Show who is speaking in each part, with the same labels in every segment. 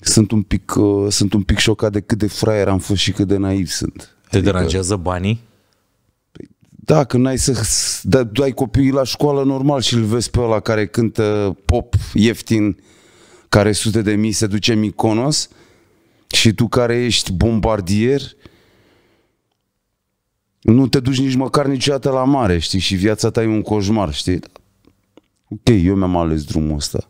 Speaker 1: sunt un pic, uh, sunt un pic șocat de cât de fraier am fost și cât de naiv sunt.
Speaker 2: Te adică, deranjează banii?
Speaker 1: Păi, da, când ai să da, dai copiii la școală normal și îl vezi pe ăla care cântă pop ieftin, care sute de mii se duce Miconos și tu care ești bombardier, nu te duci nici măcar niciodată la mare, știi, și viața ta e un coșmar, știi? Ok, eu mi-am ales drumul ăsta.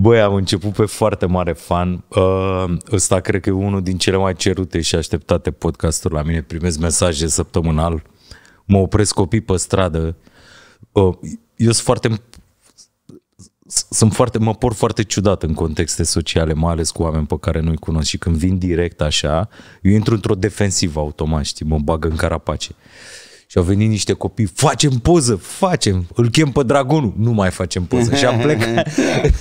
Speaker 2: Băi, am început pe foarte mare fan. Uh, ăsta cred că e unul din cele mai cerute și așteptate podcasturi la mine. Primesc mesaje săptămânal. Mă opresc copii pe stradă. Uh, eu sunt foarte sunt foarte, mă por foarte ciudat în contexte sociale, mai ales cu oameni pe care nu-i cunosc și când vin direct așa, eu intru într-o defensivă automat, știi, mă bag în carapace. Uh, și au venit niște copii, facem poză, facem, îl chem pe dragonul, nu mai facem poză. Și am plecat.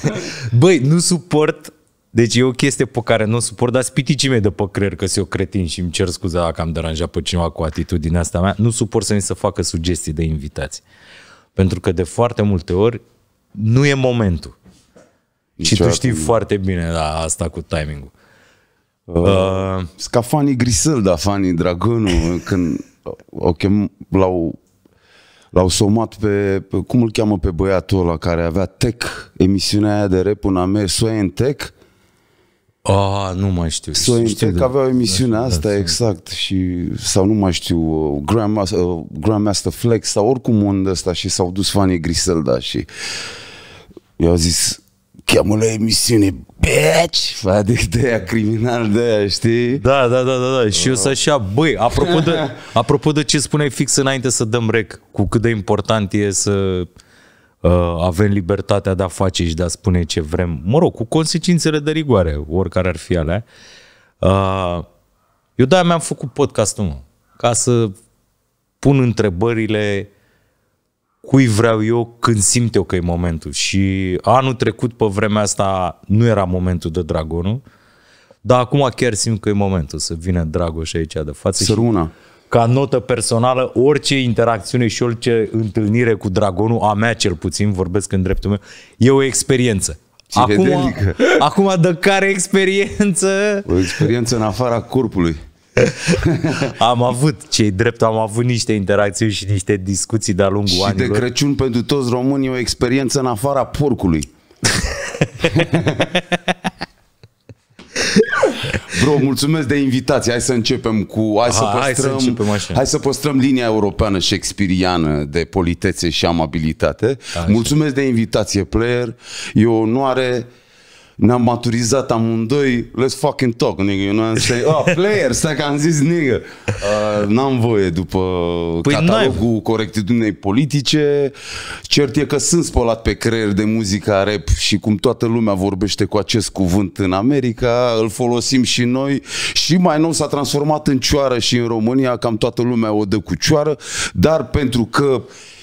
Speaker 2: Băi, nu suport deci e o chestie pe care nu o suport, dar spiticii mei de pe creier că sunt eu cretin și îmi cer scuze dacă am deranjat pe cineva cu atitudinea asta mea. Nu suport să mi se facă sugestii de invitații. Pentru că de foarte multe ori nu e momentul. Niciodată. Și tu știi foarte bine la da, asta cu timingul. Uh, uh,
Speaker 1: ca fanii Griselda, fanii Dragonul, când o chem, l-au, l-au somat pe, pe, cum îl cheamă pe băiatul ăla care avea Tech, emisiunea aia de rap în Amer, Soen Tech. Ah, nu mai știu. Soen știu, Tech de... avea emisiunea da, da, asta, da, exact, și sau nu mai știu, uh, Grandmaster, uh, Grandmaster Flex sau oricum unde ăsta și s-au dus fanii Griselda și eu au zis,
Speaker 2: cheamă la emisiune, bitch, adică de aia criminal de aia, știi? Da, da, da, da, da. și eu să așa, băi, apropo de, apropo de ce spuneai fix înainte să dăm rec, cu cât de important e să uh, avem libertatea de a face și de a spune ce vrem, mă rog, cu consecințele de rigoare, oricare ar fi alea, uh, eu de-aia mi-am făcut podcastul, mă, ca să pun întrebările cui vreau eu când simt eu că e momentul. Și anul trecut, pe vremea asta, nu era momentul de Dragonul, dar acum chiar simt că e momentul să vină Dragoș aici de față. Săruna. Și ca notă personală, orice interacțiune și orice întâlnire cu Dragonul, a mea cel puțin, vorbesc în dreptul meu, e o experiență. Acum, acum, de care experiență? O experiență în afara corpului. am avut, cei drept, am avut niște interacțiuni și niște discuții de-a lungul și anilor. Și de
Speaker 1: Crăciun pentru toți românii o experiență în afara porcului. Bro, mulțumesc de invitație. Hai să începem cu hai să păstrăm, hai să, începem așa. Hai să păstrăm linia europeană shakespeariană de politețe și amabilitate. Așa. Mulțumesc de invitație, player. E o onoare ne-am maturizat amândoi, let's fucking talk, nigga, you know what I'm saying? Oh, player, stai că am zis, nigga. Uh, n-am voie după păi catalogul corectitudinei politice. Cert e că sunt spălat pe creier de muzica rap și cum toată lumea vorbește cu acest cuvânt în America, îl folosim și noi și mai nou s-a transformat în cioară și în România, cam toată lumea o dă cu cioară, dar pentru că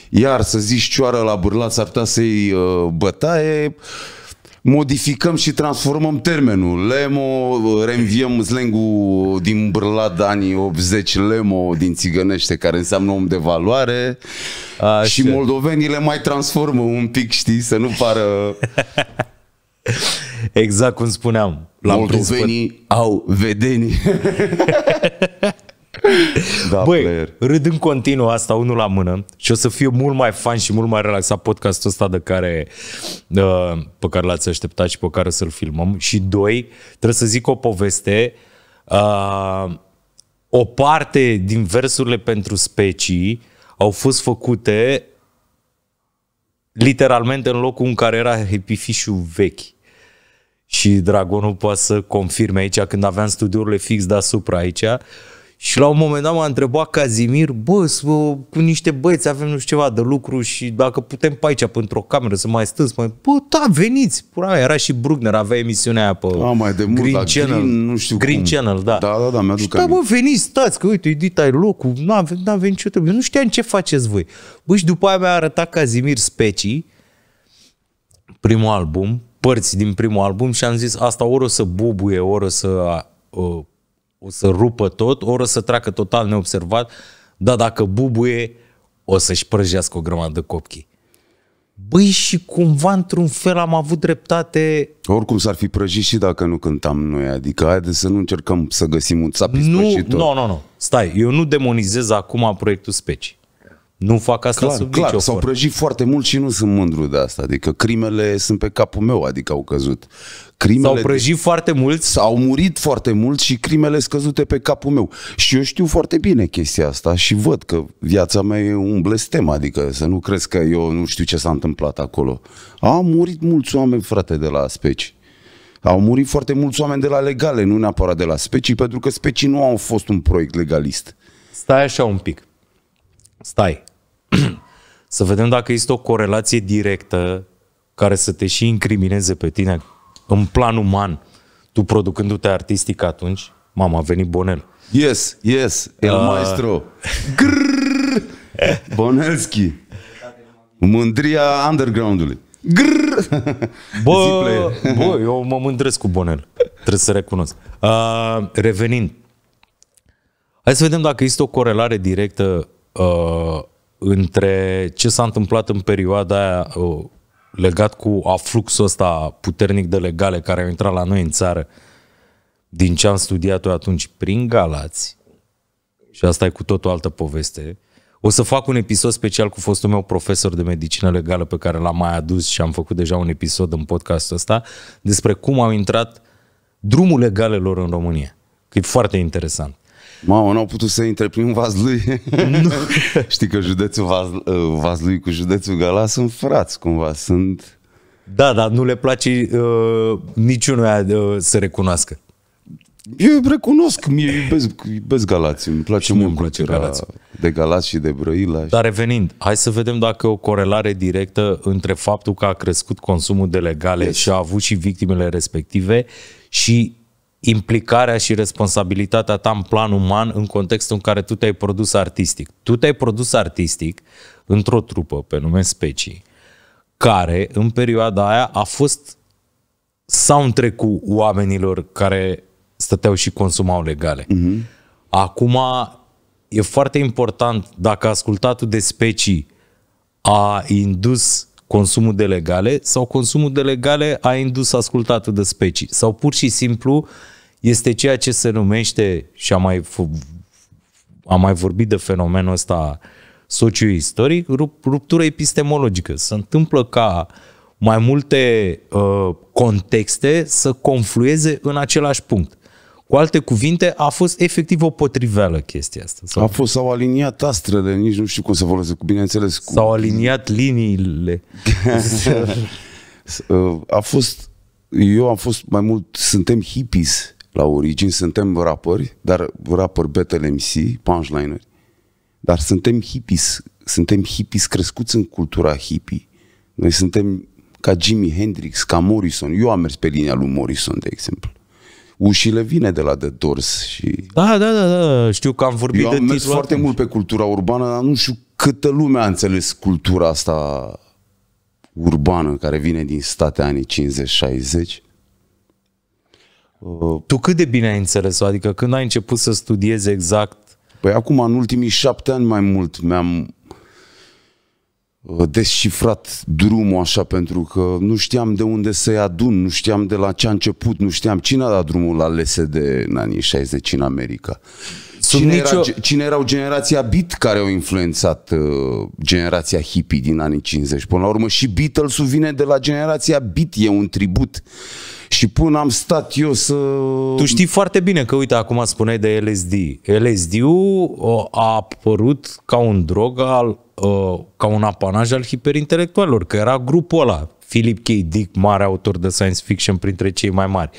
Speaker 1: iar să zici cioară la bârlat s-ar putea să-i uh, bătaie, modificăm și transformăm termenul. Lemo, reînviem slangul din brlad anii 80, Lemo din țigănește, care înseamnă om de valoare. A, Și moldovenii le mai transformă un pic, știi, să nu pară...
Speaker 2: exact cum spuneam. Moldovenii au vedenii. da, Băi, player. râd în continuu asta unul la mână și o să fiu mult mai fan și mult mai relaxat podcastul ăsta de care, uh, pe care l-ați așteptat și pe care să-l filmăm. Și doi, trebuie să zic o poveste. Uh, o parte din versurile pentru specii au fost făcute literalmente în locul în care era happy fish vechi. Și Dragonul poate să confirme aici, când aveam studiurile fix deasupra aici, și la un moment dat m-a întrebat Cazimir, bă, bă, cu niște băieți avem nu știu ceva de lucru și dacă putem pe aici, într-o cameră, să mai stâns, mai, bă, da, veniți. Pura mea, era și Brugner, avea emisiunea aia pe da, mai de mult, Green Channel. Green, nu știu Green cum. Channel, da. Da, da, da, mi a și, da, bă, veniți, stați, că uite, edit ai locul, nu avem, nu avem nicio trebuie. Nu știam ce faceți voi. Bă, și după aia mi-a arătat Cazimir Specii, primul album, părți din primul album și am zis, asta ori o să bubuie, ori o să uh, o să rupă tot, ori o să treacă total neobservat, dar dacă bubuie, o să-și prăjească o grămadă de copchi. Băi, și cumva, într-un fel, am avut dreptate.
Speaker 1: Oricum s-ar fi prăjit și dacă nu cântam noi. Adică, haide să nu încercăm să găsim
Speaker 2: un țapis Nu, nu, nu, nu. Stai, eu nu demonizez acum proiectul Speci. Nu fac asta clar, sub clar, nicio S-au
Speaker 1: prăjit foarte mult și nu sunt mândru de asta. Adică crimele sunt pe capul meu, adică au căzut. Crimele s-au prăjit de... foarte mult. S-au murit foarte mult și crimele scăzute pe capul meu. Și eu știu foarte bine chestia asta și văd că viața mea e un blestem, adică să nu crezi că eu nu știu ce s-a întâmplat acolo. Au murit mulți oameni, frate, de la specii. Au murit foarte mulți oameni de la legale, nu neapărat de la specii, pentru că
Speaker 2: specii nu au fost un proiect legalist. Stai așa un pic stai, să vedem dacă există o corelație directă care să te și incrimineze pe tine în plan uman, tu producându-te artistic atunci, mama, a venit Bonel.
Speaker 1: Yes, yes, el uh... maestro. Grrr,
Speaker 2: Bonelski. Mândria undergroundului. Grrr. Bă, bă, eu mă mândresc cu Bonel. Trebuie să recunosc. Uh, revenind, hai să vedem dacă există o corelare directă uh, între ce s-a întâmplat în perioada aia uh, legat cu afluxul ăsta puternic de legale care au intrat la noi în țară, din ce am studiat eu atunci prin Galați, și asta e cu tot o altă poveste, o să fac un episod special cu fostul meu profesor de medicină legală pe care l-am mai adus și am făcut deja un episod în podcastul ăsta despre cum au intrat drumul legalelor în România. Că e foarte interesant. Mamă, n-au putut să intre prin Vazlui. Nu. Știi că județul
Speaker 1: Vaz, uh, Vazlui cu județul Gala sunt frați cumva, sunt... Da, dar nu le
Speaker 2: place uh, niciunul uh, să recunoască. Eu recunosc, mie iubesc, iubesc Galați,
Speaker 1: îmi place și mult place Galați. de Galați și de Brăila. Și... Dar
Speaker 2: revenind, hai să vedem dacă o corelare directă între faptul că a crescut consumul de legale yes. și a avut și victimele respective și implicarea și responsabilitatea ta în plan uman în contextul în care tu te-ai produs artistic. Tu te-ai produs artistic într-o trupă pe nume Specii, care în perioada aia a fost soundtrack cu oamenilor care stăteau și consumau legale. Mm-hmm. Acum e foarte important dacă ascultatul de Specii a indus consumul de legale sau consumul de legale a indus ascultatul de specii sau pur și simplu uh, este ceea ce se numește, și am mai, am mai vorbit de fenomenul ăsta socioistoric, ruptură epistemologică. Se întâmplă ca mai multe uh, contexte să conflueze în același punct. Cu alte cuvinte, a fost efectiv o potriveală chestia asta.
Speaker 1: Sau... A fost, s-au aliniat astrele, nici nu știu cum să folosesc,
Speaker 2: bineînțeles. Cu... S-au aliniat liniile.
Speaker 1: Uh, a fost, eu am fost mai mult, suntem hippies la origini, suntem rapări, dar rapări Battle MC, punchliner, dar suntem hippies, suntem hippies crescuți în cultura hippie. Noi suntem ca Jimi Hendrix, ca Morrison. Eu am mers pe linia lui Morrison, de exemplu. Ușile vine de la The Doors și...
Speaker 2: Da, da, da, da. știu că am vorbit Eu de am mers foarte atunci. mult
Speaker 1: pe cultura urbană, dar nu știu câtă lume a înțeles cultura asta urbană care vine din state anii
Speaker 2: 50-60 Uh, tu cât de bine ai înțeles Adică când ai început să studiezi exact? Păi acum, în ultimii șapte ani mai mult, mi-am
Speaker 1: uh, descifrat drumul așa pentru că nu știam de unde să-i adun, nu știam de la ce a început, nu știam cine a dat drumul la LSD în anii 60 în America. Sunt cine, nicio... era, cine erau generația Beat care au influențat uh, generația hippie din anii 50? Până la urmă și Beatles-ul vine de la generația Beat, e un
Speaker 2: tribut. Și până am stat eu să... Tu știi foarte bine că, uite, acum spuneai de LSD. LSD-ul uh, a apărut ca un drog al uh, ca un apanaj al hiperintelectualilor, că era grupul ăla. Philip K. Dick, mare autor de science fiction printre cei mai mari.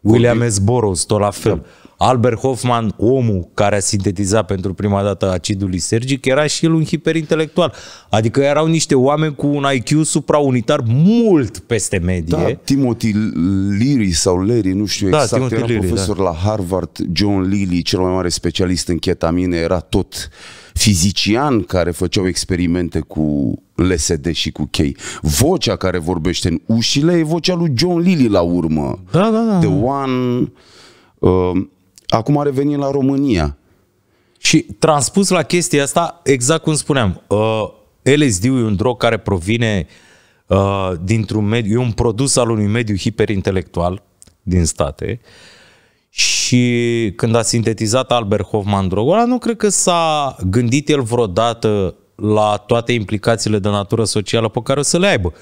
Speaker 2: William S. Burroughs, tot la da. fel. Da. Albert Hoffman, omul care a sintetizat pentru prima dată acidul lisergic, era și el un hiperintelectual. Adică erau niște oameni cu un IQ supraunitar mult peste medie. Da,
Speaker 1: Timothy Leary sau Leary, nu știu da, exact, Timothy era Leary, da. profesor da. la Harvard, John Lilly, cel mai mare specialist în chetamine, era tot fizician care făceau experimente cu LSD și cu chei. Vocea care vorbește în ușile e vocea lui John Lilly la urmă. Da, da, da. The One... Uh, Acum
Speaker 2: revenim la România. Și transpus la chestia asta, exact cum spuneam, uh, LSD-ul e un drog care provine uh, dintr-un mediu, e un produs al unui mediu hiperintelectual din state și când a sintetizat Albert Hoffman drogul ăla, nu cred că s-a gândit el vreodată la toate implicațiile de natură socială pe care o să le aibă. Uh,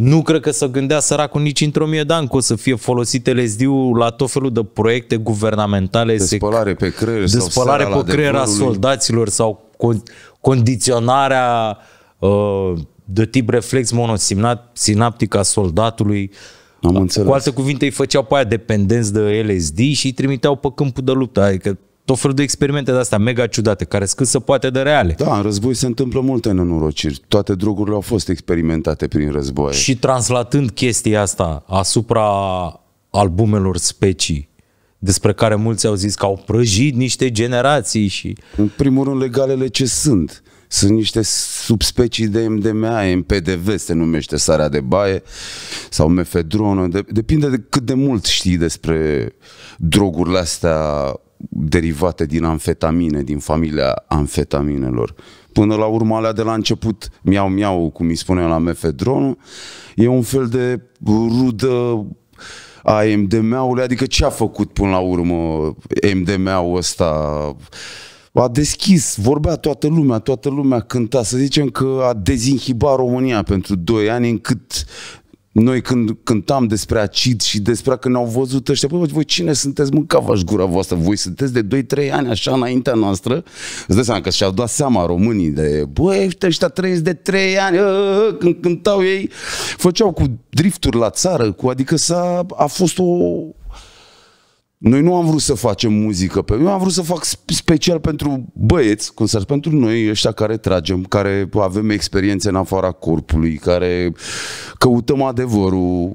Speaker 2: nu cred că să gândea săracul nici într-o mie de ani că o să fie folosit lsd la tot felul de proiecte guvernamentale. De spălare pe creier. De spălare pe creier a soldaților sau con- condiționarea uh, de tip reflex sinaptic a soldatului. Am înțeles. Cu alte cuvinte, îi făceau pe aia dependenți de LSD și îi trimiteau pe câmpul de luptă. Adică tot felul de experimente de astea mega ciudate, care sunt cât se poate de reale. Da, în război se întâmplă multe
Speaker 1: nenorociri. Toate drogurile au fost experimentate prin război. Și
Speaker 2: translatând chestia asta asupra albumelor specii, despre care mulți au zis că au prăjit niște generații și...
Speaker 1: În primul rând, legalele ce sunt. Sunt niște subspecii de MDMA, MPDV se numește sarea de baie, sau mefedronă, depinde de cât de mult știi despre drogurile astea derivate din amfetamine, din familia amfetaminelor. Până la urmă, alea de la început, miau miau, cum îi spune la mefedron, e un fel de rudă a MDMA-ului, adică ce a făcut până la urmă MDMA-ul ăsta? A deschis, vorbea toată lumea, toată lumea cânta, să zicem că a dezinhibat România pentru 2 ani încât noi când cântam despre acid și despre că ne-au văzut ăștia, păi, voi cine sunteți, mâncava-și gura voastră, voi sunteți de 2-3 ani așa înaintea noastră, îți dai seama că și-au dat seama românii de, băi, ăștia trăiesc de 3 ani, ă, ă, ă, când cântau ei, făceau cu drifturi la țară, cu, adică s-a, a fost o, noi nu am vrut să facem muzică, eu am vrut să fac special pentru băieți, cum să pentru noi, ăștia care tragem, care avem experiențe în afara corpului, care căutăm adevărul,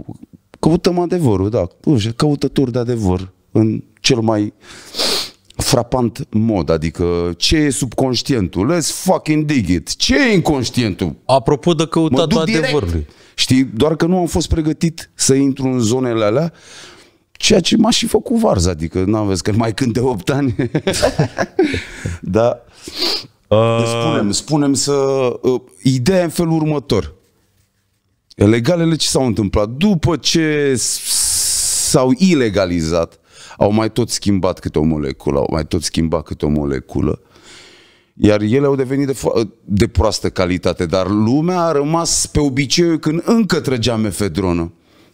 Speaker 1: căutăm adevărul, da, căutători de adevăr în cel mai frapant mod, adică ce e subconștientul? Let's fucking dig it. Ce e inconștientul? Apropo de căutatul adevărului. Știi, doar că nu am fost pregătit să intru în zonele alea Ceea ce m-a și făcut varză, adică nu aveți că mai când de 8 ani. da. Uh... Deci spunem, spunem să... Uh, ideea în felul următor. Legalele ce s-au întâmplat? După ce s-au ilegalizat, au mai tot schimbat câte o moleculă, au mai tot schimbat câte o moleculă, iar ele au devenit de, uh, de proastă calitate, dar lumea a rămas pe obiceiul când încă trăgea mefedronă,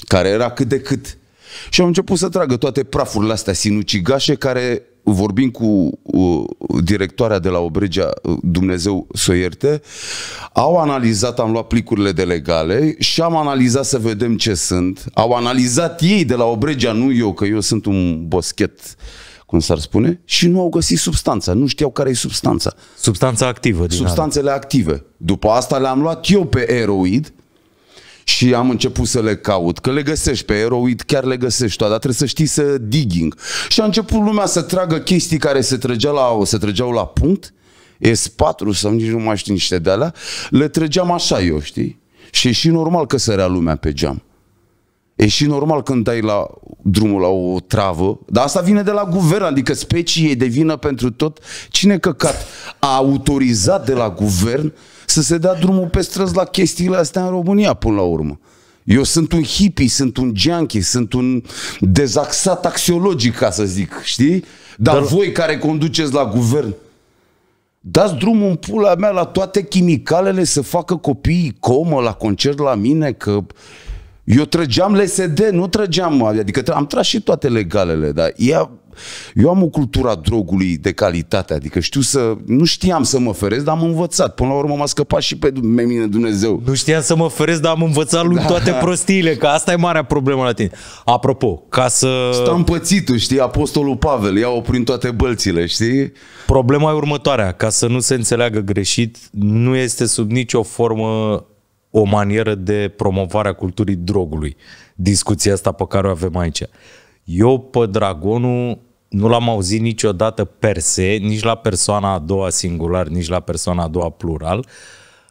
Speaker 1: care era cât de cât și au început să tragă toate prafurile astea sinucigașe care, vorbind cu uh, directoarea de la Obregea, uh, Dumnezeu să o ierte, au analizat, am luat plicurile de legale și am analizat să vedem ce sunt. Au analizat ei de la Obregea, nu eu, că eu sunt un boschet cum s-ar spune, și nu au găsit substanța, nu știau care e substanța. Substanța activă. Din Substanțele ala. active. După asta le-am luat eu pe Eroid, și am început să le caut, că le găsești pe Eroid, chiar le găsești toate, dar trebuie să știi să digging. Și a început lumea să tragă chestii care se, trăgea la, se trăgeau la punct, S4 sau nici nu mai știu niște de alea, le trăgeam așa eu, știi? Și e și normal că sărea lumea pe geam. E și normal când dai la drumul la o travă, dar asta vine de la guvern, adică specii e de vină pentru tot. Cine căcat a autorizat de la guvern să se dea drumul pe străzi la chestiile astea în România până la urmă. Eu sunt un hippie, sunt un junkie, sunt un dezaxat axiologic, ca să zic, știi? Dar, Dar... voi care conduceți la guvern, dați drumul în pula mea la toate chimicalele să facă copiii comă la concert la mine, că eu trăgeam LSD, nu trăgeam, adică am tras și toate legalele, dar ea eu am o cultură a drogului de calitate, adică știu să, nu știam să mă feresc, dar am învățat. Până la urmă m-a scăpat și
Speaker 2: pe mine Dumnezeu. Nu știam să mă feresc, dar am învățat lui da. toate prostiile, că asta e marea problemă la tine. Apropo, ca să... Stampățitul, știi, apostolul Pavel, ia o prin toate bălțile, știi? Problema e următoarea, ca să nu se înțeleagă greșit, nu este sub nicio formă o manieră de promovare a culturii drogului. Discuția asta pe care o avem aici. Eu pe Dragonul nu l-am auzit niciodată per se, nici la persoana a doua singular, nici la persoana a doua plural,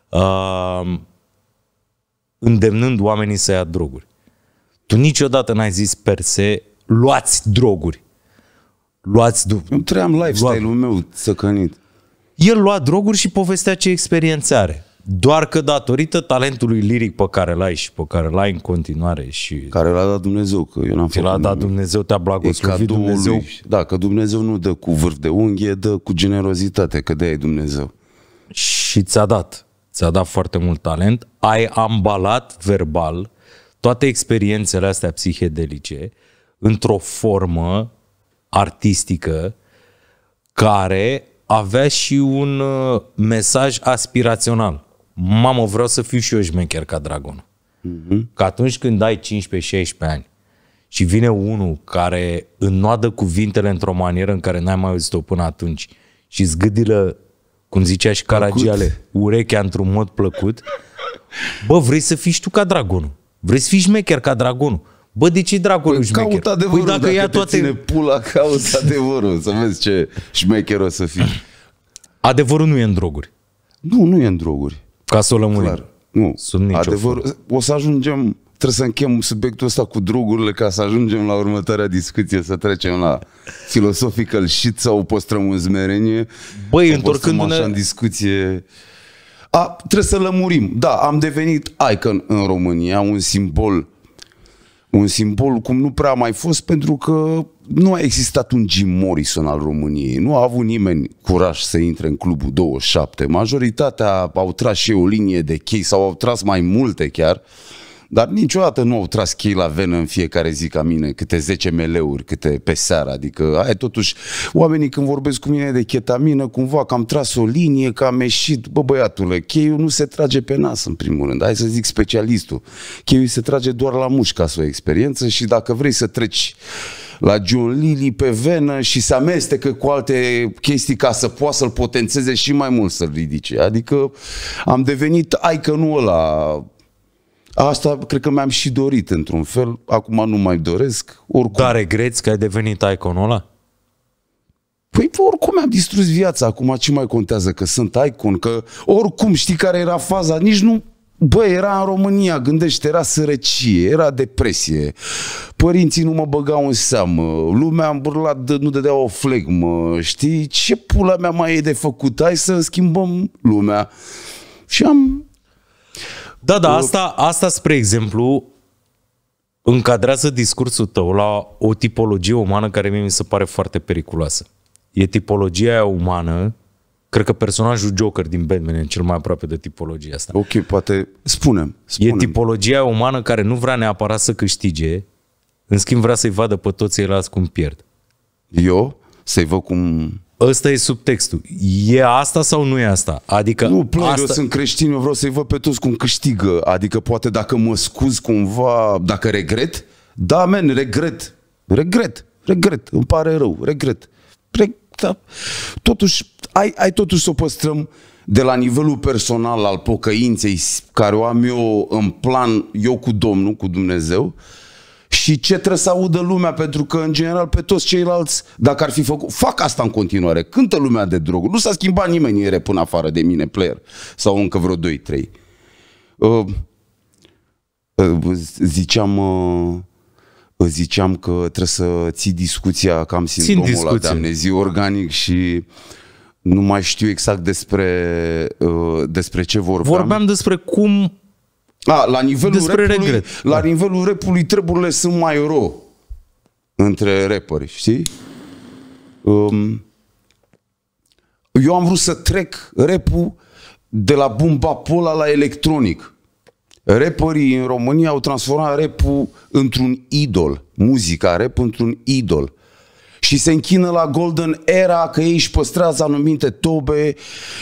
Speaker 2: uh, îndemnând oamenii să ia droguri. Tu niciodată n-ai zis per se, luați droguri. Luați droguri. Nu trăiam lifestyle-ul lua... meu săcănit. El lua droguri și povestea ce experiențe are. Doar că datorită talentului liric pe care l-ai și pe care l-ai în continuare și... Care l-a dat Dumnezeu, că eu n-am făcut... l-a dat Dumnezeu, te-a blagoslovit Dumnezeu. Lui. Da, că Dumnezeu nu dă cu vârf de unghie, dă cu generozitate, că de ai Dumnezeu. Și ți-a dat. Ți-a dat foarte mult talent. Ai ambalat verbal toate experiențele astea psihedelice într-o formă artistică care avea și un uh, mesaj aspirațional mamă, vreau să fiu și eu șmecher ca Dragon. Mm-hmm. Că atunci când ai 15-16 ani și vine unul care înnoadă cuvintele într-o manieră în care n-ai mai auzit-o până atunci și zgâdilă, cum zicea și Caragiale, urechea într-un mod plăcut, bă, vrei să fii și tu ca Dragonul. Vrei să fii șmecher ca Dragonul. Bă, de ce dragonul păi, șmecher? Caut adevărul, păi dacă, dacă ia toate... ține
Speaker 1: pula, caut adevărul, să vezi ce șmecher o să fii.
Speaker 2: Adevărul nu e în droguri. Nu, nu e în droguri. Ca să o lămurim. Clar. Nu. Sunt nicio Adevăr,
Speaker 1: o să ajungem, trebuie să închem subiectul ăsta cu drogurile ca să ajungem la următoarea discuție, să trecem la philosophical shit sau păstrăm în zmerenie. Băi, întorcându-ne... Așa în discuție... A, trebuie să lămurim. Da, am devenit icon în România, un simbol un simbol cum nu prea a mai fost pentru că nu a existat un Jim Morrison al României, nu a avut nimeni curaj să intre în clubul 27. Majoritatea au tras și o linie de chei sau au tras mai multe chiar, dar niciodată nu au tras chei la venă în fiecare zi ca mine, câte 10 meleuri, câte pe seară, adică ai totuși, oamenii când vorbesc cu mine de chetamină, cumva că am tras o linie, că am ieșit, bă băiatule, cheiul nu se trage pe nas în primul rând, hai să zic specialistul, cheiul se trage doar la mușca, o experiență și dacă vrei să treci la Giolini pe venă și se amestecă cu alte chestii ca să poată să-l potențeze și mai mult să-l ridice. Adică am devenit ai că nu ăla. Asta cred că mi-am și dorit într-un fel, acum nu mai doresc. Oricum.
Speaker 2: Dar regreți că ai devenit iconul ăla?
Speaker 1: Păi oricum mi-am distrus viața acum, ce mai contează că sunt icon, că oricum știi care era faza, nici nu Bă, era în România, gândește, era sărăcie, era depresie. Părinții nu mă băgau în seamă, lumea am burlat, nu dădea o flegmă, știi? Ce pula mea mai e de făcut? Hai să schimbăm lumea. Și
Speaker 2: am... Da, da, asta, asta spre exemplu, încadrează discursul tău la o tipologie umană care mie mi se pare foarte periculoasă. E tipologia umană Cred că personajul Joker din Batman e cel mai aproape de tipologia asta. Ok, poate spunem. spunem. E tipologia umană care nu vrea neapărat să câștige, în schimb vrea să-i vadă pe toți ceilalți cum pierd. Eu? Să-i văd cum... Ăsta e subtextul. E asta sau nu e asta? Adică nu, plâng, asta... eu sunt
Speaker 1: creștin, eu vreau să-i văd pe toți cum câștigă. Adică poate dacă mă scuz cumva, dacă regret, da, men, regret. Regret, regret, îmi pare rău, regret. regret da, totuși, ai, ai totuși să o păstrăm de la nivelul personal al pocăinței care o am eu în plan, eu cu Domnul, cu Dumnezeu, și ce trebuie să audă lumea, pentru că, în general, pe toți ceilalți, dacă ar fi făcut, fac asta în continuare, cântă lumea de droguri. Nu s-a schimbat nimeni ieri până afară de mine, player, sau încă vreo 2-3. Uh, uh, ziceam, uh, ziceam că trebuie să ții discuția cam sindromul discuție. ăla de amnezie organic și nu mai știu exact despre, uh, despre ce vorbeam.
Speaker 2: Vorbeam despre cum... A, la nivelul despre repului, regret.
Speaker 1: La da. nivelul repului treburile sunt mai ro între reperi, știi? Um, eu am vrut să trec repul de la bumba pola la electronic. Reperii în România au transformat repul într-un idol, muzica rap într-un idol. Și se închină la Golden Era că ei își păstrează anumite tobe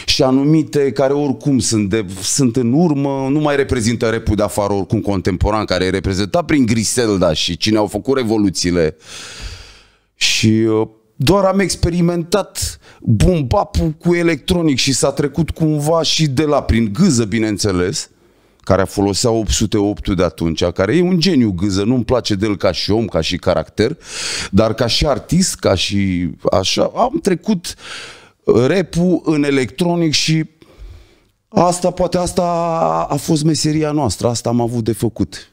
Speaker 1: și anumite care oricum sunt, de, sunt în urmă, nu mai reprezintă repul de afară oricum contemporan care e reprezentat prin Griselda și cine au făcut revoluțiile. Și uh, doar am experimentat bumbapul cu electronic și s-a trecut cumva și de la prin gâză, bineînțeles, care folosea 808 de atunci, care e un geniu gâză, nu-mi place de el ca și om, ca și caracter, dar ca și artist, ca și așa, am trecut repul în electronic și asta, poate asta a fost meseria noastră, asta am avut de făcut.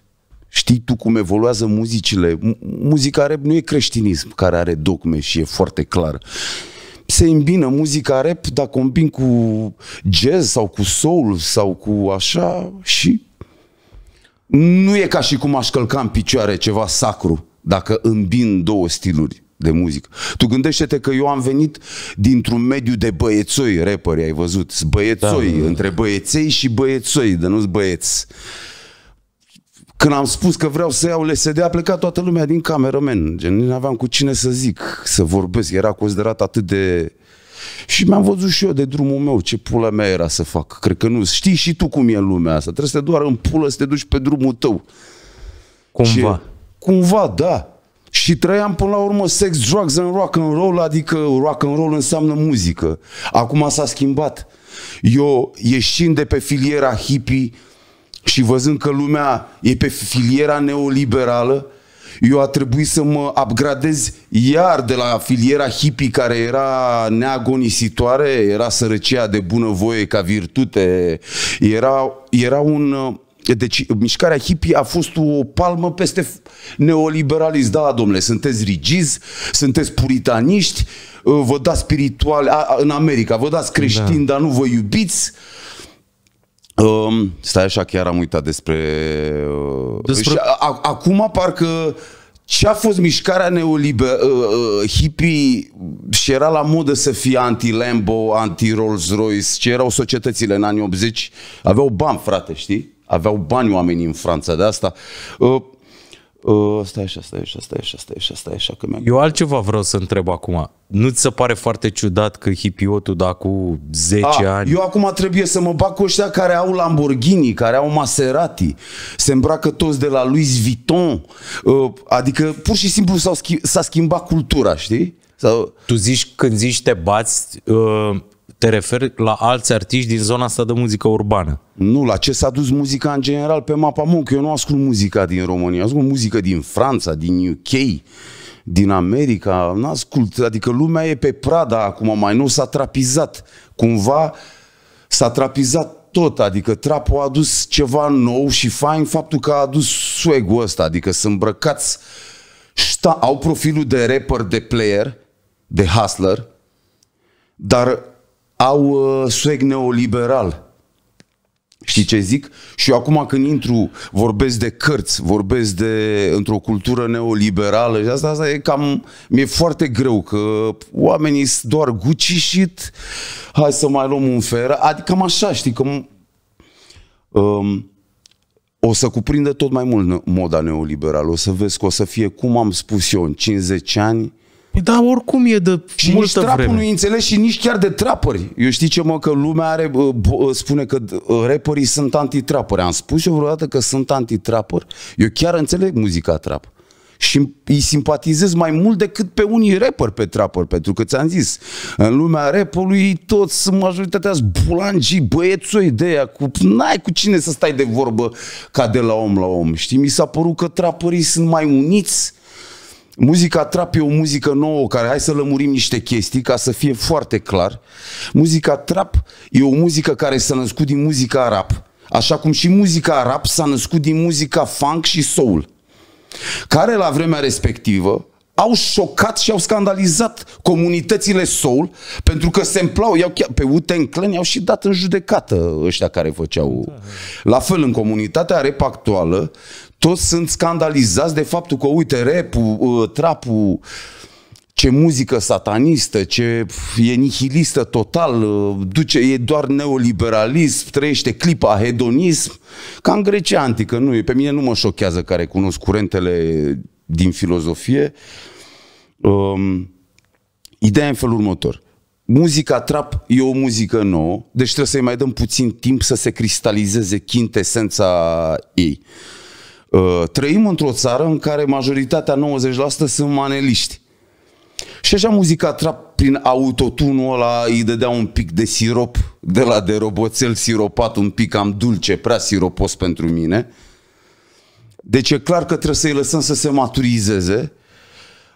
Speaker 1: Știi tu cum evoluează muzicile? Muzica rap nu e creștinism care are dogme și e foarte clar se îmbină muzica rap, dar combin cu jazz sau cu soul sau cu așa și nu e ca și cum aș călca în picioare ceva sacru dacă îmbin două stiluri de muzică. Tu gândește-te că eu am venit dintr-un mediu de băiețoi, rapperi, ai văzut, băiețoi, da, între băieței și băiețoi, de nu-s băieți. Când am spus că vreau să iau LSD, a plecat toată lumea din cameră, men. Nu aveam cu cine să zic, să vorbesc. Era considerat atât de... Și mi-am văzut și eu de drumul meu ce pula mea era să fac. Cred că nu. Știi și tu cum e lumea asta. Trebuie să te doar în pulă să te duci pe drumul tău. Cumva. Și, Cumva, da. Și trăiam până la urmă sex, drugs and rock and roll, adică rock and roll înseamnă muzică. Acum s-a schimbat. Eu ieșind de pe filiera hippie, și văzând că lumea e pe filiera neoliberală, eu a trebuit să mă upgradez iar de la filiera hippie care era neagonisitoare, era sărăcia de bunăvoie ca virtute, era, era un... Uh, deci uh, mișcarea hippie a fost o palmă peste neoliberalism. Da, domnule, sunteți rigizi, sunteți puritaniști, uh, vă dați spirituale, în America, vă dați creștini, da. dar nu vă iubiți. Um, stai așa, chiar am uitat despre... Uh, despre... a, acum parcă ce a fost mișcarea neoliberă, uh, uh, hippie și era la modă să fie anti-Lambo, anti-Rolls-Royce, ce erau societățile în anii 80, aveau bani, frate, știi? Aveau bani oamenii în Franța de asta. Uh, Uh, stai așa, stai așa, stai așa, stai așa, stai așa. Că
Speaker 2: Eu altceva vreau să întreb acum. Nu ți se pare foarte ciudat că hipiotul da cu 10 A, ani...
Speaker 1: Eu acum trebuie să mă bag cu ăștia care au Lamborghini, care au Maserati, se îmbracă toți de la Louis Vuitton, uh,
Speaker 2: adică pur și simplu s-a schimbat cultura, știi? Sau... Tu zici, când zici te bați, uh, te referi la alți artiști din zona asta de muzică urbană.
Speaker 1: Nu, la ce s-a dus muzica în general pe mapa muncă. Eu nu ascult muzica din România, ascult muzică din Franța, din UK, din America, nu ascult. Adică lumea e pe prada acum, mai nou s-a trapizat. Cumva s-a trapizat tot, adică trapul a adus ceva nou și fain faptul că a adus swag-ul ăsta, adică sunt îmbrăcați, șta, au profilul de rapper, de player, de hustler, dar au uh, suec neoliberal. Știi ce zic? Și eu acum când intru, vorbesc de cărți, vorbesc de într-o cultură neoliberală și asta, asta e cam, mi-e foarte greu că oamenii sunt doar gucișit, hai să mai luăm un fer, adică cam așa, știi, că um, o să cuprindă tot mai mult moda neoliberală, o să vezi că o să fie, cum am spus eu, în 50 ani, Păi da, oricum e de și multă nici trapul vreme. nu înțeles și nici chiar de trapări. Eu știi ce mă, că lumea are, ă, spune că ă, rapperii sunt antitrapări. Am spus eu vreodată că sunt antitrapări. Eu chiar înțeleg muzica trap. Și îi simpatizez mai mult decât pe unii rapper pe trapper, pentru că ți-am zis, în lumea rapului toți, majoritatea bulangii, băiețoi de aia, cu, n-ai cu cine să stai de vorbă ca de la om la om, știi? Mi s-a părut că trapării sunt mai uniți Muzica trap e o muzică nouă care, hai să lămurim niște chestii ca să fie foarte clar, muzica trap e o muzică care s-a născut din muzica rap, așa cum și muzica rap s-a născut din muzica funk și soul, care la vremea respectivă au șocat și au scandalizat comunitățile soul pentru că se împlau, iau chiar, pe Uten Clan i-au și dat în judecată ăștia care făceau. La fel, în comunitatea rep actuală, toți sunt scandalizați de faptul că, uite, rap-ul, ă, trapul, ce muzică satanistă, ce e nihilistă total, ă, duce, e doar neoliberalism, trăiește clipa hedonism, ca în Grecia antică, nu Pe mine nu mă șochează care cunosc curentele din filozofie. Um, ideea e în felul următor. Muzica trap e o muzică nouă, deci trebuie să-i mai dăm puțin timp să se cristalizeze chintesența ei. Uh, trăim într-o țară în care majoritatea, 90% sunt maneliști. Și așa muzica trap prin autotunul ăla îi dădea un pic de sirop, de la de roboțel siropat, un pic am dulce, prea siropos pentru mine. Deci e clar că trebuie să-i lăsăm să se maturizeze.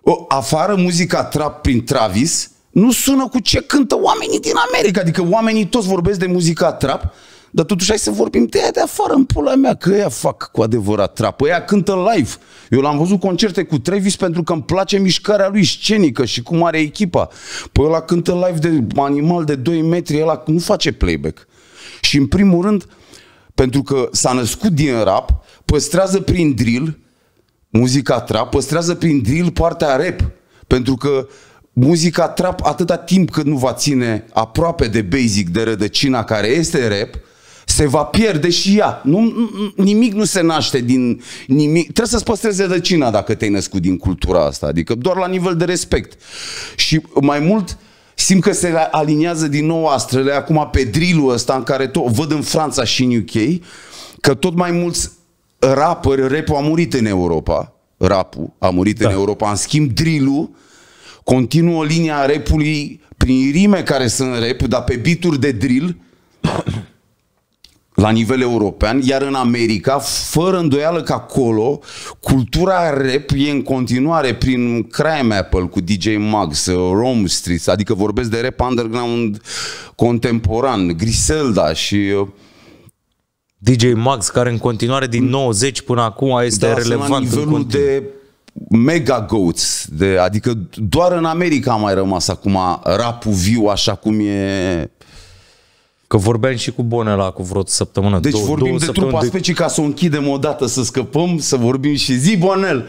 Speaker 1: O, afară muzica trap prin Travis nu sună cu ce cântă oamenii din America. Adică oamenii toți vorbesc de muzica trap, dar totuși hai să vorbim de aia de afară, în pula mea, că ea fac cu adevărat trapă. Ea cântă live. Eu l-am văzut concerte cu Travis pentru că îmi place mișcarea lui scenică și cum are echipa. Păi ăla cântă live de animal de 2 metri, ăla nu face playback. Și în primul rând, pentru că s-a născut din rap, păstrează prin drill, muzica trap, păstrează prin drill partea rap. Pentru că muzica trap, atâta timp cât nu va ține aproape de basic, de rădăcina care este rap, se va pierde și ea. Nu, nimic nu se naște din nimic. Trebuie să-ți păstrezi rădăcina dacă te-ai născut din cultura asta, adică doar la nivel de respect. Și mai mult, simt că se aliniază din nou astrele acum pe drilul ăsta în care tot, văd în Franța și în UK că tot mai mulți rapări, rap a murit în Europa, rapul a murit da. în Europa, în schimb drilul continuă linia repului prin rime care sunt rep, dar pe bituri de drill la nivel european, iar în America, fără îndoială că acolo, cultura rap e în continuare prin Crime Apple cu DJ Max, Rome Street, adică vorbesc de rap underground contemporan, Griselda și... Uh,
Speaker 2: DJ Max, care în continuare din 90 mm. până acum este da, relevant. La nivelul
Speaker 1: de mega goats, de, adică doar în America a mai rămas acum rapul
Speaker 2: viu așa cum e Că vorbeam și cu Bonela cu vreo săptămână. Deci două, vorbim două de trupa de... specii ca să o închidem odată, să scăpăm, să vorbim și zi, Bonel!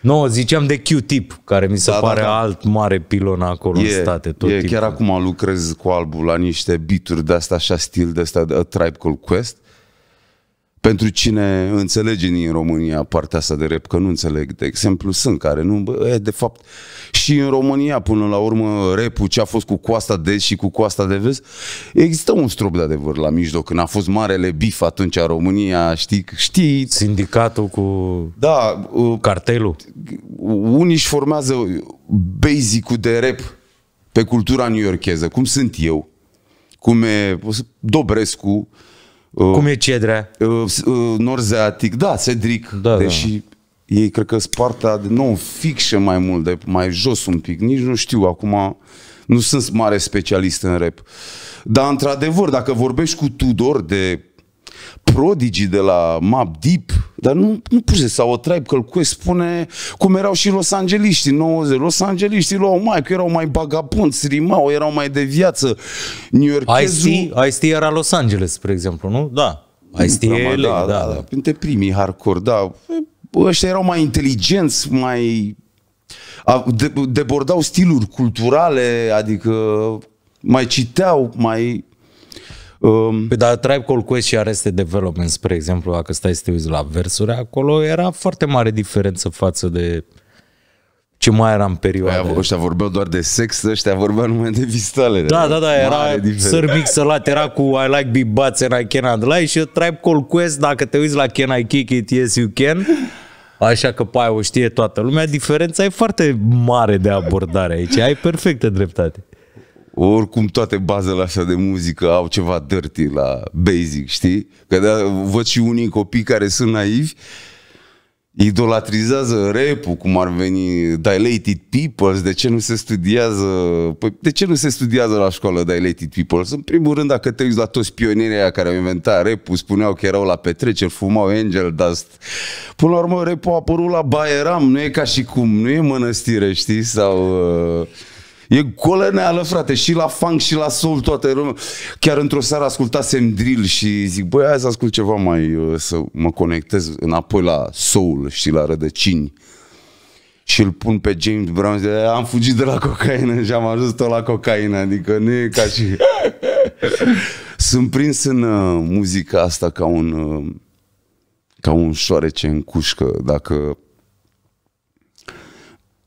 Speaker 2: Nu, no, ziceam de Q-tip, care mi se da, da pare da, da. alt mare pilon acolo e, în state. Tot e, chiar
Speaker 1: acum lucrez cu albul la niște bituri de asta, așa stil de asta, de A Tribe Called Quest. Uh, pentru cine înțelege în România partea asta de rap, că nu înțeleg, de exemplu, sunt care nu, bă, e, de fapt, și în România, până la urmă, rap ce a fost cu coasta de și cu coasta de vest, există un strop de adevăr la mijloc, când a fost marele bif atunci a România, știi, știi... Sindicatul cu da, uh, cartelul. Unii își formează basic de rap pe cultura new cum sunt eu, cum e Dobrescu, Uh, Cum e Cedrea? Uh, uh, Norzeatic, da, Cedric, da, da. deși da. ei cred că Sparta de nou fixă mai mult, de mai jos un pic, nici nu știu, acum nu sunt mare specialist în rap. Dar într-adevăr, dacă vorbești cu Tudor de prodigii de la Map Deep, dar nu, nu puse sau o tribe călcue spune cum erau și Los Angeliștii 90. Los Angeliștii luau mai, că erau mai bagabunți, rimau, erau mai de viață. New York
Speaker 2: ice era Los Angeles, spre exemplu, nu? Da.
Speaker 1: ice da, da, da, da. Printre primii hardcore, da. Ăștia erau mai inteligenți, mai... De, debordau stiluri culturale, adică
Speaker 2: mai citeau, mai Um, păi, dar Tribe Called Quest și Arrested Development, spre exemplu, dacă stai să te uiți la versuri, acolo era foarte mare diferență față de ce mai era în perioada. Aia, păi, ăștia vorbeau doar de sex, ăștia vorbeau numai de vistale. Da, da, da, era sărbic sălat, era cu I like big butts and I cannot lie și Tribe Called Quest, dacă te uiți la Can I kick it, yes you can, așa că pe aia o știe toată lumea, diferența e foarte mare de abordare aici, ai perfectă dreptate.
Speaker 1: Oricum toate bazele astea de muzică au ceva dirty la basic, știi? Că da, văd și unii copii care sunt naivi, idolatrizează rap cum ar veni Dilated Peoples, de ce nu se studiază, păi, de ce nu se studiază la școală Dilated Peoples? În primul rând, dacă te uiți la toți pionierii care au inventat rap spuneau că erau la petreceri, fumau Angel Dust. Până la urmă, rap a apărut la Bayeram, nu e ca și cum, nu e mănăstire, știi? Sau... Uh E goleneală, frate, și la funk, și la soul, toată lumea. Chiar într-o seară ascultasem drill și zic, băi, hai să ascult ceva mai, uh, să mă conectez înapoi la soul și la rădăcini. Și îl pun pe James Brown zice, am fugit de la cocaină și am ajuns tot la cocaină, adică nu e ca și... Sunt prins în uh, muzica asta ca un, uh, ca un șoarece în cușcă, dacă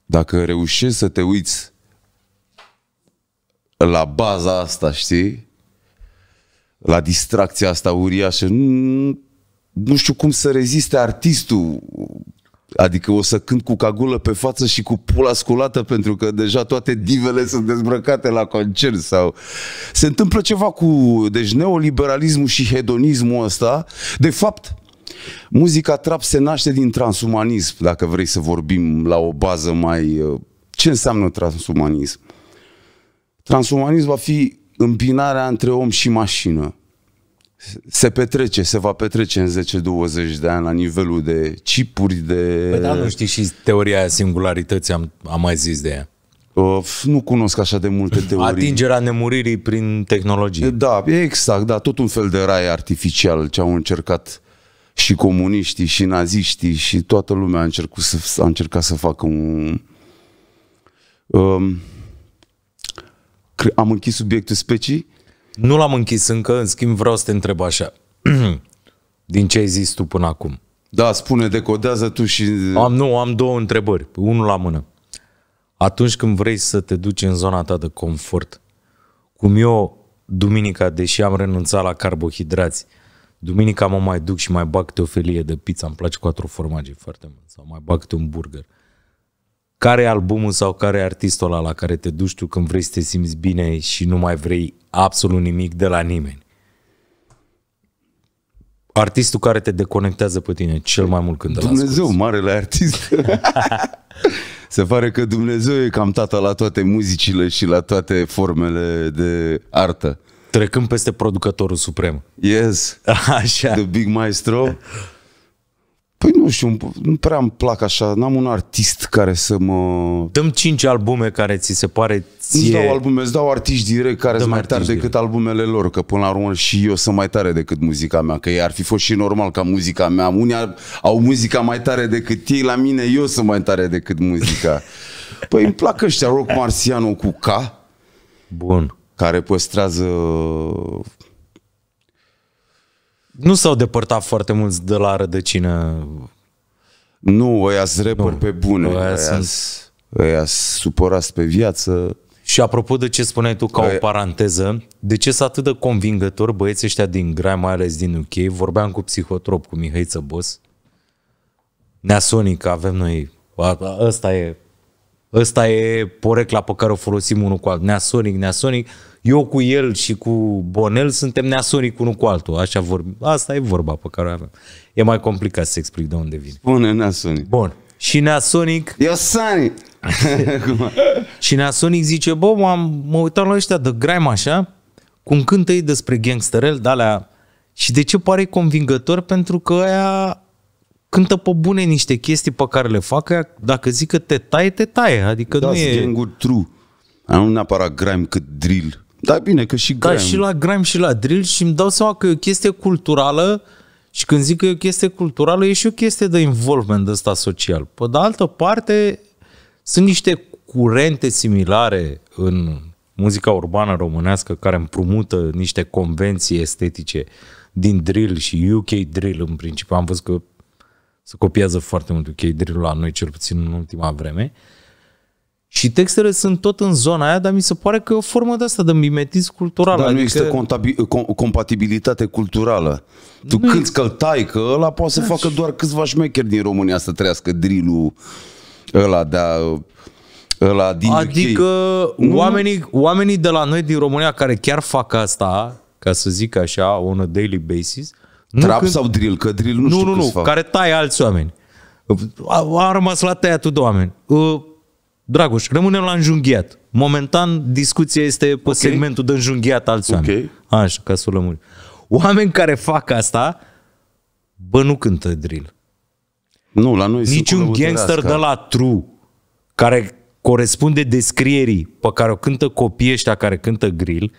Speaker 1: dacă reușești să te uiți la baza asta, știi? La distracția asta uriașă. Nu, nu știu cum să reziste artistul. Adică o să cânt cu cagulă pe față și cu pula sculată pentru că deja toate divele sunt dezbrăcate la concert sau... Se întâmplă ceva cu... Deci neoliberalismul și hedonismul ăsta, de fapt, Muzica trap se naște din transumanism, dacă vrei să vorbim la o bază mai... Ce înseamnă transumanism? Transumanism va fi împinarea între om și mașină. Se petrece, se va petrece în 10-20 de ani la nivelul de chipuri, de... Păi da, nu știi
Speaker 2: și teoria singularității, am, am mai zis de ea. Uh, nu cunosc așa de multe teorii. Atingerea nemuririi prin tehnologie. Da, exact, da, tot un fel de rai artificial ce au
Speaker 1: încercat și comuniștii și naziștii și toată lumea a încercat să, a încercat să facă un... Uh, am
Speaker 2: închis subiectul specii? Nu l-am închis încă, în schimb vreau să te întreb așa. Din ce ai zis tu până acum? Da, spune, decodează tu și... Am, nu, am două întrebări, unul la mână. Atunci când vrei să te duci în zona ta de confort, cum eu, duminica, deși am renunțat la carbohidrați, duminica mă mai duc și mai bag o felie de pizza, îmi place cu formaje foarte mult, sau mai bag un burger. Uh, care e albumul sau care e artistul ăla la care te duci tu când vrei să te simți bine și nu mai vrei absolut nimic de la nimeni? Artistul care te deconectează pe tine cel mai mult când Dumnezeu, marele artist.
Speaker 1: Se pare că Dumnezeu e cam tata la toate muzicile și la toate formele de artă. Trecând peste producătorul suprem. Yes.
Speaker 2: Așa. The
Speaker 1: big maestro. Păi nu știu, nu prea îmi plac așa, n-am un artist care să mă... Dăm cinci albume care ți se pare ție... Îți dau albume, îți dau artiști direct care sunt mai tare direct. decât albumele lor, că până la urmă și eu sunt mai tare decât muzica mea, că ar fi fost și normal ca muzica mea. Unii au muzica mai tare decât ei, la mine eu sunt mai tare decât muzica. Păi îmi plac ăștia, Rock Marciano cu K. Bun.
Speaker 2: Care păstrează nu s-au depărtat foarte mulți de la rădăcină. Nu, ăia sunt rapper pe bune. Ăia sunt... Ăia supărați pe viață. Și apropo de ce spuneai tu ca o paranteză, de ce sunt atât de convingător băieții ăștia din Grai, mai ales din UK, vorbeam cu psihotrop, cu Mihai Țăbos, Neasonic, avem noi, ăsta e, ăsta e porecla pe care o folosim unul cu altul, Neasonic, Neasonic, eu cu el și cu Bonel suntem neasuric unul cu altul. Așa vorbi. Asta e vorba pe care o avem. E mai complicat să explic de unde vine. Spune neasonic. Bun. Și neasonic... Eu Sani! și neasonic zice, bă, m-am, mă uitam la ăștia de graim așa, cum cântă ei despre gangsterel, de alea. Și de ce pare convingător? Pentru că aia cântă pe bune niște chestii pe care le fac, aia, dacă zic că te tai, te tai. Adică da, nu e...
Speaker 1: true. Nu neapărat grime cât drill. Da, bine, că și grime. Da, și
Speaker 2: la grime și la drill și îmi dau seama că e o chestie culturală și când zic că e o chestie culturală, e și o chestie de involvement ăsta social. Pe de altă parte, sunt niște curente similare în muzica urbană românească care împrumută niște convenții estetice din drill și UK drill în principiu. Am văzut că se copiază foarte mult UK drill la noi, cel puțin în ultima vreme. Uh, și textele sunt tot în zona aia, dar mi se pare că e o formă de asta, de mimetism cultural. Dar adică... nu există
Speaker 1: contabi- com- compatibilitate culturală. Tu nu că-l tai, că ăla poate da, să facă și... doar câțiva șmecheri din România să trăiască drilul ăla de a ăla din Adică UK. oamenii,
Speaker 2: oamenii de la noi din România care chiar fac asta, ca să zic așa, on a daily basis. Trap când... sau drill? Că drill nu, nu știu Nu, nu, nu, care taie alți oameni. A, a rămas la tăiatul de oameni. Uh, Dragoș, rămânem la înjunghiat. Momentan, discuția este pe okay. segmentul de înjunghiat alți okay. oameni. Așa, ca să o lămurim. Oameni care fac asta, bă, nu cântă drill. Nu, la noi nici Niciun gangster de la true care corespunde descrierii pe care o cântă copiii ăștia care cântă grill,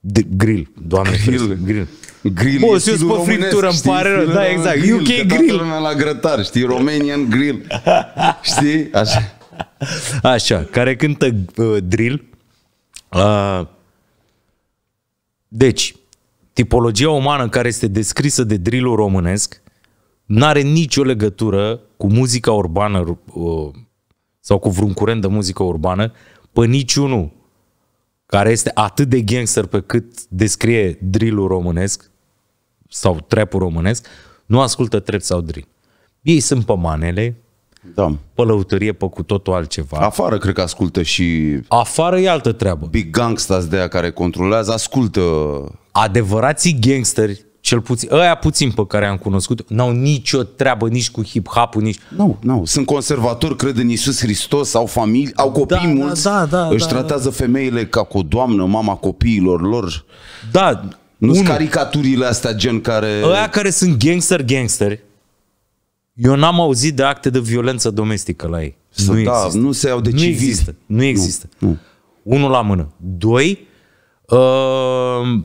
Speaker 2: de, grill, doamne grill. fris, grill. Grill Bă, e pe friptură, îmi pare rău. Da, exact. Grill, UK grill.
Speaker 1: la grătar, știi? Romanian grill. știi?
Speaker 2: Așa. Așa, care cântă uh, drill. Uh, deci, tipologia umană care este descrisă de drillul românesc nu are nicio legătură cu muzica urbană uh, sau cu vreun curent de muzică urbană pe niciunul care este atât de gangster pe cât descrie drillul românesc sau trepul românesc, nu ascultă trep sau drill. Ei sunt pe manele, da. Pălăutărie pe cu totul altceva. Afară cred că ascultă și... Afară e altă treabă. Big gangsters de aia care controlează, ascultă... Adevărații gangsteri cel puțin, ăia puțin pe care am cunoscut, n-au nicio treabă nici cu hip-hop-ul, nici...
Speaker 1: Nu, no, nu. No. Sunt conservatori, cred în Iisus Hristos, au familii, au da, copii da, mulți, da, da, da, își da, tratează da. femeile ca cu o doamnă,
Speaker 2: mama copiilor lor. Da. Nu sunt caricaturile astea gen care... Ăia care sunt gangster-gangsteri, eu n-am auzit de acte de violență domestică la ei. Să, nu, da, există. nu se iau de civil. Nu există. Nu există. Nu, nu. Unul la mână. Doi, uh,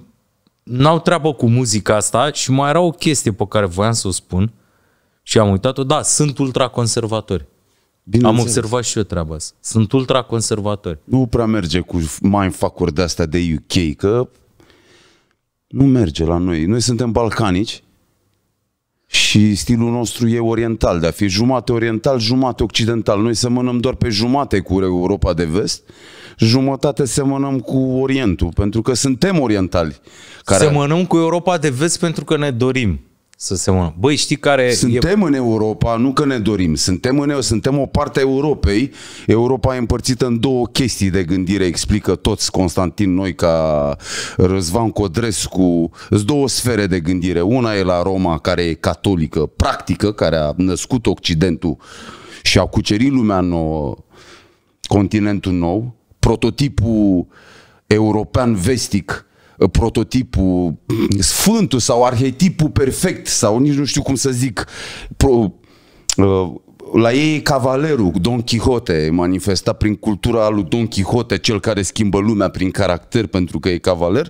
Speaker 2: n-au treabă cu muzica asta și mai era o chestie pe care voiam să o spun și am uitat-o. Da, sunt ultraconservatori. Bine am observat și eu treaba asta. Sunt ultraconservatori.
Speaker 1: Nu prea merge cu mai uri de-astea de UK, că nu merge la noi. Noi suntem balcanici și stilul nostru e oriental, de a fi jumate oriental, jumate occidental. Noi semănăm doar pe jumate cu Europa de vest, jumătate semănăm cu Orientul, pentru că suntem orientali. Care...
Speaker 2: Semănăm cu Europa de vest pentru că ne dorim să se mână. Băi, știi care... Suntem
Speaker 1: e... în Europa, nu că ne dorim, suntem, în, suntem o parte a Europei. Europa e împărțită în două chestii de gândire, explică toți Constantin noi ca Răzvan Codrescu. Sunt două sfere de gândire. Una e la Roma, care e catolică, practică, care a născut Occidentul și a cucerit lumea nouă, continentul nou, prototipul european vestic, Uh, prototipul, mm. sfântul sau arhetipul perfect sau nici nu știu cum să zic, pro, uh, la ei cavalerul, Don Quixote, manifestat prin cultura lui Don Quixote, cel care schimbă lumea prin caracter pentru că e cavaler.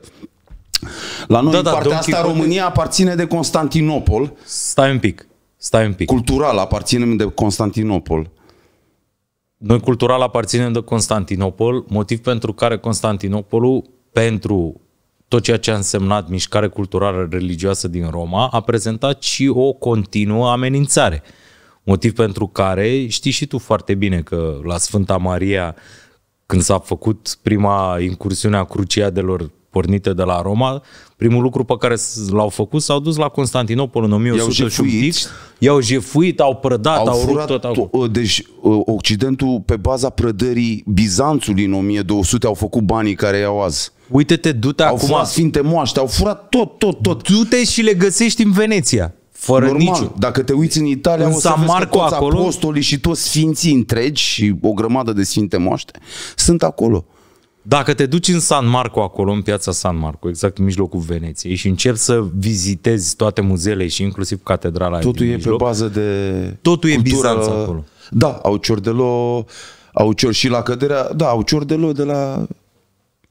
Speaker 1: La noi, da, da, partea Don asta, Quixote... România aparține de Constantinopol.
Speaker 2: Stai un pic, stai un pic. Cultural aparținem de Constantinopol. Noi cultural aparținem de Constantinopol, motiv pentru care Constantinopolul, pentru tot ceea ce a însemnat mișcare culturală religioasă din Roma, a prezentat și o continuă amenințare. Motiv pentru care știi și tu foarte bine că la Sfânta Maria, când s-a făcut prima incursiune a cruciadelor pornite de la Roma, primul lucru pe care l-au făcut, s-au dus la Constantinopol în 1100 și pic, i-au jefuit, au prădat, au, au rupt tot. Au...
Speaker 1: Uh, deci uh, Occidentul, pe baza prădării Bizanțului în 1200, au făcut banii care i-au azi.
Speaker 2: Uite-te, du-te au
Speaker 1: acum... Au furat Sfinte Moaște, au furat tot, tot, tot. Du-te și le găsești în Veneția. Fără Normal, niciun.
Speaker 2: dacă te uiți în Italia, în o să San Marco, vezi că toți acolo...
Speaker 1: apostolii și toți sfinții întregi
Speaker 2: și o grămadă de sfinte moaște sunt acolo. Dacă te duci în San Marco acolo, în piața San Marco, exact în mijlocul Veneției și începi să vizitezi toate muzeele și inclusiv catedrala Totul e mijloc, pe bază
Speaker 1: de Totul cultură... e Bizanț acolo. Da, au lo, au cior și la căderea, da, au cior de la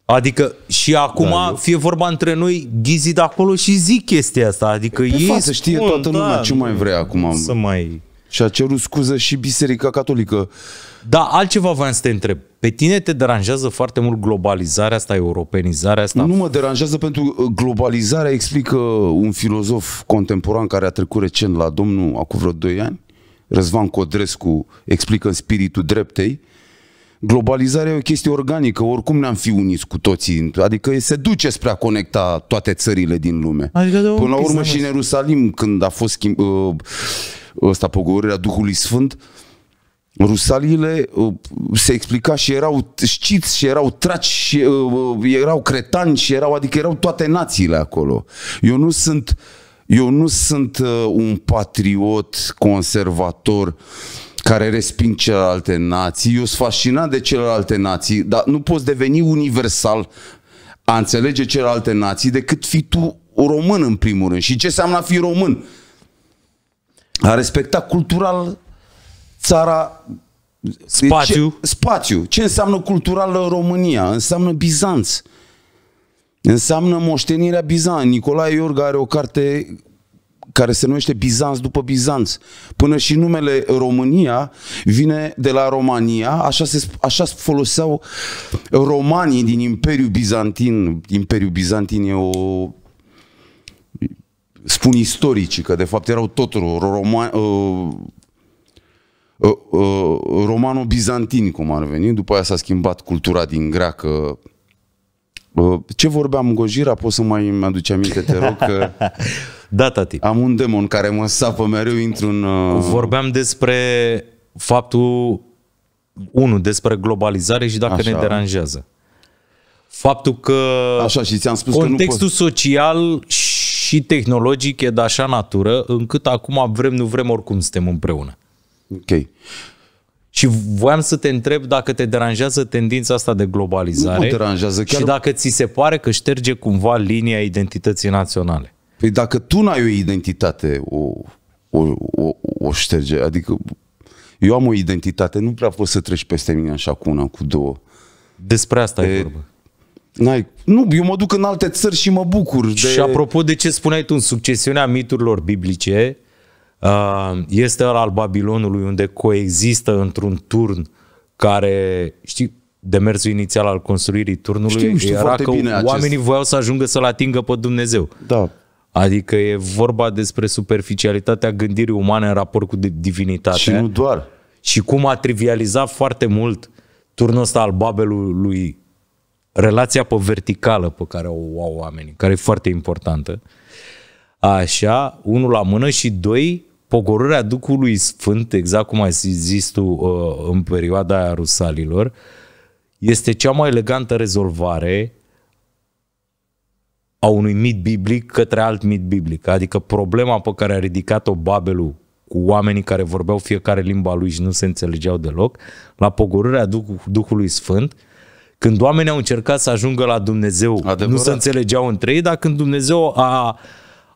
Speaker 2: Adică și acum da, eu... fie vorba între noi, ghizi de acolo și zic chestia asta. Adică pe ei față, știe toată lumea da, ce mai vrea acum. Să mai... Și a cerut scuză și Biserica Catolică. Da, altceva voiam să te întreb. Pe tine te deranjează foarte mult globalizarea asta, europenizarea asta?
Speaker 1: Nu mă deranjează pentru globalizarea, explică un filozof contemporan care a trecut recent la domnul acum vreo 2 ani, Răzvan Codrescu, explică în spiritul dreptei, globalizarea e o chestie organică, oricum ne-am fi uniți cu toții, adică se duce spre a conecta toate țările din lume. Adică Până la urmă și în Ierusalim, când a fost schimb, ă, ă, ăsta pogorirea Duhului Sfânt, Rusaliile uh, se explica și erau știți și erau traci și uh, uh, erau cretani și erau, adică erau toate națiile acolo. Eu nu sunt, eu nu sunt un patriot conservator care resping celelalte nații. Eu sunt fascinat de celelalte nații, dar nu poți deveni universal a înțelege celelalte nații decât fi tu român în primul rând. Și ce înseamnă a fi român? A respecta cultural țara Spațiu. Ce, spațiu. Ce înseamnă cultural în România? Înseamnă Bizanț. Înseamnă moștenirea Bizanț. Nicolae Iorga are o carte care se numește Bizanț după Bizanț. Până și numele România vine de la România, așa se așa foloseau romanii din Imperiul Bizantin. Imperiul Bizantin e o spun istoricii că de fapt erau tot romani Ă, ă, romano bizantini cum ar veni, după aia s-a schimbat cultura din greacă. Ă, ce vorbeam Gojira, poți să mai mi-aduce aminte, te rog, că... da, tati. Am un demon care mă sapă mereu, intru în... Vorbeam
Speaker 2: despre faptul, unu, despre globalizare și dacă Așa. ne deranjează. Faptul că Așa, și ți-am spus contextul că nu social și tehnologic e de așa natură încât acum vrem, nu vrem, oricum suntem împreună. Ok. Și voiam să te întreb dacă te deranjează tendința asta de globalizare. Nu mă deranjează chiar. Și dacă ți se pare că șterge cumva linia identității naționale. Păi dacă tu n-ai o identitate,
Speaker 1: o, o, o, o șterge. Adică eu am o identitate, nu prea
Speaker 2: poți să treci peste mine așa cu una, cu două. Despre asta e, e vorba.
Speaker 1: N-ai, nu, eu mă duc în alte țări și mă bucur. De... Și
Speaker 2: apropo de ce spuneai tu în succesiunea miturilor biblice, Uh, este ăla al Babilonului unde coexistă într-un turn care, știi, demersul inițial al construirii turnului știu, știu era că bine oamenii acest... voiau să ajungă să-L atingă pe Dumnezeu. Da. Adică e vorba despre superficialitatea gândirii umane în raport cu divinitatea. Și nu doar. Și cum a trivializat foarte mult turnul ăsta al Babelului relația pe verticală pe care o au oamenii, care e foarte importantă. Așa, unul la mână și doi, pogorârea Duhului Sfânt, exact cum ai zis tu uh, în perioada aia rusalilor, este cea mai elegantă rezolvare a unui mit biblic către alt mit biblic. Adică problema pe care a ridicat-o Babelul cu oamenii care vorbeau fiecare limba lui și nu se înțelegeau deloc, la pogorârea Duh- Duhului Sfânt, când oamenii au încercat să ajungă la Dumnezeu, Adevărat. nu se înțelegeau între ei, dar când Dumnezeu a,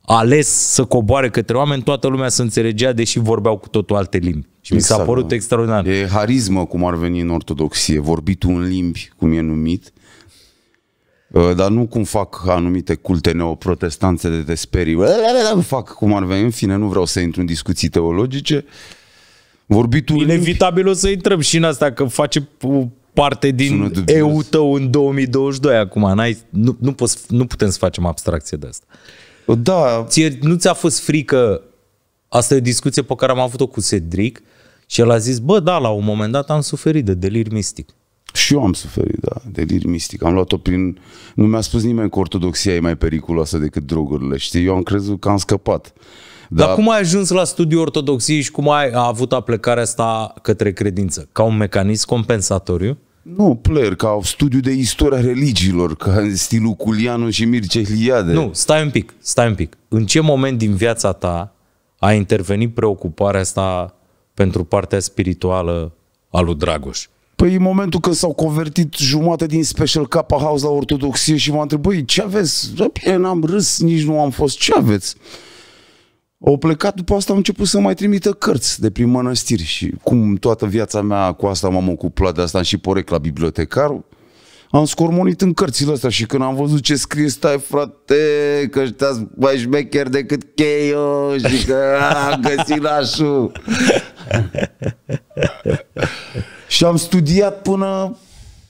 Speaker 2: ales să coboare către oameni, toată lumea se înțelegea, deși vorbeau cu totul alte limbi. Și exact, mi s-a exact. părut da. extraordinar. E harismă,
Speaker 1: cum ar veni în ortodoxie, vorbitul în limbi, cum e numit, ă, dar nu cum fac anumite culte neoprotestanțe de desperiu ă, Fac cum ar veni, în
Speaker 2: fine, nu vreau să intru în discuții teologice. Vorbitul Inevitabil limbi... o să intrăm și în asta, că face parte din eu tău în 2022 acum. N-ai, nu, nu, poți, nu putem să facem abstracție de asta. Da. Ție, nu ți-a fost frică, asta e o discuție pe care am avut-o cu Cedric, și el a zis, bă, da, la un moment dat am suferit de delir mistic.
Speaker 1: Și eu am suferit, da, delir mistic. Am luat-o prin... Nu mi-a spus nimeni că ortodoxia e mai periculoasă decât drogurile, știi? Eu am crezut că am scăpat.
Speaker 2: Dar, Dar cum ai ajuns la studiul ortodoxiei și cum ai avut aplecarea asta către credință? Ca un mecanism compensatoriu? Nu, player, ca studiu de istoria religiilor, ca în stilul Culianu și Mircea Eliade. Nu, stai un pic, stai un pic. În ce moment din viața ta a intervenit preocuparea asta pentru partea spirituală a lui Dragoș?
Speaker 1: Păi în momentul când s-au convertit jumate din Special Kappa House la ortodoxie și m am întrebat, ce aveți? Bine, n-am râs, nici nu am fost, ce aveți? O plecat, după asta am început să mai trimită cărți de prin mănăstiri și cum toată viața mea cu asta m-am ocupat, de asta am și porec la bibliotecarul, am scormonit în cărțile astea și când am văzut ce scrie, stai frate, că ăștia mai șmecher decât cheio și că am găsit lașul. și am studiat până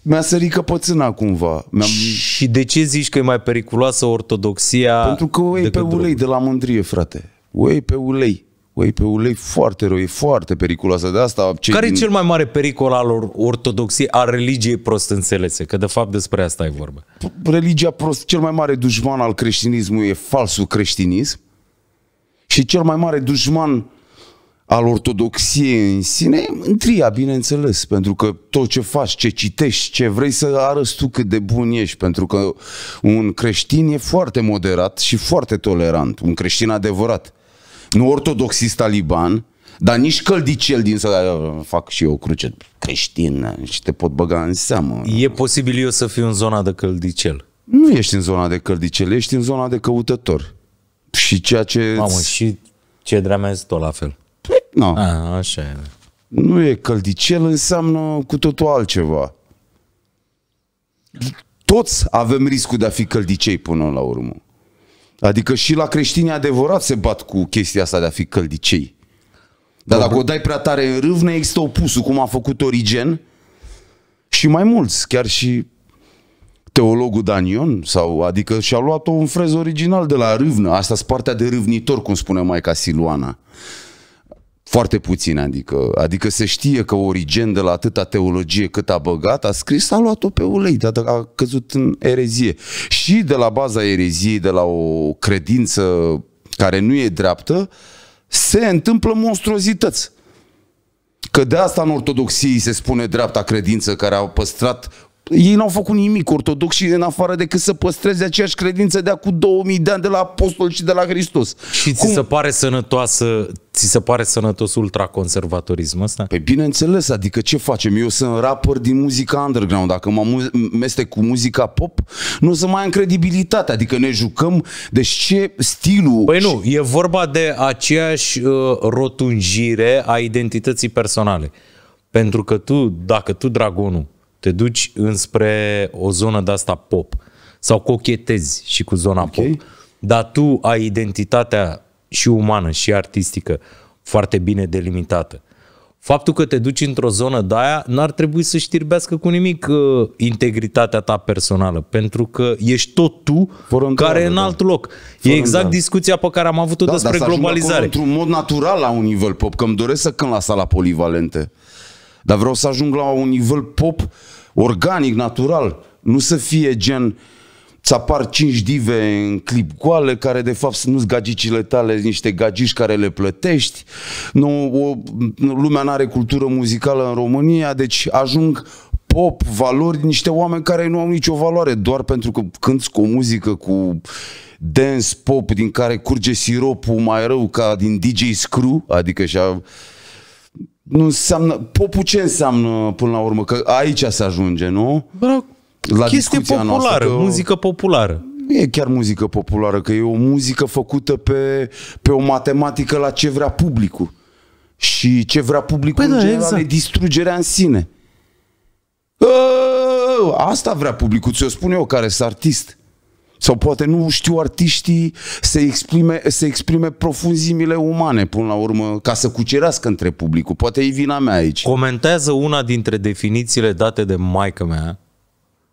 Speaker 1: mi-a sărit căpățâna cumva. Mi-am... Și de ce
Speaker 2: zici că e mai periculoasă ortodoxia?
Speaker 1: Pentru că e pe ulei drog. de la mândrie, frate. O
Speaker 2: pe ulei. O pe ulei foarte
Speaker 1: rău, e foarte
Speaker 2: periculoasă. De asta ce Care din... e cel mai mare pericol al ortodoxiei, a religiei prost înțelese? Că de fapt despre asta e vorba.
Speaker 1: Religia prost, cel mai mare dușman al creștinismului
Speaker 2: e falsul creștinism și cel
Speaker 1: mai mare dușman al ortodoxiei în sine, mântria, bineînțeles, pentru că tot ce faci, ce citești, ce vrei să arăți tu cât de bun ești, pentru că un creștin e foarte moderat și foarte tolerant, un creștin adevărat nu ortodoxist taliban, dar nici căldicel din să fac și eu cruce creștină și te pot băga în seamă. E posibil eu să fiu în zona de căldicel. Nu ești în zona de căldicel, ești în zona de căutător. Și ceea ce... Mamă, și
Speaker 2: ce dramezi tot la fel.
Speaker 1: Păi, nu. No. așa e. Nu e căldicel, înseamnă cu totul altceva. Toți avem riscul de a fi căldicei până la urmă. Adică și la creștini adevărat se bat cu chestia asta de a fi căldicei. Dar dacă o dai prea tare în râvne, există opusul, cum a făcut Origen și mai mulți, chiar și teologul Danion, sau, adică și-a luat-o un frez original de la râvnă. Asta e partea de râvnitor, cum spune Maica Siluana. Foarte puțin, adică, adică se știe că Origen de la atâta teologie cât a băgat, a scris, a luat-o pe ulei, dar a căzut în erezie. Și de la baza ereziei, de la o credință care nu e dreaptă, se întâmplă monstruozități. Că de asta în ortodoxie se spune dreapta credință care a păstrat ei n-au făcut nimic ortodox și în afară decât să păstreze aceeași
Speaker 2: credință de acum 2000 de ani de la apostol și de la Hristos. Și Cum? ți se pare sănătoasă, ți se pare sănătos ultraconservatorismul ăsta? Păi bineînțeles, adică ce facem?
Speaker 1: Eu sunt rapper din muzica underground, dacă mă mestec cu muzica pop, nu o să mai am
Speaker 2: credibilitate, adică ne jucăm, deci ce stilul... Păi nu, e vorba de aceeași uh, rotunjire a identității personale. Pentru că tu, dacă tu, Dragonul, te duci înspre o zonă de asta pop sau cochetezi și cu zona okay. pop, dar tu ai identitatea și umană și artistică foarte bine delimitată. Faptul că te duci într-o zonă de aia n-ar trebui să știrbească cu nimic uh, integritatea ta personală, pentru că ești tot tu Fără care e în da. alt loc. Fără e exact discuția pe care am avut-o da, despre dar globalizare.
Speaker 1: într-un mod natural la un nivel pop, că îmi doresc să cânt la sala polivalente. Dar vreau să ajung la un nivel pop uh, organic, natural, nu să fie gen să apar cinci dive în clip goale care de fapt nu-s gagicile tale, niște gagici care le plătești. Nu, o, lumea nu are cultură muzicală în România, deci ajung pop, valori, niște oameni care nu au nicio valoare, doar pentru că când cu o muzică cu dance pop din care curge siropul mai rău ca din DJ Screw, adică și-a nu înseamnă... Popul ce înseamnă până la urmă? Că aici se ajunge, nu?
Speaker 2: Bă, la chestie populară, noastră, că... muzică populară.
Speaker 1: Nu e chiar muzică populară, că e o muzică făcută pe, pe o matematică la ce vrea publicul. Și ce vrea publicul păi în da, general exact. e distrugerea în sine. Asta vrea publicul, ți-o spun eu, care sunt artist. Sau poate nu știu artiștii să exprime, să exprime profunzimile
Speaker 2: umane până la urmă, ca să cucerească între publicul. Poate e vina mea aici. Comentează una dintre definițiile date de maica mea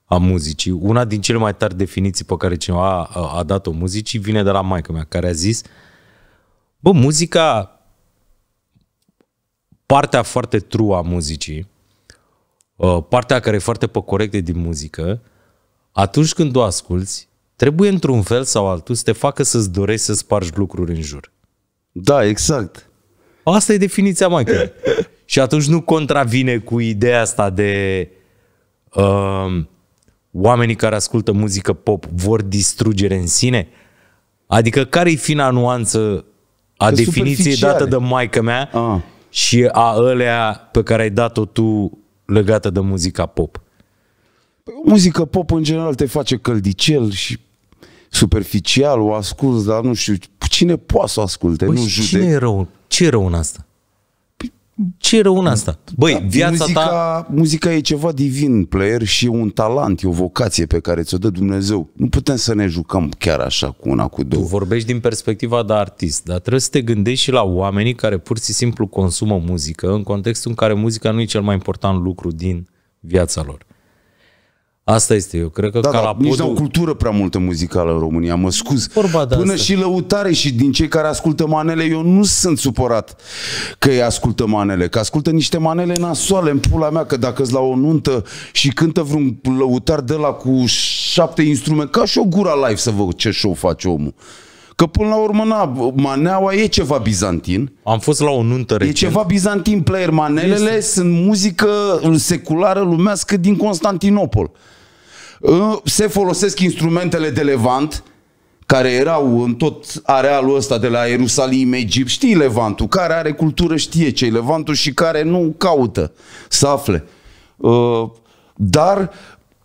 Speaker 2: a muzicii. Una din cele mai tari definiții pe care cineva a, a dat-o muzicii vine de la maica mea, care a zis Bă, muzica, partea foarte true a muzicii, uh, partea care e foarte pe corecte din muzică, atunci când o asculți, trebuie într-un fel sau altul să te facă să-ți dorești să spargi lucruri în jur. Da, exact. Asta e definiția clar. și atunci nu contravine cu ideea asta de uh, oamenii care ascultă muzică pop vor distrugere în sine. Adică care-i fina nuanță a de definiției dată de maică mea ah. și a ălea pe care ai dat-o tu legată de muzica pop? Păi, muzică pop în
Speaker 1: general te face căldicel și superficial, o ascult, dar nu știu, cine poate să o asculte, păi nu jude. cine e
Speaker 2: rău? Ce e rău în asta? Ce e rău în asta? Băi, da, viața muzica, ta...
Speaker 1: Muzica e ceva divin, player, și e un talent, e o vocație pe care ți-o dă Dumnezeu. Nu putem să ne jucăm chiar așa cu una, cu două.
Speaker 2: Tu vorbești din perspectiva de artist, dar trebuie să te gândești și la oamenii care pur și simplu consumă muzică, în contextul în care muzica nu e cel mai important lucru din viața lor. Asta este, eu cred că da, calapodul... Da, nici nu au
Speaker 1: cultură prea multă muzicală în România, mă scuz. Vorba de Până asta. și lăutare și din cei care ascultă manele, eu nu sunt supărat că ei ascultă manele, că ascultă niște manele nasoale în pula mea, că dacă la o nuntă și cântă vreun lăutar de la cu șapte instrumente, ca și o gura live să văd ce show face omul. Că până la urmă, na, maneaua e ceva
Speaker 2: bizantin. Am fost la o nuntă recent. E ceva
Speaker 1: bizantin player. Manelele este. sunt muzică seculară lumească din Constantinopol se folosesc instrumentele de levant, care erau în tot arealul ăsta de la Ierusalim, Egipt, știi Levantul, care are cultură știe ce Levantul și care nu caută să afle. Dar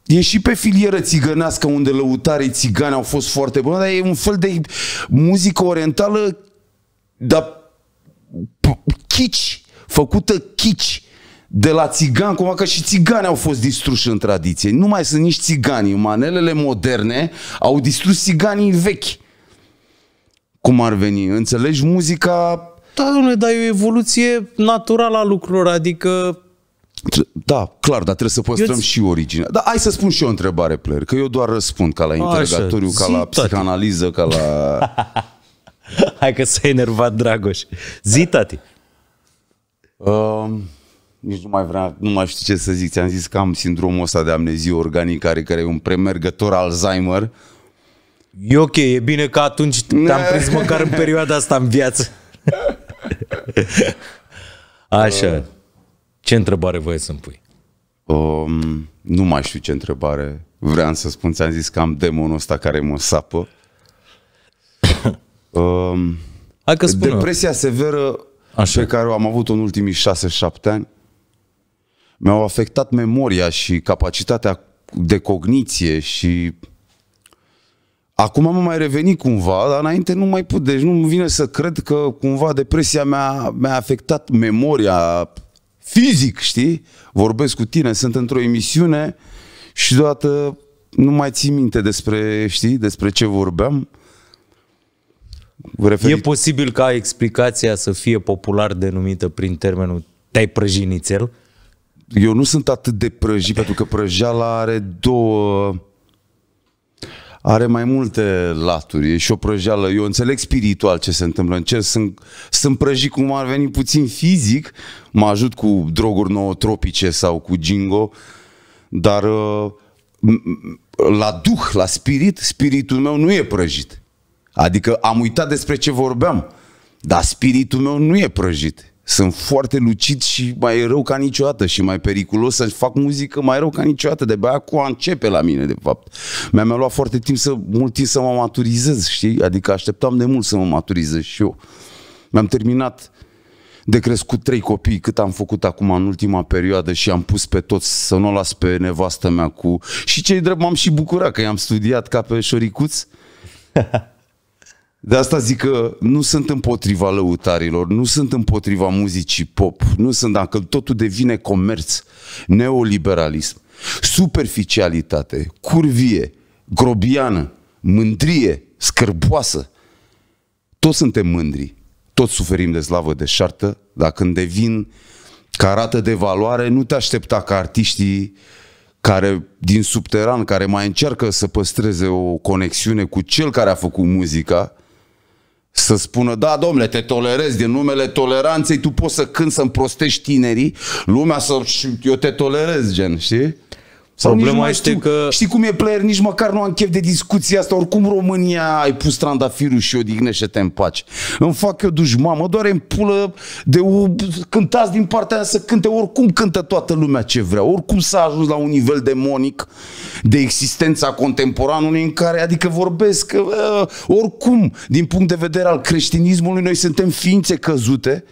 Speaker 1: e și pe filieră țigănească unde lăutarii țigani au fost foarte buni, dar e un fel de muzică orientală, dar chici, făcută chici de la țigan, cumva că și țiganii au fost distruși în tradiție. Nu mai sunt nici țiganii. Manelele moderne au distrus țiganii vechi. Cum ar veni? Înțelegi muzica? Da, domnule, dar e o evoluție
Speaker 2: naturală a lucrurilor, adică
Speaker 1: da, clar, dar trebuie să păstrăm și originea. Dar hai să spun și eu o întrebare, player, că eu doar răspund ca la interrogatoriu, ca la psihanaliză,
Speaker 2: ca la... hai că s-a enervat Dragoș. Zi, tati. Um nici nu mai vreau, nu mai știu
Speaker 1: ce să zic, ți-am zis că am sindromul ăsta de amnezie organică, care, care e un premergător Alzheimer.
Speaker 2: E ok, e bine că atunci te-am prins măcar în perioada asta în viață. Așa, uh. ce întrebare voi să-mi pui?
Speaker 1: Um, nu mai știu ce întrebare vreau să spun, ți-am zis că am demonul ăsta care mă sapă. um,
Speaker 2: Hai că Depresia
Speaker 1: severă Așa. pe care o am avut-o în ultimii 6-7 ani mi-au afectat memoria și capacitatea de cogniție și Acum am mai revenit cumva, dar înainte nu mai pot, Deci nu-mi vine să cred că cumva depresia mea mi-a afectat memoria fizic, știi? Vorbesc cu tine, sunt într-o emisiune și deodată nu mai ții minte despre,
Speaker 2: știi, despre ce vorbeam. Referit... E posibil ca explicația să fie popular denumită prin termenul te-ai prăjinițel? eu nu sunt atât de prăjit, pentru că prăjeala are două...
Speaker 1: Are mai multe laturi, e și o prăjeală. Eu înțeleg spiritual ce se întâmplă, încerc să sunt prăjit cum ar veni puțin fizic, mă ajut cu droguri nootropice sau cu jingo, dar uh, la duh, la spirit, spiritul meu nu e prăjit. Adică am uitat despre ce vorbeam, dar spiritul meu nu e prăjit sunt foarte lucid și mai rău ca niciodată și mai periculos să fac muzică mai rău ca niciodată. De bea acum începe la mine, de fapt. Mi-a mi luat foarte timp să, mult timp să mă maturizez, știi? Adică așteptam de mult să mă maturizez și eu. Mi-am terminat de crescut trei copii, cât am făcut acum în ultima perioadă și am pus pe toți să nu o las pe nevastă mea cu... Și cei drept m-am și bucurat că i-am studiat ca pe șoricuț. De asta zic că nu sunt împotriva lăutarilor, nu sunt împotriva muzicii pop, nu sunt, dacă totul devine comerț, neoliberalism, superficialitate, curvie, grobiană, mândrie, scârboasă. Toți suntem mândri, toți suferim de slavă de șartă, dar când devin ca rată de valoare, nu te aștepta ca artiștii care din subteran, care mai încearcă să păstreze o conexiune cu cel care a făcut muzica, să spună, da, domnule, te tolerez din numele toleranței, tu poți să când să împrostești tinerii, lumea să, eu te tolerez, gen, știi? Sau Problema este știu. că... Știi cum e player? Nici măcar nu am chef de discuția asta. Oricum România ai pus trandafirul și odihnește-te în pace. Îmi fac eu dușman, mă doare în pulă de u... Cântați din partea să cânte. Oricum cântă toată lumea ce vrea. Oricum s-a ajuns la un nivel demonic de existența contemporanului în care, adică vorbesc, uh, oricum, din punct de vedere al creștinismului, noi suntem ființe căzute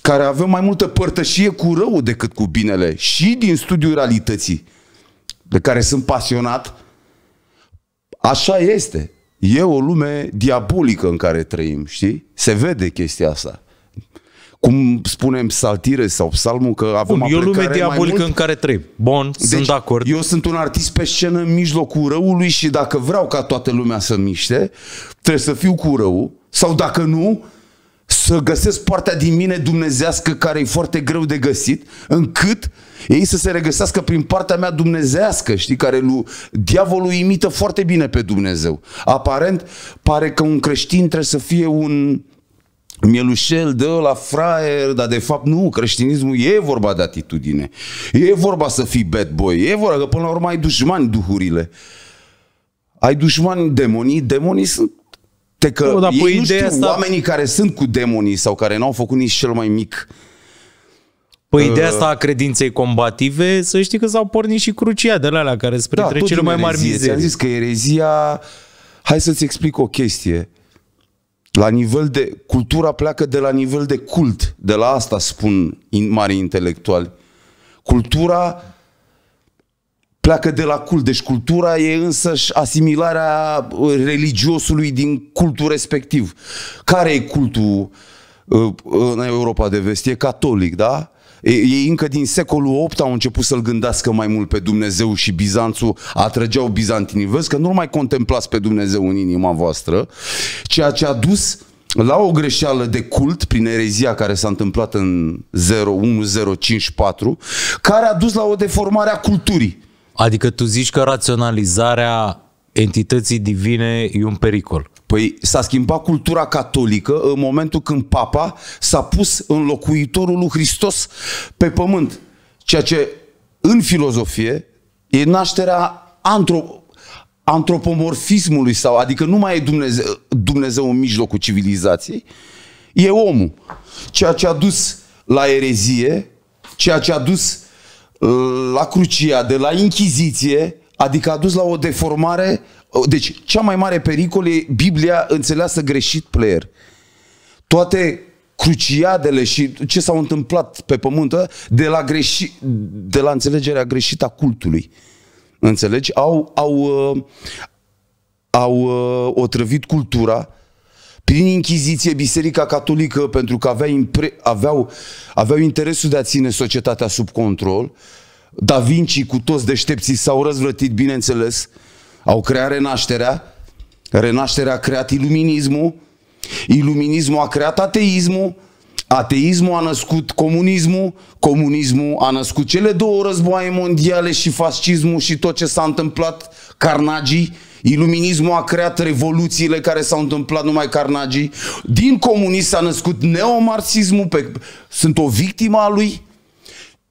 Speaker 1: care avem mai multă părtășie cu răul decât cu binele și din studiul realității de care sunt pasionat, așa este. E o lume diabolică în care trăim, știi? Se vede chestia asta. Cum spunem saltire sau psalmul că avem Bun, e o lume diabolică în
Speaker 2: care trăim. Bun,
Speaker 1: deci, sunt de acord. Eu sunt un artist pe scenă în mijlocul răului și dacă vreau ca toată lumea să miște, trebuie să fiu cu răul sau dacă nu, să găsesc partea din mine dumnezească care e foarte greu de găsit, încât ei să se regăsească prin partea mea dumnezească, știi, care lui, diavolul imită foarte bine pe Dumnezeu. Aparent, pare că un creștin trebuie să fie un mielușel de la fraier, dar de fapt nu, creștinismul e vorba de atitudine, e vorba să fii bad boy, e vorba că până la urmă ai dușmani duhurile, ai dușmani demonii, demonii sunt te că da, ei păi nu știu, asta... oamenii care sunt cu demonii sau care n-au făcut nici cel mai mic Păi uh, ideea asta
Speaker 2: a credinței combative, să știi că s-au pornit și cruciadele alea care spre da, cele mai mari mizerii. Am zis
Speaker 1: că erezia... Hai să-ți explic o chestie. La nivel de... Cultura pleacă de la nivel de cult. De la asta spun mari intelectuali. Cultura pleacă de la cult. Deci cultura e însăși asimilarea uh, religiosului din cultul respectiv. Care e cultul uh, în Europa de vest? E catolic, da? Ei încă din secolul VIII au început să-l gândească mai mult pe Dumnezeu și Bizanțul, atrăgeau bizantinii. Vezi că nu mai contemplați pe Dumnezeu în inima voastră, ceea ce a dus la o greșeală de cult prin erezia care s-a întâmplat în 01054, care a
Speaker 2: dus la o deformare a culturii. Adică tu zici că raționalizarea entității divine e un pericol. Păi s-a schimbat cultura catolică în momentul când
Speaker 1: papa s-a pus în locuitorul lui Hristos pe pământ. Ceea ce în filozofie e nașterea antro- antropomorfismului sau, adică nu mai e Dumnezeu, Dumnezeu în mijlocul civilizației, e omul. Ceea ce a dus la erezie, ceea ce a dus la crucia de la Inchiziție, adică a dus la o deformare. Deci, cea mai mare pericol e Biblia înțeleasă greșit player. Toate cruciadele și ce s-a întâmplat pe pământ ă, de la, greși, de la înțelegerea greșită a cultului. Înțelegi? Au, au, ă, au ă, otrăvit cultura, prin Inchiziție, Biserica Catolică, pentru că avea impre- aveau, aveau interesul de a ține societatea sub control, Da Vinci cu toți deștepții s-au răzvrătit, bineînțeles, au creat renașterea, renașterea a creat iluminismul, iluminismul a creat ateismul, ateismul a născut comunismul, comunismul a născut cele două războaie mondiale și fascismul și tot ce s-a întâmplat, carnagii, Iluminismul a creat revoluțiile care s-au întâmplat numai carnagii. Din comunism s-a născut neomarxismul. Pe... Sunt o victimă a lui.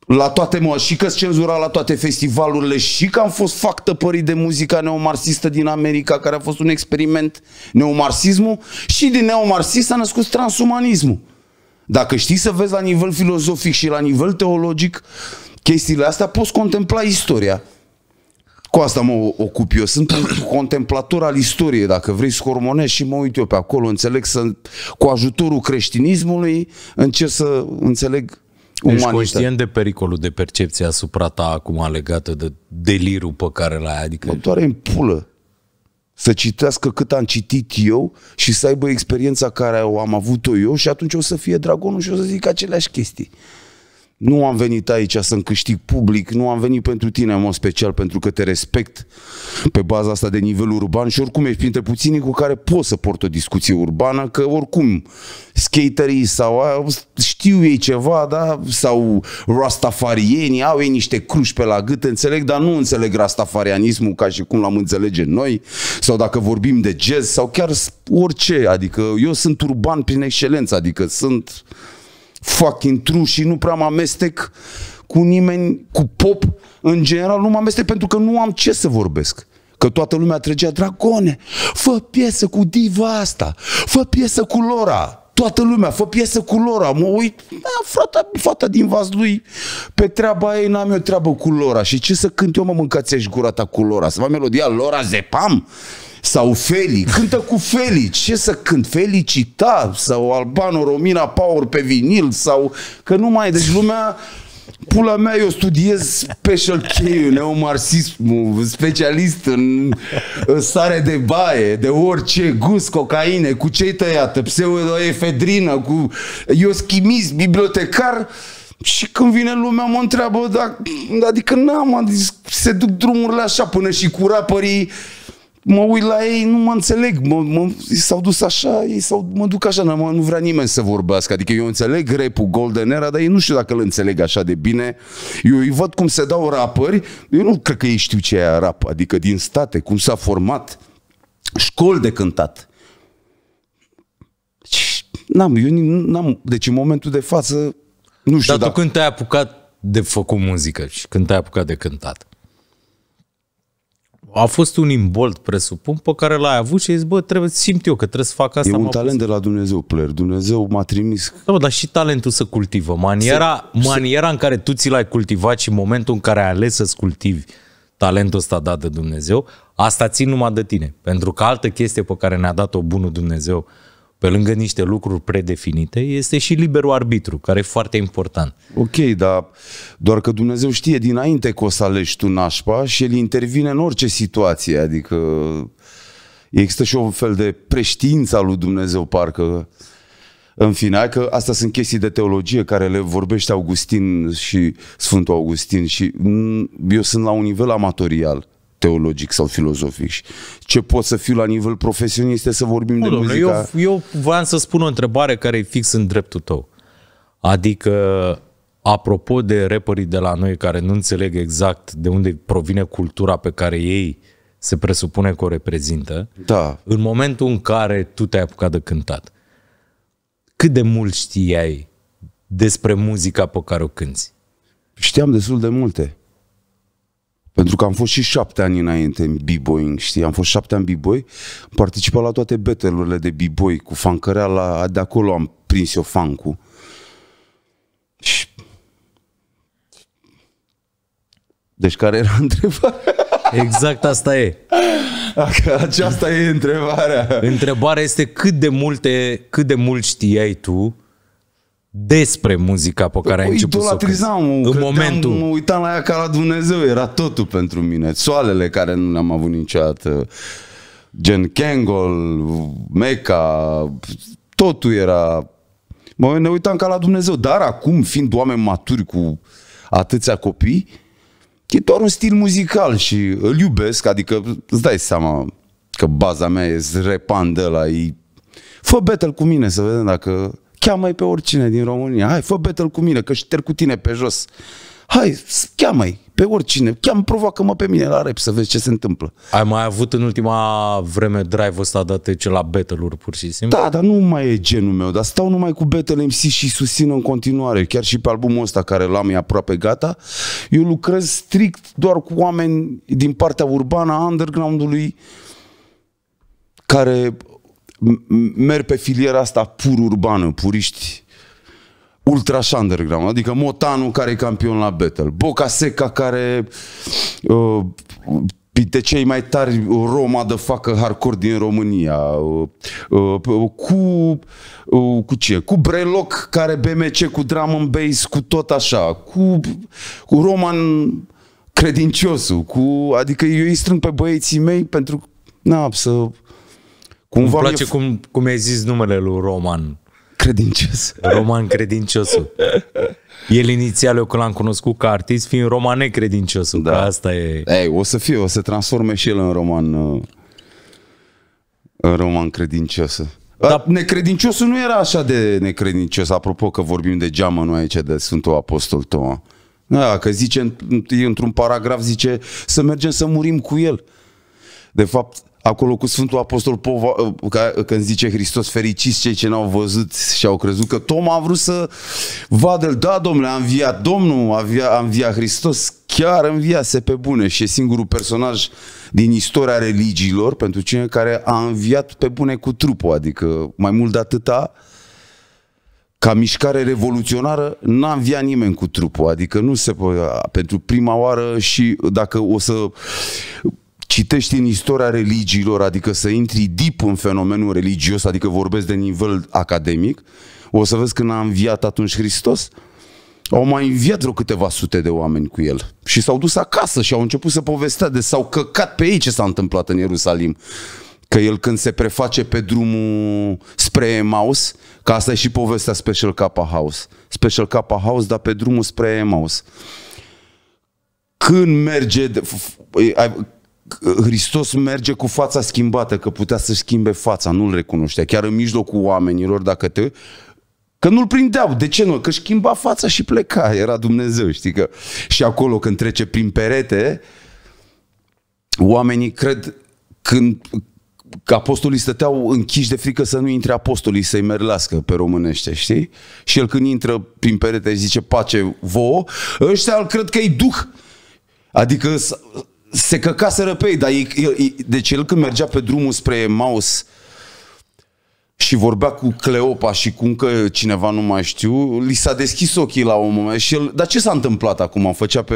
Speaker 1: La toate, mă, și că cenzura la toate festivalurile și că am fost factă părit de muzica neomarxistă din America, care a fost un experiment, neomarxismul, și din neomarxist s-a născut transumanismul. Dacă știi să vezi la nivel filozofic și la nivel teologic chestiile astea, poți contempla istoria cu asta mă ocup eu. Sunt contemplator al istoriei, dacă vrei, scormonesc și mă uit eu pe acolo. Înțeleg să, cu ajutorul creștinismului, încerc să înțeleg
Speaker 2: umanitatea. Ești conștient de pericolul de percepție asupra ta acum legată de delirul pe care l-ai? Adică... Mă doare în pulă
Speaker 1: să citească cât am citit eu și să aibă experiența care o am avut-o eu și atunci o să fie dragonul și o să zic aceleași chestii. Nu am venit aici să-mi câștig public, nu am venit pentru tine în mod special, pentru că te respect pe baza asta de nivel urban și oricum ești printre puținii cu care pot să port o discuție urbană, că oricum skaterii sau știu ei ceva, da? sau rastafarienii, au ei niște cruși pe la gât, înțeleg, dar nu înțeleg rastafarianismul ca și cum l-am înțelege noi, sau dacă vorbim de jazz, sau chiar orice, adică eu sunt urban prin excelență, adică sunt fucking true și nu prea mă amestec cu nimeni, cu pop. În general nu mă amestec pentru că nu am ce să vorbesc. Că toată lumea trăgea, dragone, fă piesă cu diva asta, fă piesă cu Lora. Toată lumea, fă piesă cu Lora. Mă uit, da, frata, fata din vas lui, pe treaba ei n-am eu treabă cu Lora. Și ce să cânt eu, mă, mâncați gura ta cu Lora? Să fac melodia Lora Zepam? sau Feli, cântă cu Feli, ce să cânt? Felicita sau Albano Romina Power pe vinil sau că nu mai, deci lumea Pula mea, eu studiez special K, neomarxism, specialist în sare de baie, de orice gust, cocaine, cu ce tăiată, pseudoefedrină, cu... Eu schimist, bibliotecar, și când vine lumea mă întreabă, da, adică n-am, adică se duc drumurile așa până și cu rapării mă uit la ei, nu mă înțeleg, mă, mă, s-au dus așa, ei s-au, mă duc așa, mă, nu vrea nimeni să vorbească, adică eu înțeleg repul Golden Era, dar ei nu știu dacă îl înțeleg așa de bine, eu îi văd cum se dau rapări, eu nu cred că ei știu ce e rap, adică din state, cum s-a format, școli de cântat. Deci, n-am, eu
Speaker 2: n-am, deci în momentul de față, nu știu Dar tu dacă... când te-ai apucat de făcut muzică și când te-ai apucat de cântat? a fost un imbolt, presupun, pe care l-ai avut și ai zis, bă, trebuie, simt eu că trebuie să fac asta. E un talent pus. de la Dumnezeu, player. Dumnezeu m-a trimis. Da, bă, dar și talentul să cultivă. Maniera, se, maniera se... în care tu ți l-ai cultivat și momentul în care ai ales să-ți cultivi talentul ăsta dat de Dumnezeu, asta țin numai de tine. Pentru că altă chestie pe care ne-a dat-o bunul Dumnezeu pe lângă niște lucruri predefinite, este și liberul arbitru, care e foarte important. Ok, dar doar că Dumnezeu știe
Speaker 1: dinainte că o să alegi tu nașpa și El intervine în orice situație, adică există și un fel de preștiința lui Dumnezeu, parcă în final, că astea sunt chestii de teologie care le vorbește Augustin și Sfântul Augustin și eu sunt la un nivel amatorial teologic sau filozofic. Ce pot să fiu la nivel profesionist este să vorbim nu, de domnule, muzica...
Speaker 2: Eu, eu voiam să spun o întrebare care e fix în dreptul tău. Adică, apropo de rapperii de la noi care nu înțeleg exact de unde provine cultura pe care ei se presupune că o reprezintă, da. în momentul în care tu te-ai apucat de cântat, cât de mult știai despre muzica pe care o cânti? Știam destul de multe.
Speaker 1: Pentru că am fost și șapte ani înainte în b-boying, știi? Am fost șapte ani b-boy, am participat la toate battle-urile de b-boy cu la... de acolo am prins eu fancu. Și...
Speaker 2: Deci care era întrebarea? Exact asta e. Aceasta e întrebarea. Întrebarea este cât de multe, cât de mult știai tu despre muzica pe care o, ai păi, început să o în credeam, momentul. Mă
Speaker 1: uitam la ea ca la Dumnezeu, era totul pentru mine. Soalele care nu le-am avut niciodată, gen Kangol, Meca, totul era... Mă, ne uitam ca la Dumnezeu, dar acum, fiind oameni maturi cu atâția copii, e doar un stil muzical și îl iubesc, adică îți dai seama că baza mea e repan la ei. Fă battle cu mine să vedem dacă Cheamă-i pe oricine din România. Hai, fă battle cu mine, că șterg cu tine pe jos. Hai, cheamă-i pe oricine. cheamă, provoacă-mă pe mine la rep să vezi ce se întâmplă.
Speaker 2: Ai mai avut în ultima vreme drive-ul ăsta de ce la battle-uri pur și simplu? Da, dar nu mai e genul meu, dar stau numai cu
Speaker 1: battle MC și susțin în continuare. Chiar și pe albumul ăsta care l-am e aproape gata. Eu lucrez strict doar cu oameni din partea urbană a underground-ului care merg pe filiera asta pur urbană, puriști ultra underground, adică Motanu care e campion la battle, Boca Seca care uh, de cei mai tari Roma de facă hardcore din România, uh, uh, cu, uh, cu ce? Cu Breloc care BMC, cu drum and bass, cu tot așa, cu, cu Roman credinciosul, cu, adică eu îi strâng pe băieții mei pentru na,
Speaker 2: să cum Îmi place eu... cum, cum ai zis numele lui Roman. Credincios. Roman Credinciosul. El inițial, eu când l-am cunoscut ca artist, fiind roman credinciosul, da.
Speaker 1: asta e... Ei, o să fie, o să transforme și el în roman... Uh, în roman credincios. Da. Dar necredinciosul nu era așa de necredincios, apropo că vorbim de geamă noi aici, de Sfântul Apostol Toma. Da, că zice, într-un paragraf zice să mergem să murim cu el. De fapt, acolo cu Sfântul Apostol Pova, uh, uh, când zice Hristos, fericiți cei ce n-au văzut și au crezut, că Tom a vrut să vadă, da, domnule, a înviat Domnul, a înviat, a înviat Hristos, chiar înviase pe bune și e singurul personaj din istoria religiilor pentru cine care a înviat pe bune cu trupul, adică mai mult de atâta, ca mișcare revoluționară n-a înviat nimeni cu trupul, adică nu se pentru prima oară și dacă o să citești în istoria religiilor, adică să intri deep în fenomenul religios, adică vorbesc de nivel academic, o să vezi când a înviat atunci Hristos, au mai înviat vreo câteva sute de oameni cu el și s-au dus acasă și au început să povestea de s-au căcat pe ei ce s-a întâmplat în Ierusalim. Că el când se preface pe drumul spre Emaus, ca asta e și povestea Special Kappa House. Special Kappa House, dar pe drumul spre Emaus. Când merge, Hristos merge cu fața schimbată, că putea să schimbe fața, nu-l recunoștea, chiar în mijlocul oamenilor, dacă te... Că nu-l prindeau, de ce nu? Că schimba fața și pleca, era Dumnezeu, știi că... Și acolo când trece prin perete, oamenii cred când că apostolii stăteau închiși de frică să nu intre apostolii să-i merlească pe românește, știi? Și el când intră prin perete și zice pace vouă, ăștia îl cred că îi duh, Adică se căca să ei, dar e, e, deci el când mergea pe drumul spre Maus și vorbea cu Cleopa și cu încă cineva, nu mai știu, li s-a deschis ochii la un moment și el, dar ce s-a întâmplat acum? Făcea pe...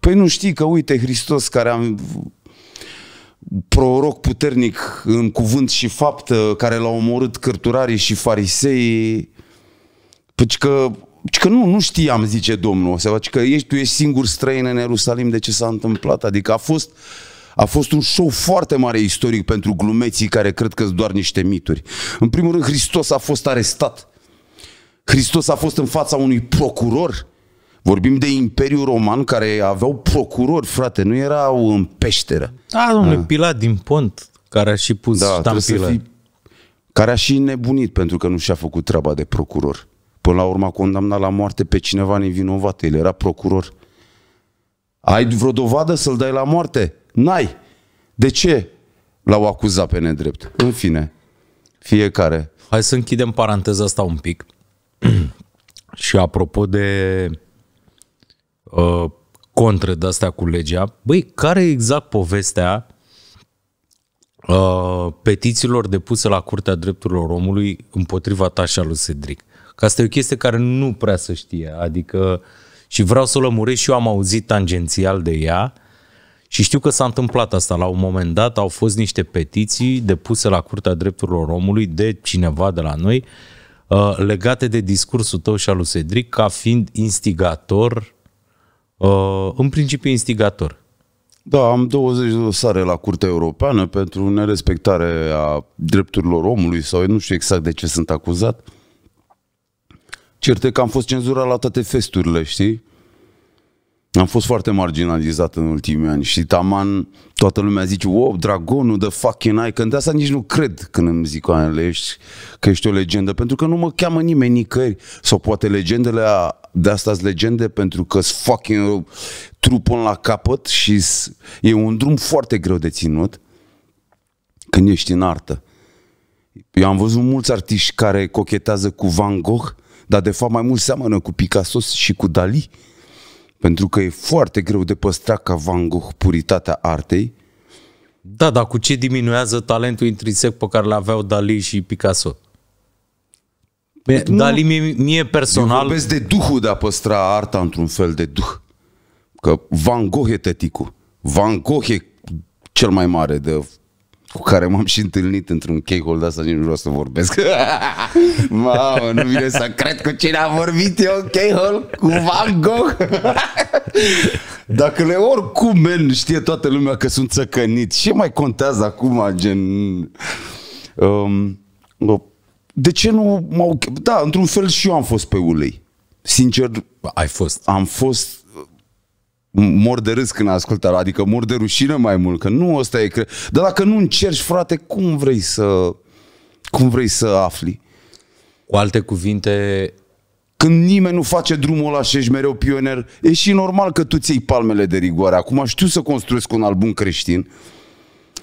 Speaker 1: Păi nu știi că uite Hristos care am proroc puternic în cuvânt și faptă care l-au omorât cărturarii și farisei, păci deci că Că nu, nu știam, zice domnul ăsta, că ești, tu ești singur străin în Ierusalim de ce s-a întâmplat. Adică a fost, a fost un show foarte mare istoric pentru glumeții care cred că sunt doar niște mituri. În primul rând, Hristos a fost arestat. Hristos a fost în fața unui procuror. Vorbim de Imperiul Roman care aveau procurori, frate, nu erau în peșteră. A,
Speaker 2: da, domnule, a. Ah. Pilat din Pont, care a și pus da, ștampilă. Fi,
Speaker 1: care a și nebunit pentru că nu și-a făcut treaba de procuror. Până la urmă a condamnat la moarte pe cineva nevinovat. El era procuror. Ai vreo dovadă să-l dai la moarte? N-ai. De ce l-au acuzat pe nedrept? În fine, fiecare.
Speaker 2: Hai să închidem paranteza asta un pic. Și apropo de uh, contră de astea cu legea, băi, care e exact povestea uh, petițiilor depuse la Curtea Drepturilor Omului împotriva tașa lui Cedric? Că asta e o chestie care nu prea să știe. Adică, și vreau să o lămuresc și eu am auzit tangențial de ea și știu că s-a întâmplat asta. La un moment dat au fost niște petiții depuse la Curtea Drepturilor Omului de cineva de la noi uh, legate de discursul tău și al lui Cedric ca fiind instigator, uh, în principiu instigator.
Speaker 1: Da, am 20 de dosare la Curtea Europeană pentru nerespectare a drepturilor omului sau eu nu știu exact de ce sunt acuzat. Uh, Cert că am fost cenzurat la toate festurile, știi? Am fost foarte marginalizat în ultimii ani și taman toată lumea zice, wow, dragonul de fucking ai, când de asta nici nu cred când îmi zic oamenile, ești, că ești o legendă, pentru că nu mă cheamă nimeni nicăieri. Sau poate legendele a, de asta sunt legende pentru că sunt fucking trupul la capăt și e un drum foarte greu de ținut când ești în artă. Eu am văzut mulți artiști care cochetează cu Van Gogh dar de fapt mai mult seamănă cu Picasso și cu Dali, pentru că e foarte greu de păstrat ca Van Gogh puritatea artei.
Speaker 2: Da, dar cu ce diminuează talentul intrinsec pe care l-aveau Dali și Picasso? Bine, păi, Dali mie, mie personal... Eu
Speaker 1: vorbesc de duhul de a păstra arta într-un fel de duh. Că Van Gogh e tăticul. Van Gogh e cel mai mare de cu care m-am și întâlnit într-un checkhole de asta, nici nu vreau să vorbesc. Mamă, nu vine să cred cu cine a vorbit eu în checkhole cu Van Gogh. Dacă le oricum, men, știe toată lumea că sunt țăcănit, ce mai contează acum, gen... Um, de ce nu m-au... Da, într-un fel și eu am fost pe ulei. Sincer... Ai fost. Am fost mor de râs când ascultă, adică mor de rușine mai mult, că nu ăsta e cre... Dar dacă nu încerci, frate, cum vrei să cum vrei să afli? Cu alte cuvinte, când nimeni nu face drumul ăla și ești mereu pioner, e și normal că tu ți palmele de rigoare. Acum știu să construiesc un album creștin.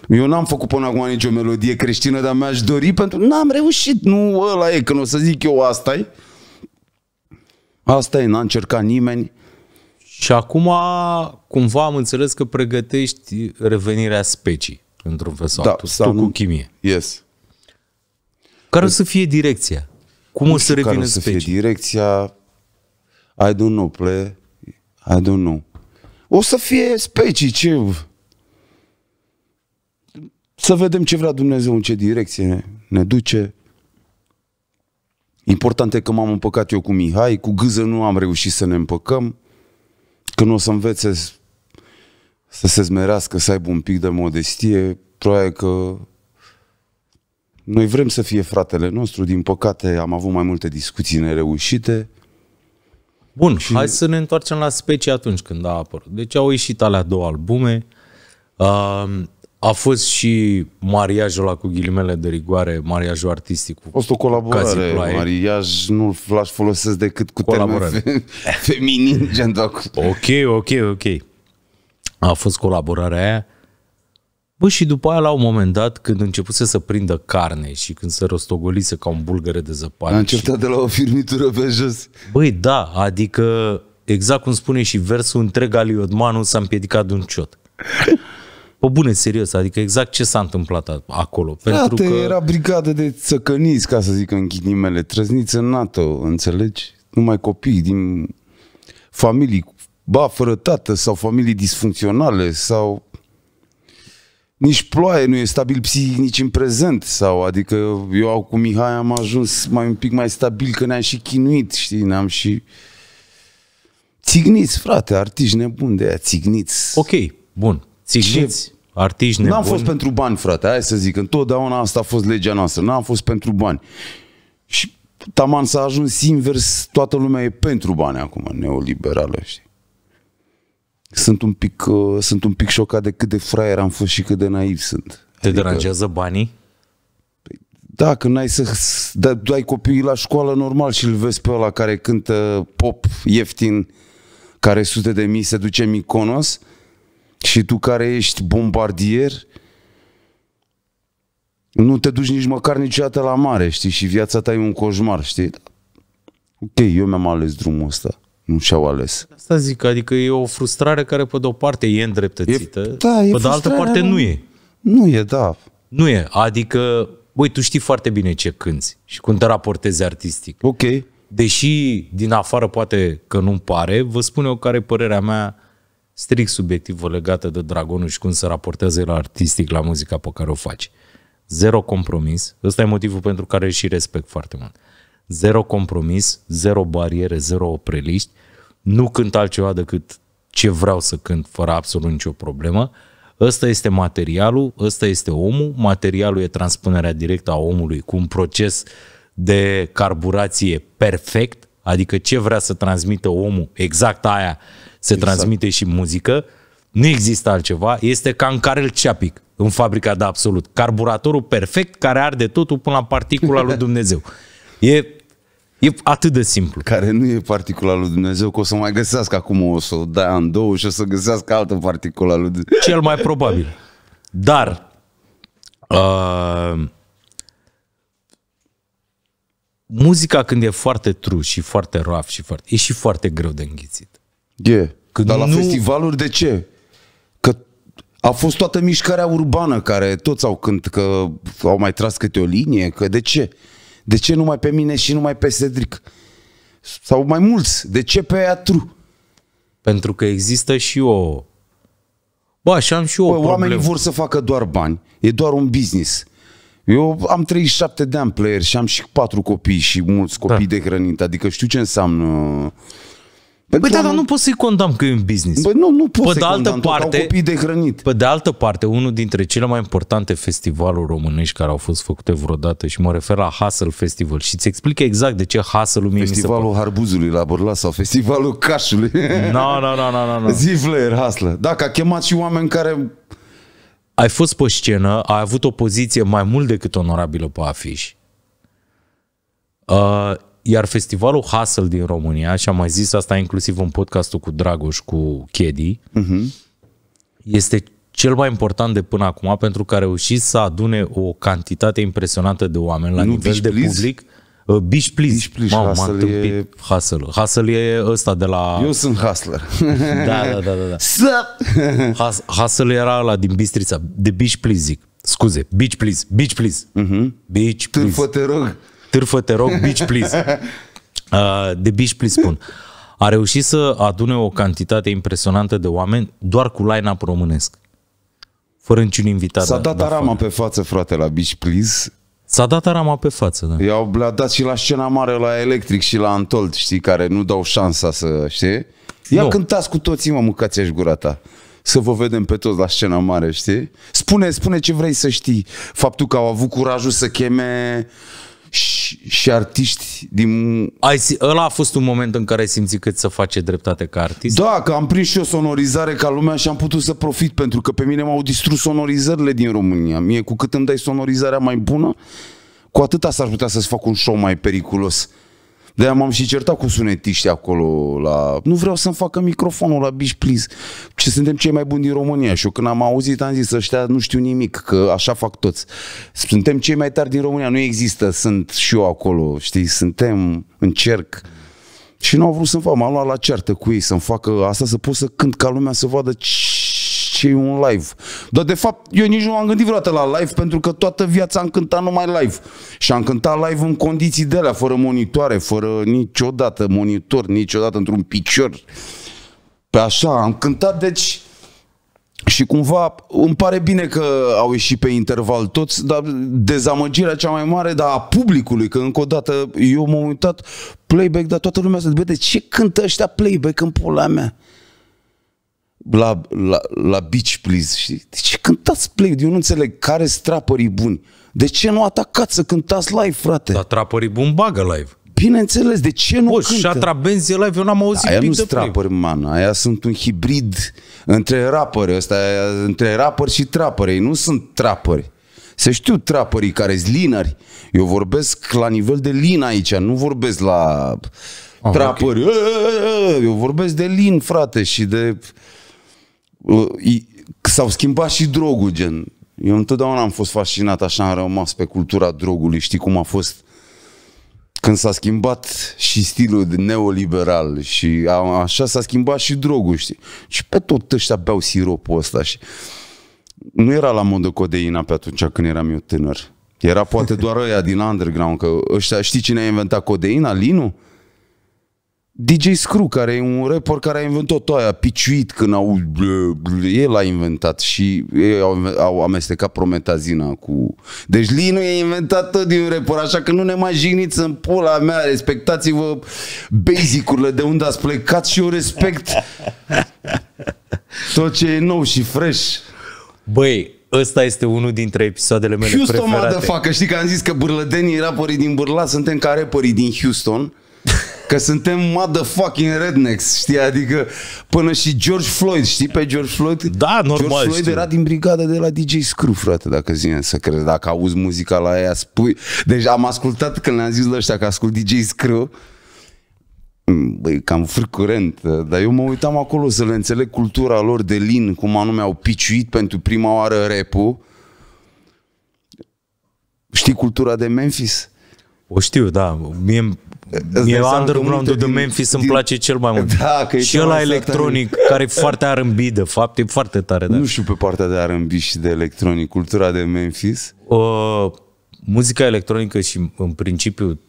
Speaker 1: Eu n-am făcut până acum nicio melodie creștină, dar mi-aș dori pentru... N-am reușit, nu ăla e, când o să zic eu asta
Speaker 2: e. Asta e, n-a încercat nimeni. Și acum, cumva, am înțeles că pregătești revenirea specii, într-un fel sau da, tu, sau tu cu chimie. Yes. Care o să fie direcția? Cum nu o să revină care o să
Speaker 1: specii? fie direcția? I don't know, ple. I don't know. O să fie specii, ce... Să vedem ce vrea Dumnezeu, în ce direcție ne, ne duce. Important e că m-am împăcat eu cu Mihai, cu gâză nu am reușit să ne împăcăm când o să învețe să se zmerească, să aibă un pic de modestie, probabil că noi vrem să fie fratele nostru, din păcate am avut mai multe discuții nereușite.
Speaker 2: Bun, și... hai să ne întoarcem la specie atunci când a apărut. Deci au ieșit alea două albume, uh, a fost și mariajul ăla cu ghilimele de rigoare, mariajul artistic. Cu a fost o colaborare, mariaj nu l-aș folosesc decât cu colaborare. termen fe- feminin, gen Ok, ok, ok. A fost colaborarea aia. Bă, și după aia, la un moment dat, când începuse să prindă carne și când se rostogolise ca un bulgăre de zăpadă. A început și... de la o firmitură pe jos. Băi, da, adică, exact cum spune și versul, întreg Aliotmanu s-a împiedicat de un ciot. Pe bune, serios, adică exact ce s-a întâmplat acolo. Frate, pentru că... era
Speaker 1: brigadă de țăcăniți, ca să zic în ghinimele, trăzniță NATO, înțelegi? Numai copii din familii, ba, fără tată sau familii disfuncționale sau nici ploaie nu e stabil psihic nici în prezent sau adică eu cu Mihai am ajuns mai un pic mai stabil că ne-am și chinuit, știi, ne-am și țigniți, frate, artiști nebuni de aia, țigniți. Ok, bun. Țigniți, artiști nebuni. N-am fost pentru bani, frate, hai să zic. Întotdeauna asta a fost legea noastră. N-am fost pentru bani. Și taman s-a ajuns invers, toată lumea e pentru bani acum, neoliberală, știi? Sunt un pic, uh, sunt un pic șocat de cât de fraier am fost și cât de naiv sunt. Te adică, deranjează banii? Păi, da, când ai să da, dai copiii la școală normal și îl vezi pe ăla care cântă pop ieftin, care sute de mii se duce Miconos, uh, și tu care ești bombardier, nu te duci nici măcar niciodată la mare, știi? Și viața ta e un coșmar, știi? Da. Ok, eu mi-am ales drumul ăsta. Nu și-au ales.
Speaker 2: Asta zic, adică e o frustrare care pe de-o parte e îndreptățită, e, da, e pe de altă parte nu e. Nu e, da. Nu e, adică, băi, tu știi foarte bine ce cânți și cum te raportezi artistic. Ok. Deși din afară poate că nu-mi pare, vă spun eu care e părerea mea strict subiectivă legată de Dragonul și cum se raportează el artistic la muzica pe care o faci. Zero compromis, ăsta e motivul pentru care și respect foarte mult. Zero compromis, zero bariere, zero opreliști, nu cânt altceva decât ce vreau să cânt fără absolut nicio problemă. Ăsta este materialul, ăsta este omul, materialul e transpunerea directă a omului cu un proces de carburație perfect, adică ce vrea să transmită omul, exact aia se exact. transmite și muzică. Nu există altceva. Este ca în Carel Ceapic, în fabrica de absolut. Carburatorul perfect care arde totul până la particula lui Dumnezeu. E E atât de simplu. Care nu e particula lui Dumnezeu, că o să mai găsească acum o să o dai în două și o să găsească altă particula lui Dumnezeu. Cel mai probabil. Dar uh, muzica când e foarte tru și foarte roaf și foarte, e și foarte greu de înghițit. Yeah. Că Dar nu... la festivaluri
Speaker 1: de ce? Că a fost toată mișcarea urbană care toți au cânt că au mai tras câte o linie, că de ce? De ce numai pe mine și numai pe Cedric? Sau mai mulți, de ce pe Atru? Pentru că există și o... Bă, așa am și eu o Bă, Oamenii vor să facă doar bani, e doar un business. Eu am 37 de ani player și am și patru copii și mulți copii da. de
Speaker 2: hrănit, adică știu ce înseamnă pentru păi da, dar nu poți să-i condamn că e un business. Păi nu, nu poți pe să-i altă condamn, parte, copii de hrănit. Pe de altă parte, unul dintre cele mai importante festivaluri românești care au fost făcute vreodată și mă refer la Hustle Festival și îți explic exact de ce Hustle-ul mie Festivalul mi se Harbuzului la Borla sau Festivalul Cașului. Nu, nu, nu, nu. Zivler Hustle. Da, că a chemat și oameni care... Ai fost pe scenă, ai avut o poziție mai mult decât onorabilă pe afiș. Uh, iar festivalul Hustle din România, și am mai zis asta inclusiv în podcastul cu Dragoș, cu Chedi, uh-huh. este cel mai important de până acum pentru că a reușit să adune o cantitate impresionantă de oameni la nu nivel bici, de please? public. Uh, bici, please. Bici, please. Mamă, hustle, e... hustle. Hustle e ăsta de la... Eu sunt
Speaker 1: hustler. Da, da, da. da,
Speaker 2: da. hustle era la din Bistrița. De Beach Please zic. Scuze. Beach Please. Beach Please. Uh-huh. Mhm. Beach Please. Târfă, te rog târfă, te rog, beach please. Uh, de beach please spun. A reușit să adune o cantitate impresionantă de oameni doar cu line-up românesc. Fără niciun invitat. S-a da, dat
Speaker 1: da, arama pe față, frate, la beach please. S-a dat arama pe față, da. I-au dat și la scena mare, la Electric și la Antold, știi, care nu dau șansa să, știi? Ia nu. cântați cu toții, mă, mâncați-aș gura ta să vă vedem pe toți la scena mare, știi? Spune, spune ce vrei să știi.
Speaker 2: Faptul că au avut curajul să cheme și, și artiști din... Ai, ăla a fost un moment în care ai simțit cât să face dreptate ca artist? Da, că am prins și o
Speaker 1: sonorizare ca lumea și am putut să profit, pentru că pe mine m-au distrus sonorizările din România. Mie, cu cât îmi dai sonorizarea mai bună, cu atâta s-ar putea să-ți fac un show mai periculos. De-aia m-am și certat cu sunetiști acolo la... Nu vreau să-mi facă microfonul la bici, Please. Ce suntem cei mai buni din România. Și eu când am auzit am zis ăștia nu știu nimic, că așa fac toți. Suntem cei mai tari din România. Nu există, sunt și eu acolo. Știi, suntem în cerc. Și nu au vrut să-mi fac. M-am luat la ceartă cu ei să-mi facă asta, să pot să cânt ca lumea să vadă ce ce e un live. Dar de fapt, eu nici nu am gândit vreodată la live pentru că toată viața am cântat numai live. Și am cântat live în condiții de alea, fără monitoare, fără niciodată monitor, niciodată într-un picior. Pe așa, am cântat, deci și cumva îmi pare bine că au ieșit pe interval toți, dar dezamăgirea cea mai mare dar a publicului, că încă o dată eu m-am uitat playback, dar toată lumea se întrebe de ce cântă ăștia playback în pula mea? la, la, la beach, please, știi? De ce cântați play? Eu nu înțeleg care sunt trapării buni. De ce nu atacați să cântați live, frate? Dar trapării buni bagă live. Bineînțeles, de ce nu Bă, cântă? Și benzi live, eu n-am auzit Aia nu sunt trapări, man. Aia sunt un hibrid între rapări. asta între rapări și trapări. Ei nu sunt trapări. Se știu trapării care sunt linări. Eu vorbesc la nivel de lin aici, nu vorbesc la ah, trapări. Okay. Eu vorbesc de lin, frate, și de Uh, s-au schimbat și drogul, gen. Eu întotdeauna am fost fascinat, așa am rămas pe cultura drogului, știi cum a fost când s-a schimbat și stilul neoliberal și a, așa s-a schimbat și drogul, știi? Și pe tot ăștia beau siropul ăsta și nu era la modă codeina pe atunci când eram eu tânăr. Era poate doar ăia din underground, că ăștia, știi cine a inventat codeina? Linu? DJ Screw, care e un rapper care a inventat tot aia, piciuit când au... Eh, el a inventat și ei au, au amestecat prometazina cu... Deci Linu e inventat tot din rapper, așa că nu ne mai jigniți în pula mea, respectați-vă basic de unde ați plecat și eu respect
Speaker 2: tot ce e nou și fresh. Băi, ăsta este unul dintre episoadele mele Houston preferate. Houston, facă, știi că am zis că burlădenii,
Speaker 1: raporii din Burla suntem ca rapperii din Houston. Că suntem motherfucking rednecks, știi? Adică până și George Floyd, știi pe George Floyd? Da, normal. George Floyd știu. era din brigada de la DJ Screw, frate, dacă zine să crezi. Dacă auzi muzica la aia, spui... Deci am ascultat când le-am zis la ăștia că ascult DJ Screw, mm, Băi, cam fâr curent, dar eu mă uitam acolo să le înțeleg cultura lor de lin, cum anume au piciuit pentru prima oară rap -ul. Știi cultura de Memphis? O știu, da. Mie eu underground de Memphis din, îmi place
Speaker 2: cel mai mult. Da, că e și ăla exact electronic, tare. care e foarte R&B, de fapt, e foarte tare. Da. Nu știu pe partea de R&B și de electronic, cultura de Memphis. Uh, muzica electronică și, în principiu,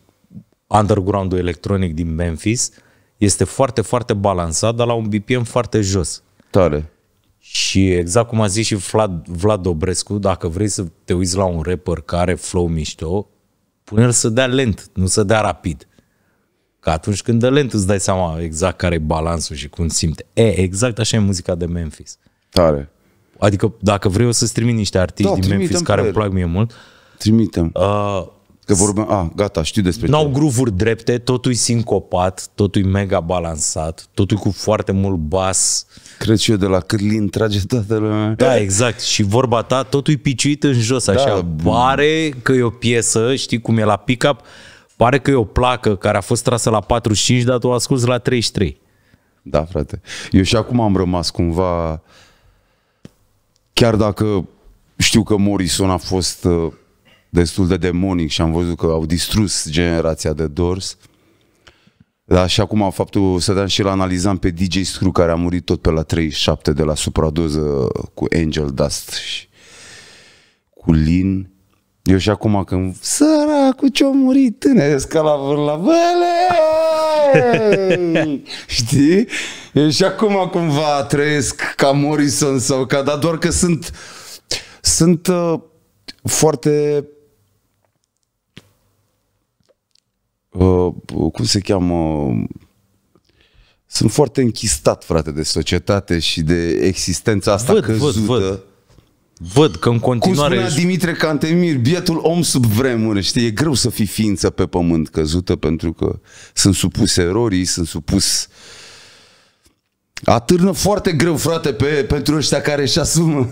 Speaker 2: underground electronic din Memphis este foarte, foarte balansat, dar la un BPM foarte jos. Tare. Și exact cum a zis și Vlad, Vlad Dobrescu, dacă vrei să te uiți la un rapper care are flow mișto, pune-l să dea lent, nu să dea rapid. Că atunci când dă lent îți dai seama exact care e balansul și cum simte. E, exact așa e muzica de Memphis. Tare. Adică dacă vrei să-ți trimit niște artiști da, din Memphis care îmi plac mie mult. Trimitem. Uh, Că vorbeam, a, ah, gata, știu despre N-au gruvuri drepte, totul e sincopat, totul e mega balansat, totul cu foarte mult bas. Cred și eu de la cât lin trage toată lumea. Da, exact. Și vorba ta, totul e piciuit în jos, da, așa. Pare că e o piesă, știi cum e la pick-up, Pare că e o placă care a fost trasă la 45, dar tu o asculti la 33.
Speaker 1: Da, frate. Eu și acum am rămas cumva... Chiar dacă știu că Morrison a fost uh, destul de demonic și am văzut că au distrus generația de Doors, dar și acum faptul să dăm și la analizam pe DJ Screw care a murit tot pe la 37 de la supradoză cu Angel Dust și cu Lin eu și acum când cu ce-a murit tânăr, că la la vele! Știi? Eu și acum cumva trăiesc ca Morrison sau ca, dar doar că sunt sunt uh, foarte uh, cum se cheamă sunt foarte închistat, frate, de societate și de existența asta văd, căzută. Văd, văd Văd că în continuare... Cum spunea Dimitre Cantemir, bietul om sub vremuri, știi? E greu să fii ființă pe pământ căzută pentru că sunt supus erorii, sunt supus... Atârnă foarte greu, frate, pe, pentru ăștia care își asumă.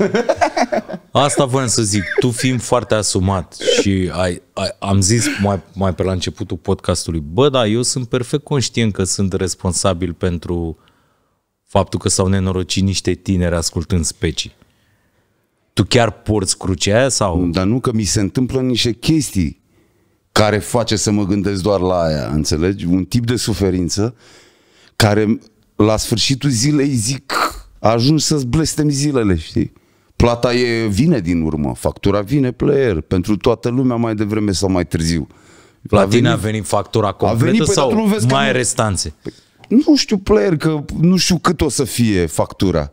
Speaker 2: Asta voiam să zic. Tu fiind foarte asumat și ai, ai, am zis mai, mai pe la începutul podcastului, bă, da, eu sunt perfect conștient că sunt responsabil pentru faptul că s-au nenorocit niște tineri ascultând specii. Tu chiar porți crucea aia sau? Dar nu, că
Speaker 1: mi se întâmplă niște chestii care face să mă gândesc doar la aia, înțelegi? Un tip de suferință care la sfârșitul zilei zic ajungi să-ți blestem zilele, știi? Plata e, vine din urmă, factura vine player, pentru toată lumea mai devreme sau mai târziu. La a tine venit, a
Speaker 2: venit factura completă a venit, păi, sau mai restanțe? Păi,
Speaker 1: nu știu player, că nu știu cât o să fie factura.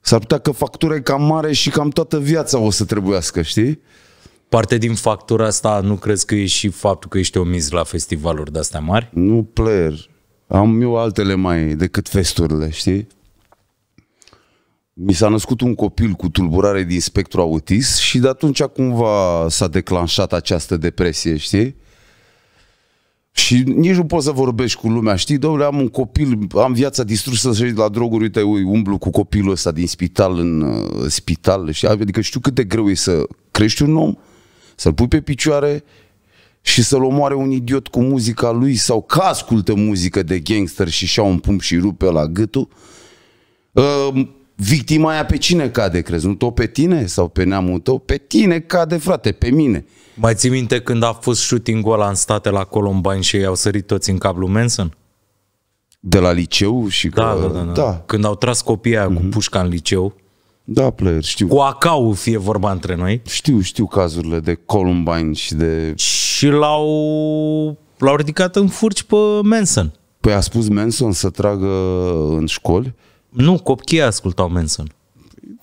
Speaker 2: S-ar putea că factura e cam mare și cam toată viața o să trebuiască, știi? Parte din factura asta nu crezi că e și faptul că ești omis la festivaluri de-astea mari?
Speaker 1: Nu, player. Am eu altele mai decât festurile, știi? Mi s-a născut un copil cu tulburare din spectru autist și de atunci cumva s-a declanșat această depresie, știi? Și nici nu poți să vorbești cu lumea, știi, domnule, am un copil, am viața distrusă să la droguri, uite, umblu cu copilul ăsta din spital în uh, spital, și adică știu cât de greu e să crești un om, să-l pui pe picioare și să-l omoare un idiot cu muzica lui sau că ascultă muzică de gangster și și un pumn și rupe la gâtul. Uh, victima aia pe cine cade, crezi? Nu tot pe tine sau pe neamul tău? Pe tine cade, frate,
Speaker 2: pe mine. Mai ții minte când a fost shooting-ul ăla în state la Columbine și ei au sărit toți în cap lui Manson? De la liceu și da, că... da, da, da. da. Când au tras copiii aia mm-hmm. cu mhm. pușca în liceu. Da, player, știu. Cu acau fie vorba între noi. Știu, știu cazurile de Columbine și de... Și l-au, l-au ridicat în furci pe Manson. Păi a spus Manson să tragă în școli nu, copchii ascultau Manson.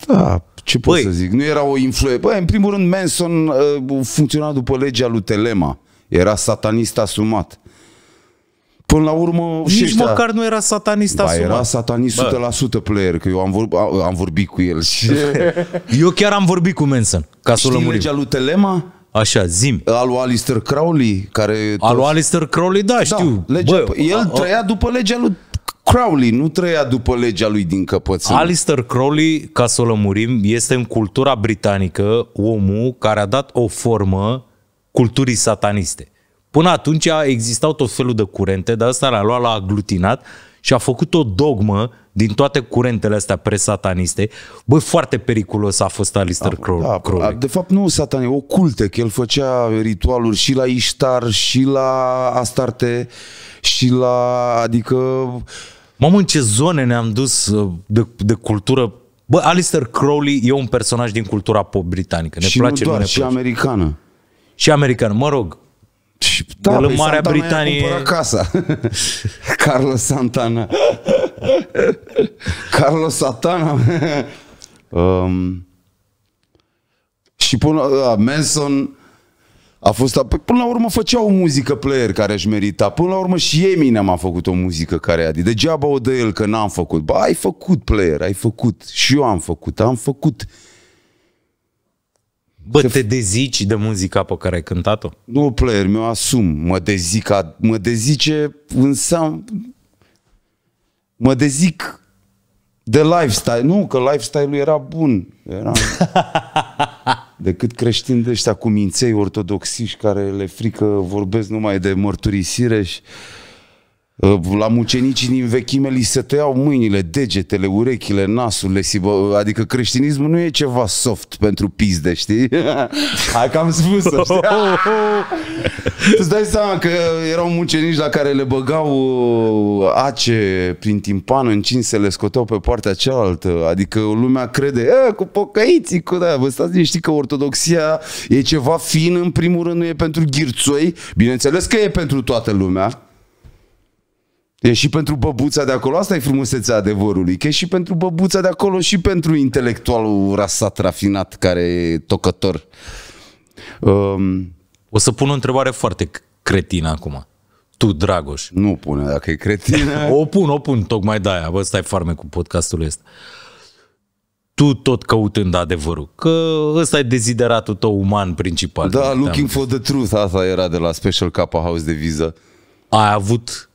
Speaker 2: Da, ce pot Băi. să zic? Nu
Speaker 1: era o influență. Băi, în primul rând, Manson uh, funcționa după legea lui Telema. Era satanist asumat. Până la urmă... Nici ăștia... Da. măcar
Speaker 2: nu era satanist ba, asumat. era satanist Bă.
Speaker 1: 100% player, că eu am,
Speaker 2: vorb... am vorbit cu el. Și... eu chiar am vorbit cu Manson, ca să legea
Speaker 1: lui Telema?
Speaker 2: Așa, zim. Alu Alistair Crowley, care... Alu tot... Alistair Crowley, da, da știu. Da,
Speaker 1: legea... Bă, el a, a... trăia după legea lui Crowley nu trăia după legea lui din căpățână.
Speaker 2: Alistair Crowley, ca să o lămurim, este în cultura britanică omul care a dat o formă culturii sataniste. Până atunci existau tot felul de curente, dar asta l-a luat la aglutinat și a făcut o dogmă din toate curentele astea presataniste. Bă, foarte periculos a fost Alistair da, Crowley. Da,
Speaker 1: Crowley. De fapt, nu satanie, o culte, că el făcea ritualuri și la Iștar, și la Astarte,
Speaker 2: și la... adică Mamă, în ce zone ne-am dus uh, de, de cultură. Bă, Alistair Crowley e un personaj din cultura pop britanică. Ne și place, nu doar, ne și place. americană. Și americană, mă rog.
Speaker 1: Și, da, păi Marea Santana Britanie... casa.
Speaker 2: Carlos Santana.
Speaker 1: Carlos Satana. um, și până... Uh, Manson a fost, păi, până la urmă făcea o muzică player care își merita. Până la urmă și Eminem a făcut o muzică care a adică, Degeaba o dă el că n-am făcut. Ba, ai făcut player, ai făcut. Și eu am făcut, am făcut. Bă, că... te dezici de muzica pe care ai cântat-o? Nu, player, mi-o asum. Mă dezic, mă dezice însă... Mă dezic de lifestyle. Nu, că lifestyle-ul era bun. Era... decât creștini de ăștia cu minței ortodoxiști care le frică, vorbesc numai de mărturisire și Ă, la mucenicii din vechime li se tăiau mâinile, degetele, urechile, nasul, le sibă, adică creștinismul nu e ceva soft pentru pizde, știi? Hai că
Speaker 2: am spus Să
Speaker 1: tu dai seama că erau mucenici la care le băgau uh, ace prin timpan încinse, le scoteau pe partea cealaltă, adică lumea crede, e, ă, cu pocăiții, cu da, vă stați știi că ortodoxia e ceva fin, în primul rând nu e pentru ghirțoi, bineînțeles că e pentru toată lumea, E și pentru băbuța de acolo, asta e frumusețea adevărului, că e și pentru băbuța de acolo și pentru intelectualul rasat, rafinat, care e tocător.
Speaker 2: Um... O să pun o întrebare foarte cretină acum. Tu, Dragoș. Nu pune, dacă e cretină. o pun, o pun, tocmai de-aia. Bă, stai farme cu podcastul ăsta. Tu tot căutând adevărul. Că ăsta e dezideratul tău uman principal. Da, looking for the truth. Asta era de la Special Kappa House de viză. Ai avut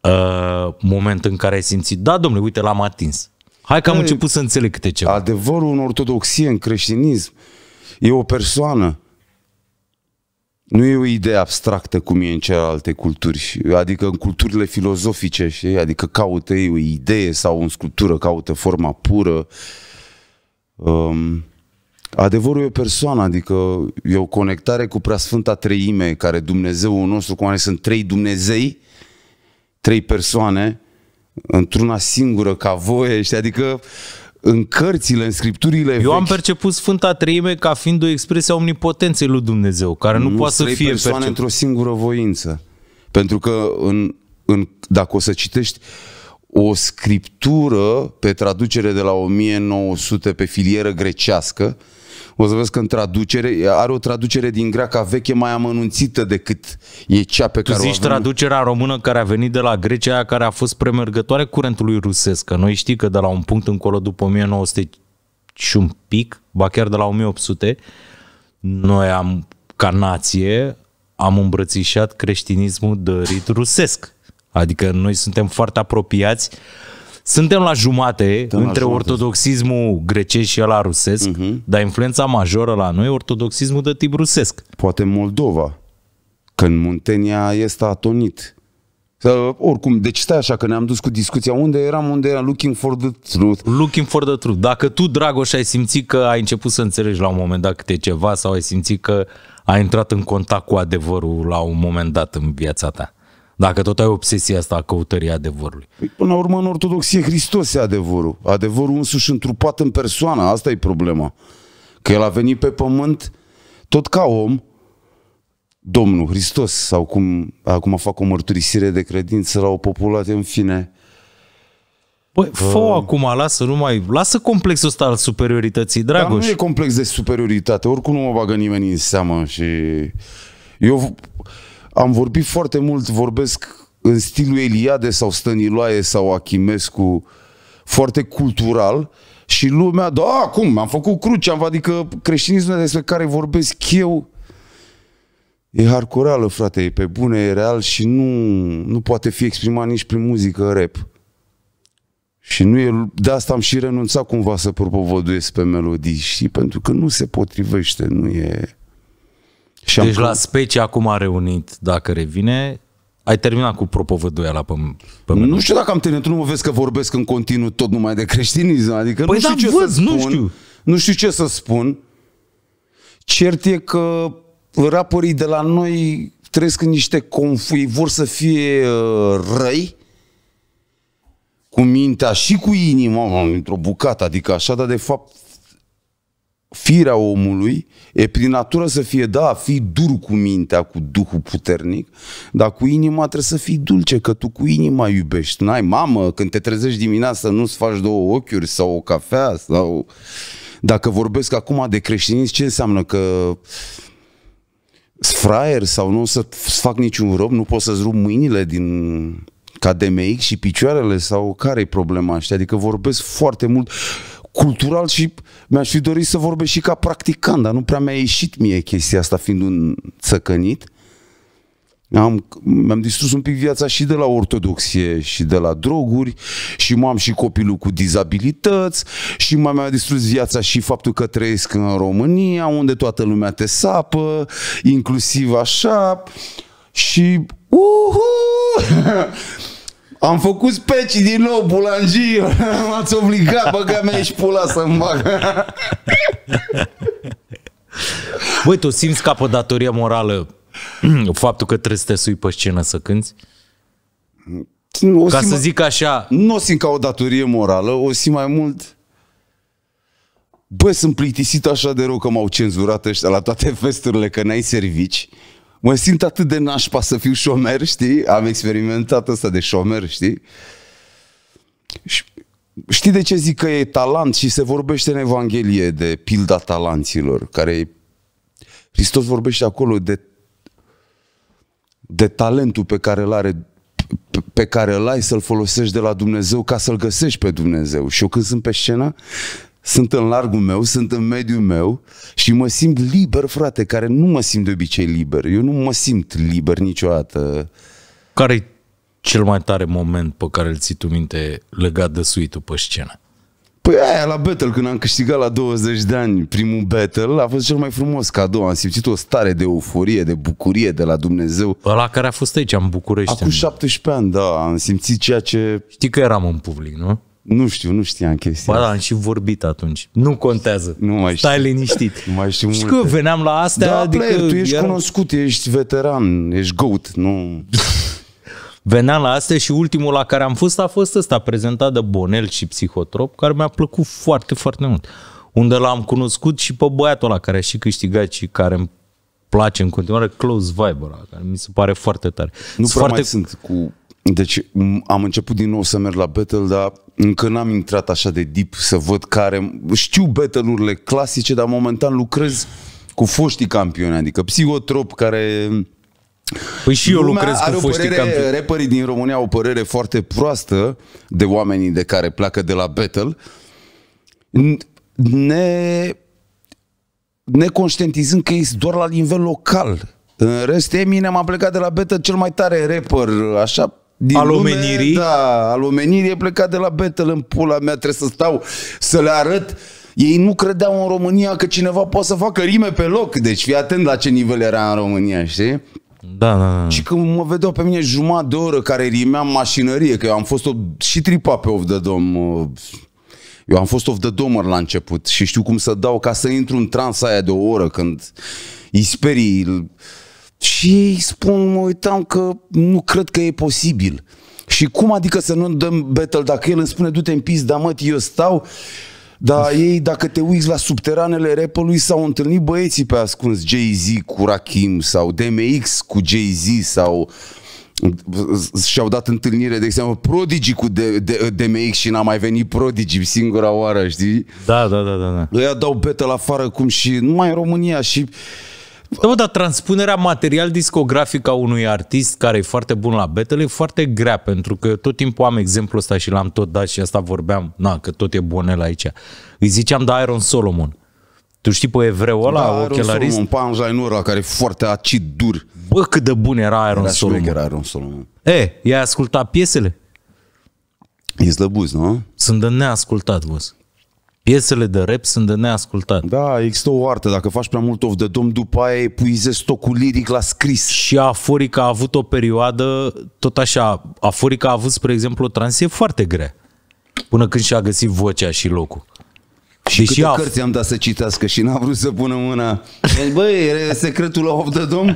Speaker 2: Uh, moment în care ai simțit, da, domnule, uite, l-am atins. Hai că am început să înțeleg câte ceva. Adevărul în ortodoxie, în creștinism, e o persoană.
Speaker 1: Nu e o idee abstractă cum e în celelalte culturi, adică în culturile filozofice, știi? adică caută ei o idee sau în sculptură caută forma pură. Um, adevărul e o persoană, adică e o conectare cu preasfânta treime, care Dumnezeul nostru, cum are sunt trei Dumnezei, uh, trei persoane într-una singură ca voie, știi? adică
Speaker 2: în cărțile, în scripturile Eu vechi. am perceput Sfânta Treime ca fiind o expresie a omnipotenței lui Dumnezeu, care nu, nu poate să fie persoane perceput. într-o
Speaker 1: singură voință. Pentru că în, în, dacă o să citești o scriptură pe traducere de la 1900 pe filieră grecească, uh, o să vezi că în traducere, are o traducere din greaca veche mai amănunțită decât e cea pe tu care zici o avem.
Speaker 2: traducerea română care a venit de la Grecia, aia care a fost premergătoare curentului rusesc. Că noi știi că de la un punct încolo după 1900 și un pic, ba chiar de la 1800, noi am, ca nație, am îmbrățișat creștinismul de rit rusesc. Adică noi suntem foarte apropiați uh, suntem la jumate Suntem între la jumate. ortodoxismul grecesc și ăla rusesc, uh-huh. dar influența majoră la noi e ortodoxismul de tip rusesc. Poate Moldova, când Muntenia este atonit.
Speaker 1: Să, oricum, deci stai așa că ne-am dus cu discuția unde eram, unde era looking for the
Speaker 2: truth. Looking for the truth. Dacă tu, Dragoș, ai simțit că ai început să înțelegi la un moment dat câte ceva sau ai simțit că ai intrat în contact cu adevărul la un moment dat în viața ta? Dacă tot ai obsesia asta a căutării adevărului. Păi,
Speaker 1: până la urmă, în Ortodoxie, Hristos e adevărul. Adevărul însuși întrupat în persoană. Asta e problema. Că El a venit pe pământ tot ca om, Domnul Hristos, sau cum acum fac o mărturisire de credință la o populație, în fine. Băi, fă
Speaker 2: uh, acum, lasă, nu mai, lasă complexul ăsta al superiorității, Dragoș. Dar nu e
Speaker 1: complex de superioritate, oricum nu mă bagă nimeni în seamă și eu am vorbit foarte mult, vorbesc în stilul Eliade sau Stăniloae sau Achimescu, foarte cultural și lumea, da, cum, am făcut cruce, am, adică creștinismul despre care vorbesc eu e harcoreală, frate, e pe bune, e real și nu, nu poate fi exprimat nici prin muzică rap. Și nu e, de asta am și renunțat cumva să propovăduiesc pe melodii, și pentru că nu se potrivește, nu e...
Speaker 2: Și deci am... la specie acum a reunit, dacă revine, ai terminat cu propovăduiala la pe Nu
Speaker 1: știu dacă am terminat, nu mă vezi că vorbesc în continuu tot numai de creștinism, adică păi nu da, știu ce văd, să spun. Nu știu. nu știu ce să spun. Cert e că rapării de la noi trăiesc în niște confui, vor să fie uh, răi cu mintea și cu inima, într-o bucată, adică așa, dar de fapt firea omului e prin natură să fie, da, fii dur cu mintea, cu duhul puternic, dar cu inima trebuie să fii dulce, că tu cu inima iubești. N-ai mamă, când te trezești dimineața, nu-ți faci două ochiuri sau o cafea sau... Dacă vorbesc acum de creștinism, ce înseamnă că fraier sau nu o să fac niciun rob, nu poți să-ți rup mâinile din cademeic și picioarele sau care e problema asta? Adică vorbesc foarte mult cultural și mi-aș fi dorit să vorbesc și ca practicant, dar nu prea mi-a ieșit mie chestia asta fiind un țăcănit. Am, mi-am distrus un pic viața și de la ortodoxie și de la droguri și m-am și copilul cu dizabilități și m-am distrus viața și faptul că trăiesc în România unde toată lumea te sapă, inclusiv așa și uhu! Am făcut specii din nou, bulanjii, m-ați obligat, băga mea și pula să-mi bag.
Speaker 2: Băi, tu simți ca pe datorie morală faptul că trebuie să te sui pe scenă să cânti? O ca simt, să zic
Speaker 1: așa... Nu o simt ca o datorie morală, o simt mai mult... Băi sunt plictisit așa de rău că m-au cenzurat ăștia la toate festurile, că n-ai servici mă simt atât de nașpa să fiu șomer, știi? Am experimentat asta de șomer, știi? Și știi de ce zic că e talent și se vorbește în Evanghelie de pilda talanților, care e... Hristos vorbește acolo de, de talentul pe care îl are pe care îl ai să-l folosești de la Dumnezeu ca să-l găsești pe Dumnezeu. Și eu când sunt pe scenă, sunt în largul meu, sunt în mediul meu și mă simt liber, frate, care nu mă simt de obicei liber. Eu nu mă simt liber niciodată. care e
Speaker 2: cel mai tare moment pe care îl ții tu minte legat de suitul pe scenă? Păi
Speaker 1: aia la battle, când am câștigat la 20 de ani primul battle, a fost cel mai frumos cadou. Am simțit o stare de euforie, de bucurie de la Dumnezeu.
Speaker 2: La care a fost aici, în București. Acum
Speaker 1: 17
Speaker 2: ani, da, am simțit ceea ce... Știi că eram în public, nu? Nu știu, nu știam chestia Ba da, am și vorbit atunci. Nu contează. Nu mai știu. liniștit. Nu mai știu Știi multe. că veneam la astea, da, adică... Player, tu ești iar... cunoscut, ești veteran, ești goat, nu... veneam la astea și ultimul la care am fost a fost ăsta, prezentat de Bonel și Psihotrop, care mi-a plăcut foarte, foarte mult. Unde l-am cunoscut și pe băiatul ăla care a și câștigat și care îmi place în continuare, Close vibe, care mi se pare foarte tare. Nu prea foarte... mai sunt
Speaker 1: cu deci am început din nou să merg la battle, dar încă n-am intrat așa de deep să văd care... Știu battle-urile clasice, dar momentan lucrez cu foștii campioni, adică psihotrop care... Păi și eu lucrez cu foștii părere, campioni. Rapperii din România au o părere foarte proastă de oamenii de care pleacă de la battle. Ne, ne conștientizând că ești doar la nivel local. În rest, Eminem a plecat de la battle cel mai tare rapper, așa, din al omenirii. da, al omenirii e plecat de la Betel în pula mea, trebuie să stau să le arăt. Ei nu credeau în România că cineva poate să facă rime pe loc, deci fii atent la ce nivel era în România, știi? Da, da, da. Și când mă vedeau pe mine jumătate de oră care rimeam mașinărie, că eu am fost o, și tripa pe of the dom. Uh, eu am fost of the domer la început și știu cum să dau ca să intru în transa aia de o oră când îi sperii și ei spun, mă uitam că nu cred că e posibil. Și cum adică să nu dăm battle dacă el îmi spune du-te în pis, da mă, eu stau. Dar ei, dacă te uiți la subteranele rapului, s-au întâlnit băieții pe ascuns, Jay-Z cu Rakim sau DMX cu Jay-Z sau și-au dat întâlnire, de exemplu, prodigii cu DMX și n-a mai venit prodigi singura oară,
Speaker 2: știi? Da, da, da, da. da. Îi dau betă la afară cum și numai în România și uh, da, bă, dar transpunerea material discografic a unui artist care e foarte bun la betele e foarte grea, pentru că tot timpul am exemplul ăsta și l-am tot dat și asta vorbeam, na, că tot e bonel aici. Îi ziceam, da, Iron Solomon. Tu știi pe evreul ăla, da, ochelarist? Iron Solomon, Panjainul ăla, care e foarte acid, dur. Bă, cât de bun era Iron era Solomon. Era Iron Solomon. E, i-ai ascultat piesele? E de buz, nu? Sunt de neascultat, văzut piesele de rap sunt de neascultat. Da, există o artă. Dacă faci prea mult of de dom, după aia epuizezi stocul liric la scris. Și Aforica a avut o perioadă, tot așa, Aforica a avut, spre exemplu, o transie foarte grea. Până când și-a găsit vocea și locul. Și Deși câte cărți
Speaker 1: am dat să citească și n-a vrut să pună mâna. Băi, secretul la of de dom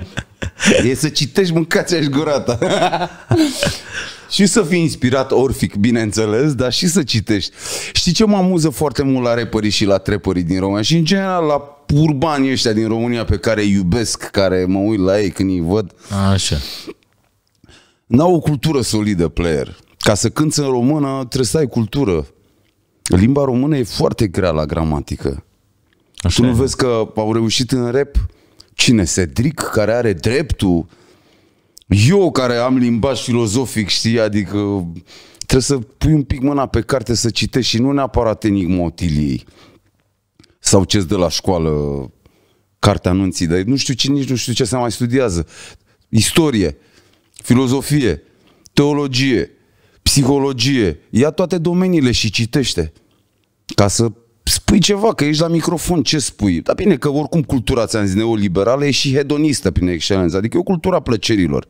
Speaker 1: e să citești mâncația și gurata. și să fii inspirat orfic, bineînțeles, dar și să citești. Știi ce mă amuză foarte mult la repării și la trepării din România și în general la urbanii ăștia din România pe care îi iubesc, care mă uit la ei când îi văd. Așa. N-au o cultură solidă player. Ca să cânți în română trebuie să ai cultură. Limba română e foarte grea la gramatică. Așa tu nu e. vezi că au reușit în rap cine? Cedric, care are dreptul eu care am limbaj filozofic, știi, adică trebuie să pui un pic mâna pe carte să citești și nu neapărat enigma Otiliei sau ce de la școală cartea anunții, dar nu știu ce, nici nu știu ce se mai studiază. Istorie, filozofie, teologie, psihologie, ia toate domeniile și citește ca să spui ceva, că ești la microfon, ce spui? Dar bine că oricum cultura, ți-am zis, neoliberală e și hedonistă prin excelență, adică e o cultura plăcerilor.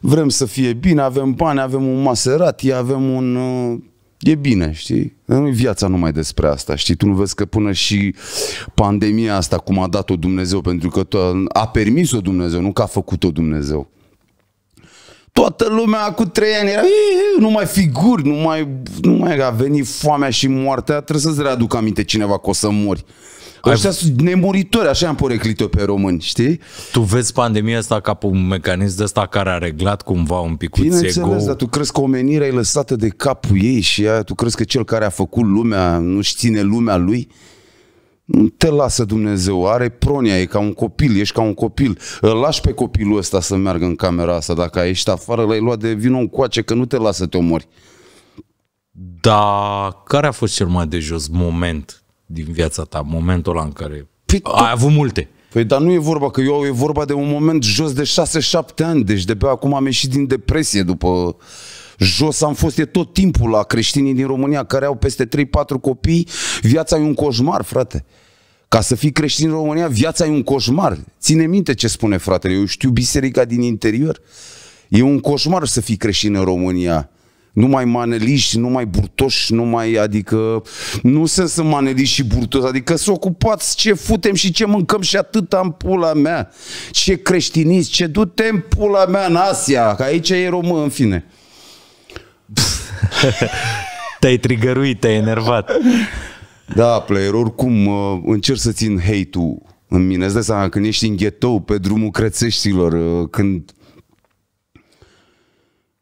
Speaker 1: Vrem să fie bine, avem bani, avem un Maserati, avem un... Uh, e bine, știi? Dar nu e viața numai despre asta, știi? Tu nu vezi că până și pandemia asta, cum a dat-o Dumnezeu, pentru că a permis-o Dumnezeu, nu că a făcut-o Dumnezeu toată lumea cu trei ani era, nu mai figuri, nu mai, nu mai a venit foamea și moartea, trebuie să-ți readuc aminte cineva că o să mori. Ai... Ăștia sunt nemuritori, așa am poreclit-o pe români,
Speaker 2: știi? Tu vezi pandemia asta ca pe un mecanism de ăsta care a reglat cumva un pic ego. dar
Speaker 1: tu crezi că omenirea e lăsată de capul ei și ea, tu crezi că cel care a făcut lumea nu-și ține lumea lui? Nu te lasă Dumnezeu, are pronia, e ca un copil, ești ca un copil. Îl lași pe copilul ăsta să meargă în camera asta, dacă ai ieșit afară, l-ai luat de vină în coace, că nu te lasă te omori.
Speaker 2: Da, care a fost cel mai de jos moment din viața ta, momentul ăla în care păi ai avut multe? Păi dar nu e vorba
Speaker 1: că eu, e vorba de un moment jos de 6-7 ani, deci de pe acum am ieșit din depresie după Jos am fost de tot timpul la creștinii din România care au peste 3-4 copii. Viața e un coșmar, frate. Ca să fii creștin în România, viața e un coșmar. Ține minte ce spune fratele, eu știu biserica din interior. E un coșmar să fii creștin în România. Nu mai maneliști, nu mai burtoși, nu mai, adică, nu sunt să maneliști și burtoși, adică să ocupați ce futem și ce mâncăm și atât am pula mea. Ce creștinism? ce du-te în pula mea în Asia, că aici e român, în fine.
Speaker 2: te-ai trigăruit, te-ai enervat.
Speaker 1: Da, player, oricum încerc să țin hate-ul în mine. Îți dai seama, când ești în ghetou, pe drumul crețeștilor, uh, când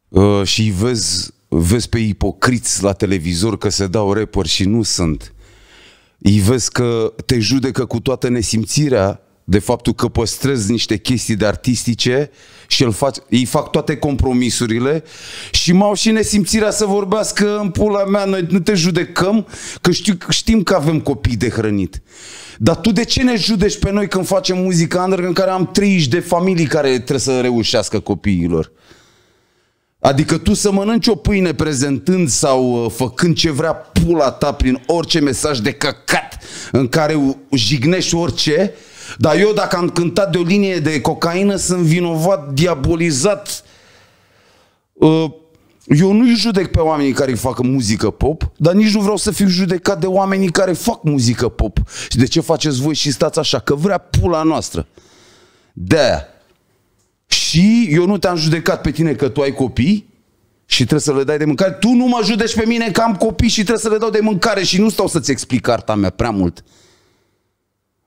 Speaker 1: uh, și vezi, vezi pe ipocriți la televizor că se dau repări și nu sunt. Îi vezi că te judecă cu toată nesimțirea de faptul că păstrez niște chestii de artistice și îl fac, ei fac toate compromisurile și m-au și nesimțirea să vorbească în pula mea, noi nu te judecăm, că știu, știm că avem copii de hrănit. Dar tu de ce ne judeci pe noi când facem muzică under în care am 30 de familii care trebuie să reușească copiilor? Adică tu să mănânci o pâine prezentând sau uh, făcând ce vrea pula ta prin orice mesaj de căcat în care jignești orice, dar eu dacă am cântat de o linie de cocaină, sunt vinovat, diabolizat. Uh, eu nu-i judec pe oamenii care fac muzică pop, dar nici nu vreau să fiu judecat de oamenii care fac muzică pop. Și de ce faceți voi și stați așa? Că vrea pula noastră. de Și eu nu te-am judecat pe tine că tu ai copii, și trebuie să le dai de mâncare. Tu nu mă judeci pe mine că am copii și trebuie să le dau de mâncare și nu stau să-ți
Speaker 2: explic arta mea prea mult.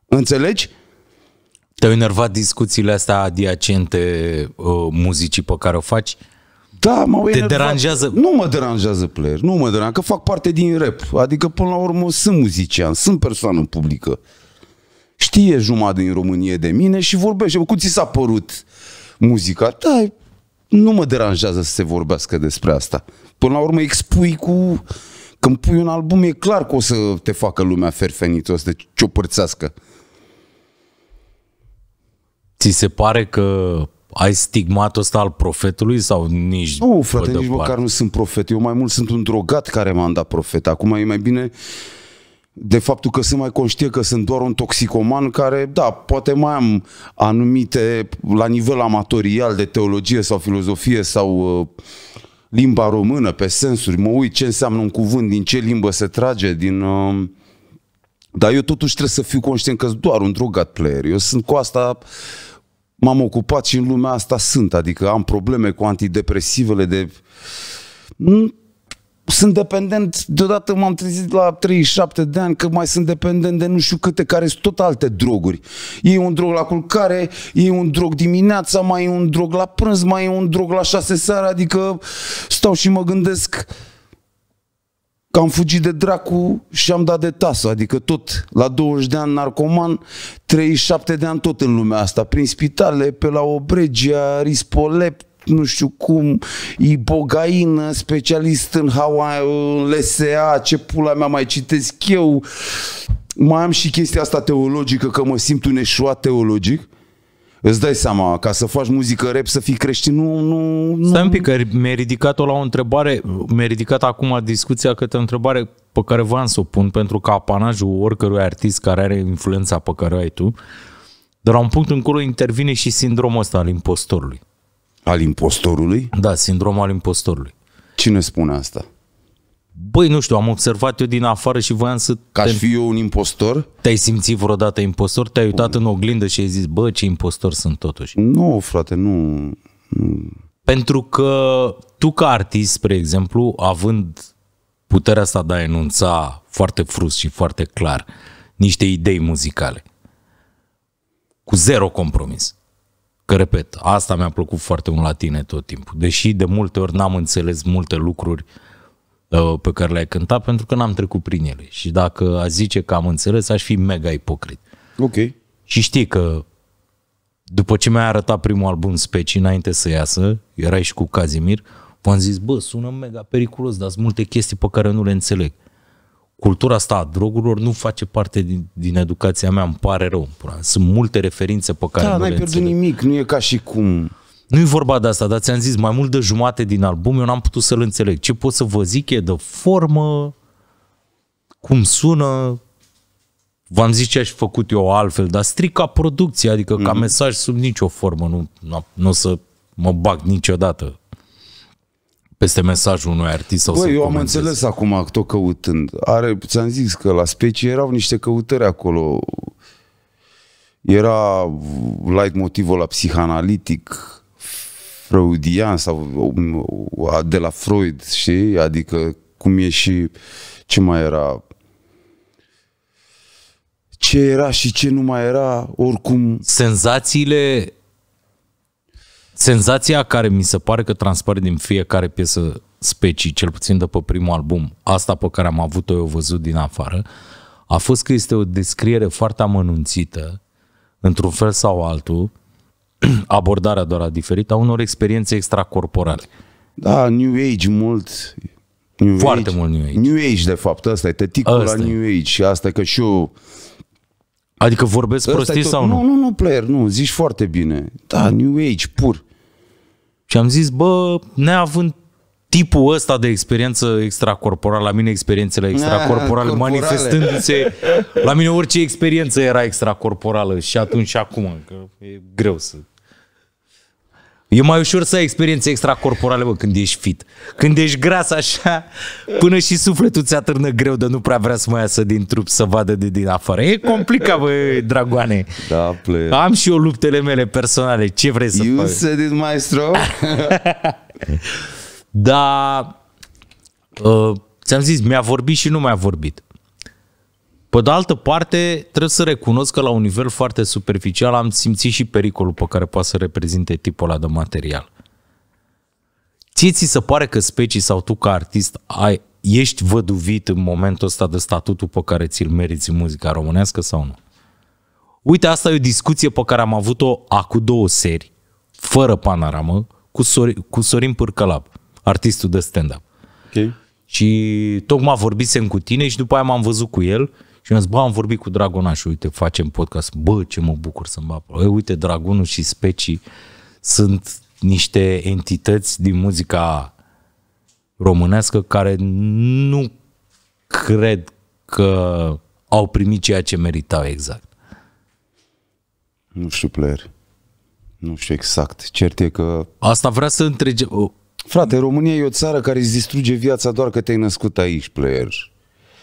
Speaker 2: Înțelegi? Te-au enervat discuțiile astea adiacente uh, muzicii pe care o faci? Da, mă Te enervat. deranjează? Nu mă deranjează player, nu mă deranjează, că fac parte din rap. Adică până la urmă
Speaker 1: sunt muzician, sunt persoană publică. Știe jumătate din România de mine și vorbește. Cum ți s-a părut muzica? Da, nu mă deranjează să se vorbească despre asta. Până la urmă expui cu... Când pui un album, e clar că o să te
Speaker 2: facă lumea ferfenită, deci o să te ciopărțească. Ți se pare că ai stigmatul ăsta al profetului sau nici Nu, frate, nici măcar parte?
Speaker 1: nu sunt profet. Eu mai mult sunt un drogat care m-a dat profet. Acum e mai bine de faptul că sunt mai conștient că sunt doar un toxicoman care, da, poate mai am anumite, la nivel amatorial de teologie sau filozofie sau uh, limba română pe sensuri, mă uit ce înseamnă un cuvânt, din ce limbă se trage, din... Uh, dar eu totuși trebuie să fiu conștient că sunt doar un drogat player. Eu sunt cu asta... Uh, m-am ocupat și în lumea asta sunt, adică am probleme cu antidepresivele de... Mm, sunt dependent, deodată m-am trezit la 37 de ani că mai sunt dependent de nu știu câte, care sunt tot alte droguri. E un drog la culcare, e un drog dimineața, mai e un drog la prânz, mai e un drog la 6 seara, adică stau și mă gândesc că am fugit de dracu și am dat de tasă, adică tot, la 20 de ani narcoman, 37 de ani tot în lumea asta, prin spitale, pe la Obregia, Rispolept, nu știu cum, ibogaină, specialist în Hawaii, în LSA, ce pula mea mai citesc eu. Mai am și chestia asta teologică, că mă simt un eșuat teologic. Îți dai seama, ca să faci muzică rap, să fii creștin, nu... nu, nu...
Speaker 2: Stai un pic, că mi-ai ridicat-o la o întrebare, mi-ai ridicat acum discuția către o întrebare pe care v-am să o pun, pentru că apanajul oricărui artist care are influența pe care o ai tu, de la un punct încolo intervine și sindromul ăsta al impostorului. Al impostorului? Da, sindromul al impostorului. Cine spune asta? Băi, nu știu, am observat eu din afară și voiam să... Ca te... fi eu un impostor? Te-ai simțit vreodată impostor? Te-ai uitat Bun. în oglindă și ai zis, bă, ce impostor sunt totuși? Nu, frate, nu... nu. Pentru că tu ca artist, spre exemplu, având puterea asta de a enunța foarte frust și foarte clar niște idei muzicale, cu zero compromis, că repet, asta mi-a plăcut foarte mult la tine tot timpul, deși de multe ori n-am înțeles multe lucruri uh, Uh, pe care le-ai cântat pentru că n-am trecut prin ele. Și dacă a zice că am înțeles, aș fi mega ipocrit. Ok. Și știi că după ce mi-a arătat primul album Specii înainte să iasă, erai și cu Cazimir, v-am zis, bă, sună mega periculos, dar sunt multe chestii pe care nu le înțeleg. Cultura asta a drogurilor nu face parte din, din educația mea, îmi pare rău. Sunt multe referințe pe care da, nu le înțeleg. Da, n-ai pierdut nimic, nu e ca și cum... Nu e vorba de asta, dar ți-am zis, mai mult de jumate din album eu n-am putut să-l înțeleg. Ce pot să vă zic e de formă, cum sună, v-am zis ce aș făcut eu altfel, dar stric ca producție, adică mm-hmm. ca mhm. mesaj sub nicio formă, nu, nu o să mă bag niciodată peste mesajul unui artist sau eu comentez.
Speaker 1: am înțeles acum, tot căutând. Are, ți-am zis că la specie erau niște căutări acolo. Era light motivul la psihanalitic, freudian sau um, de la Freud, știi? Adică cum e și ce mai era
Speaker 2: ce era și ce nu mai era, oricum... Senzațiile senzația care mi se pare că transpare din fiecare piesă specii, cel puțin de pe primul album, asta pe care am avut-o eu văzut din afară, a fost că este o descriere foarte amănunțită, într-un fel sau altul, abordarea doar a diferită a unor experiențe extracorporale. Da, New Age mult, New Foarte Age. mult New Age. New Age, de fapt, asta e tăticul la New Age
Speaker 1: și asta că și eu... Adică vorbesc prostii tot... sau nu? Nu, nu, nu, player, nu, zici foarte
Speaker 2: bine. Da, New Age, pur. Și am zis, bă, neavând tipul ăsta de experiență extracorporală, la mine experiențele ah, extracorporale, manifestându-se, la mine orice experiență era extracorporală și atunci și acum, că e greu să E mai ușor să ai experiențe extracorporale, bă, când ești fit. Când ești gras așa, până și sufletul ți atârnă greu de nu prea vrea să mai iasă din trup să vadă de din afară. E complicat, bă, dragoane. Da, play. Am și eu luptele mele personale. Ce vrei să you faci?
Speaker 1: You maestro.
Speaker 2: da, uh, ți-am zis, mi-a vorbit și nu mi-a vorbit. Pe de altă parte, trebuie să recunosc că la un nivel foarte superficial am simțit și pericolul pe care poate să reprezinte tipul ăla de material. Ție ți se pare că specii sau tu ca artist ai, ești văduvit în momentul ăsta de statutul pe care ți-l meriți în muzica românească sau nu? Uite, asta e o discuție pe care am avut-o acum două seri, fără panoramă, cu, Sor- cu Sorin Pârcălab, artistul de stand-up. Okay. Și tocmai vorbisem cu tine și după aia m-am văzut cu el și mi-a zis, bă, am vorbit cu și uite, facem podcast, bă, ce mă bucur să-mi bapă. Bă, uite, Dragonul și Specii sunt niște entități din muzica românească care nu cred că au primit ceea ce meritau exact. Nu știu, player. Nu știu exact. Cert e că... Asta vrea să întrege... Frate, România e
Speaker 1: o țară care îți distruge viața doar că te-ai născut aici, player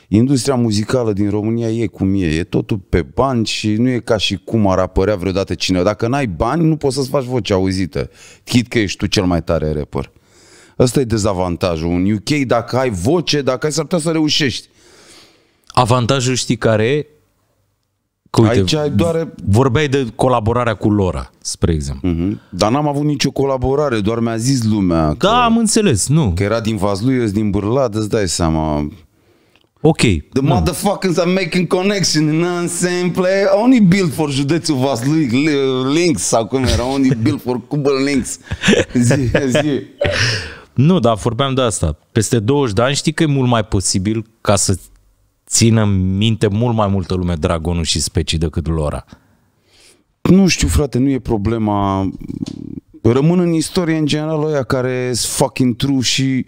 Speaker 1: industria muzicală din România e cum e, e totul pe bani și nu e ca și cum ar apărea vreodată cineva. Dacă n-ai bani, nu poți să-ți faci voce auzită. Chit că ești tu cel mai tare rapper. Ăsta e dezavantajul. În UK, dacă ai voce, dacă ai, s-ar putea să reușești. Avantajul
Speaker 2: știi care Că, uite, Aici ai doar... Vorbeai de colaborarea cu Lora, spre exemplu. Mm-hmm. Dar n-am avut nicio colaborare, doar mi-a zis lumea. Da, că, am înțeles,
Speaker 1: nu. Că era din Vaslui, eu din Burlad, îți dai seama. Ok. The no. motherfuckers are making connection, you know what I'm saying? Play only built for județul Vaslui, Links sau cum era, only built for Cuba Links. Zi, zi.
Speaker 2: Nu, dar vorbeam de asta. Peste 20 de ani știi că e mult mai posibil ca să țină minte mult mai multă lume dragonul și specii decât lora.
Speaker 1: Nu știu, frate, nu e problema rămân în istorie în general oia care sunt fucking true și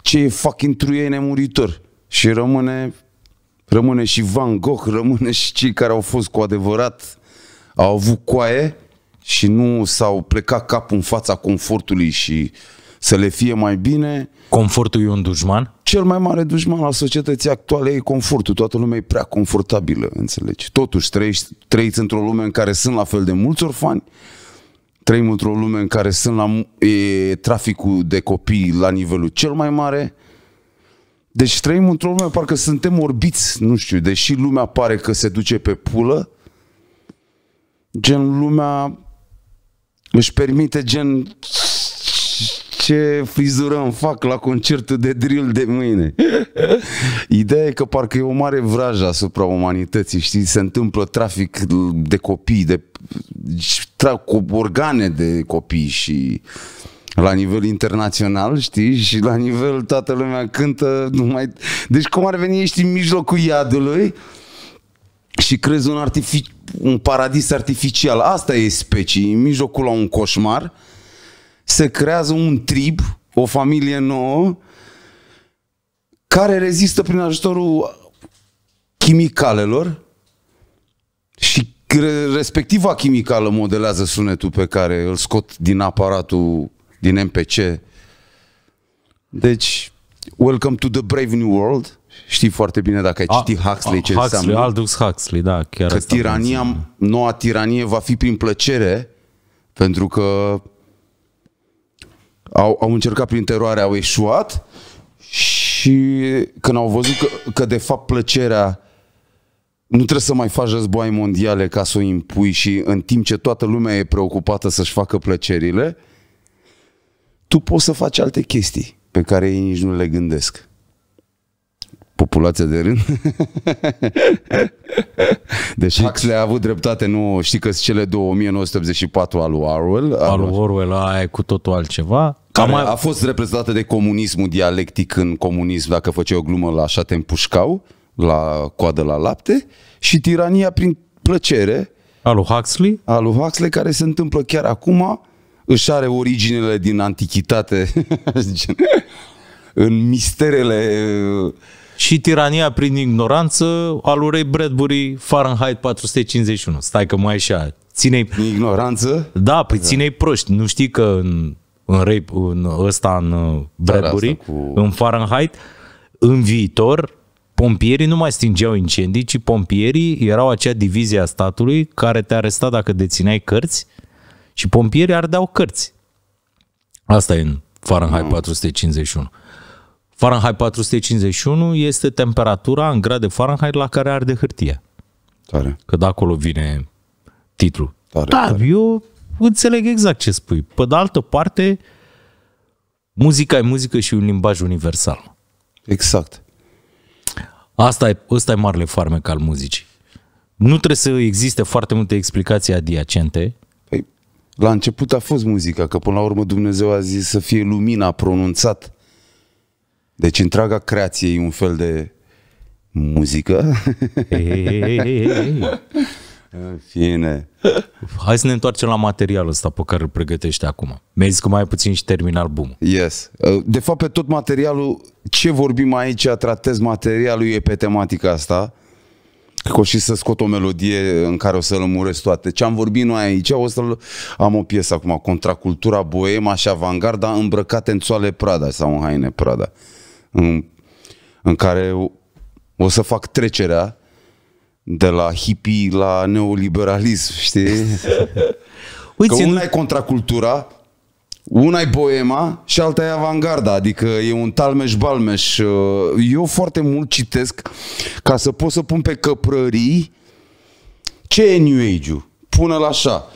Speaker 1: ce e fucking true e nemuritor și rămâne, rămâne și Van Gogh, rămâne și cei care au fost cu adevărat, au avut coaie și nu s-au plecat capul în fața confortului și să le fie mai bine. Confortul e un dușman? Cel mai mare dușman al societății actuale e confortul. Toată lumea e prea confortabilă, înțelegi? Totuși, trăiești, trăiți într-o lume în care sunt la fel de mulți orfani, trăim într-o lume în care sunt la, e traficul de copii la nivelul cel mai mare, deci trăim într-o lume, parcă suntem orbiți, nu știu, deși lumea pare că se duce pe pulă, gen lumea își permite gen ce frizură îmi fac la concertul de drill de mâine. Ideea e că parcă e o mare vrajă asupra umanității, știi? Se întâmplă trafic de copii, de tra- cu organe de copii și la nivel internațional, știi, și la nivel toată lumea cântă numai... Deci cum ar veni, ești în mijlocul iadului și crezi un, artific... un paradis artificial. Asta e specii, în mijlocul la un coșmar se creează un trib, o familie nouă, care rezistă prin ajutorul chimicalelor și respectiva chimicală modelează sunetul pe care îl scot din aparatul din MPC. Deci, Welcome to the Brave New World. Știi foarte bine dacă ai citit Huxley ce Huxley, înseamnă. Aldous Huxley, da, chiar Că tirania, noua tiranie va fi prin plăcere, pentru că au, au încercat prin teroare, au eșuat și când au văzut că, că de fapt plăcerea nu trebuie să mai faci războaie mondiale ca să o impui și în timp ce toată lumea e preocupată să-și facă plăcerile, tu poți să faci alte chestii pe care ei nici nu le gândesc. Populația de rând. Deci Huxley a avut dreptate, nu știi că cele 2984
Speaker 2: al lui Orwell. Al lui Orwell, aia e cu totul altceva. Care mai... a
Speaker 1: fost reprezentată de comunismul dialectic în comunism, dacă făceai o glumă la așa te împușcau, la coadă la lapte, și tirania prin plăcere. Alu Huxley? Alu Huxley, care se întâmplă chiar acum, își are originele din antichitate,
Speaker 2: în misterele... Și tirania prin ignoranță al urei Bradbury Fahrenheit 451. Stai că mai așa. ține Ignoranță? Da, păi da. ține proști. Nu știi că în, în, rape, în ăsta, în uh, Bradbury, cu... în Fahrenheit, în viitor, pompierii nu mai stingeau incendii, ci pompierii erau acea divizie a statului care te aresta dacă dețineai cărți și pompierii ardeau cărți. Asta e în Fahrenheit mm. 451. Fahrenheit 451 este temperatura în grade Fahrenheit la care arde hârtia. Tare. Că de acolo vine titlul. Tare, da, tare. eu înțeleg exact ce spui. Pe de altă parte, muzica e muzică și un limbaj universal. Exact. Asta e, asta e marele farmec al muzicii. Nu trebuie să existe foarte multe explicații adiacente,
Speaker 1: la început a fost muzica, că până la urmă Dumnezeu a zis să fie lumina pronunțat. Deci întreaga creație e un fel de muzică.
Speaker 2: Fine. Hai să ne întoarcem la materialul ăsta pe care îl pregătești acum. Mi-ai zis că mai puțin și termin albumul. Yes. Uh, de fapt, pe
Speaker 1: tot materialul, ce vorbim aici, tratez materialul, e pe tematica asta că o și să scot o melodie în care o să lămuresc toate. Ce am vorbit noi aici, o să am o piesă acum, Contracultura Boema și Avangarda îmbrăcate în țoale Prada sau în haine Prada. În, în care o, o să fac trecerea de la hippie la neoliberalism, știi? Uite, că una e contracultura una e boema și alta e avangarda, adică e un talmeș-balmeș. Uh, eu foarte mult citesc ca să pot să pun pe căprării ce e New Age-ul. Pune-l așa.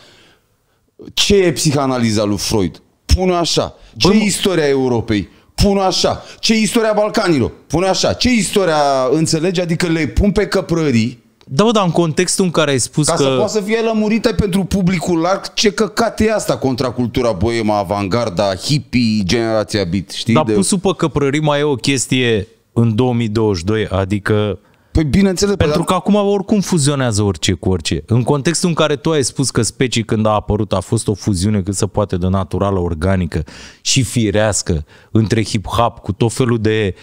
Speaker 1: Ce e psihanaliza lui Freud? Pune așa. Ce e istoria Europei? Pune așa. Ce e istoria Balcanilor? Pune așa. Ce e istoria, înțelegi? Adică le pun pe
Speaker 2: căprării da, bă, dar în contextul în care ai spus Ca că... Ca să poată să
Speaker 1: fie lămurită pentru publicul larg, ce căcat e asta contra cultura boema, avangarda, hippie, generația beat, știi? Dar de...
Speaker 2: pusul pe căprării mai e o chestie în 2022, adică... Păi bineînțeles. Pentru dar... că acum oricum fuzionează orice cu orice. În contextul în care tu ai spus că specii când a apărut a fost o fuziune cât se poate de naturală, organică și firească între hip-hop cu tot felul de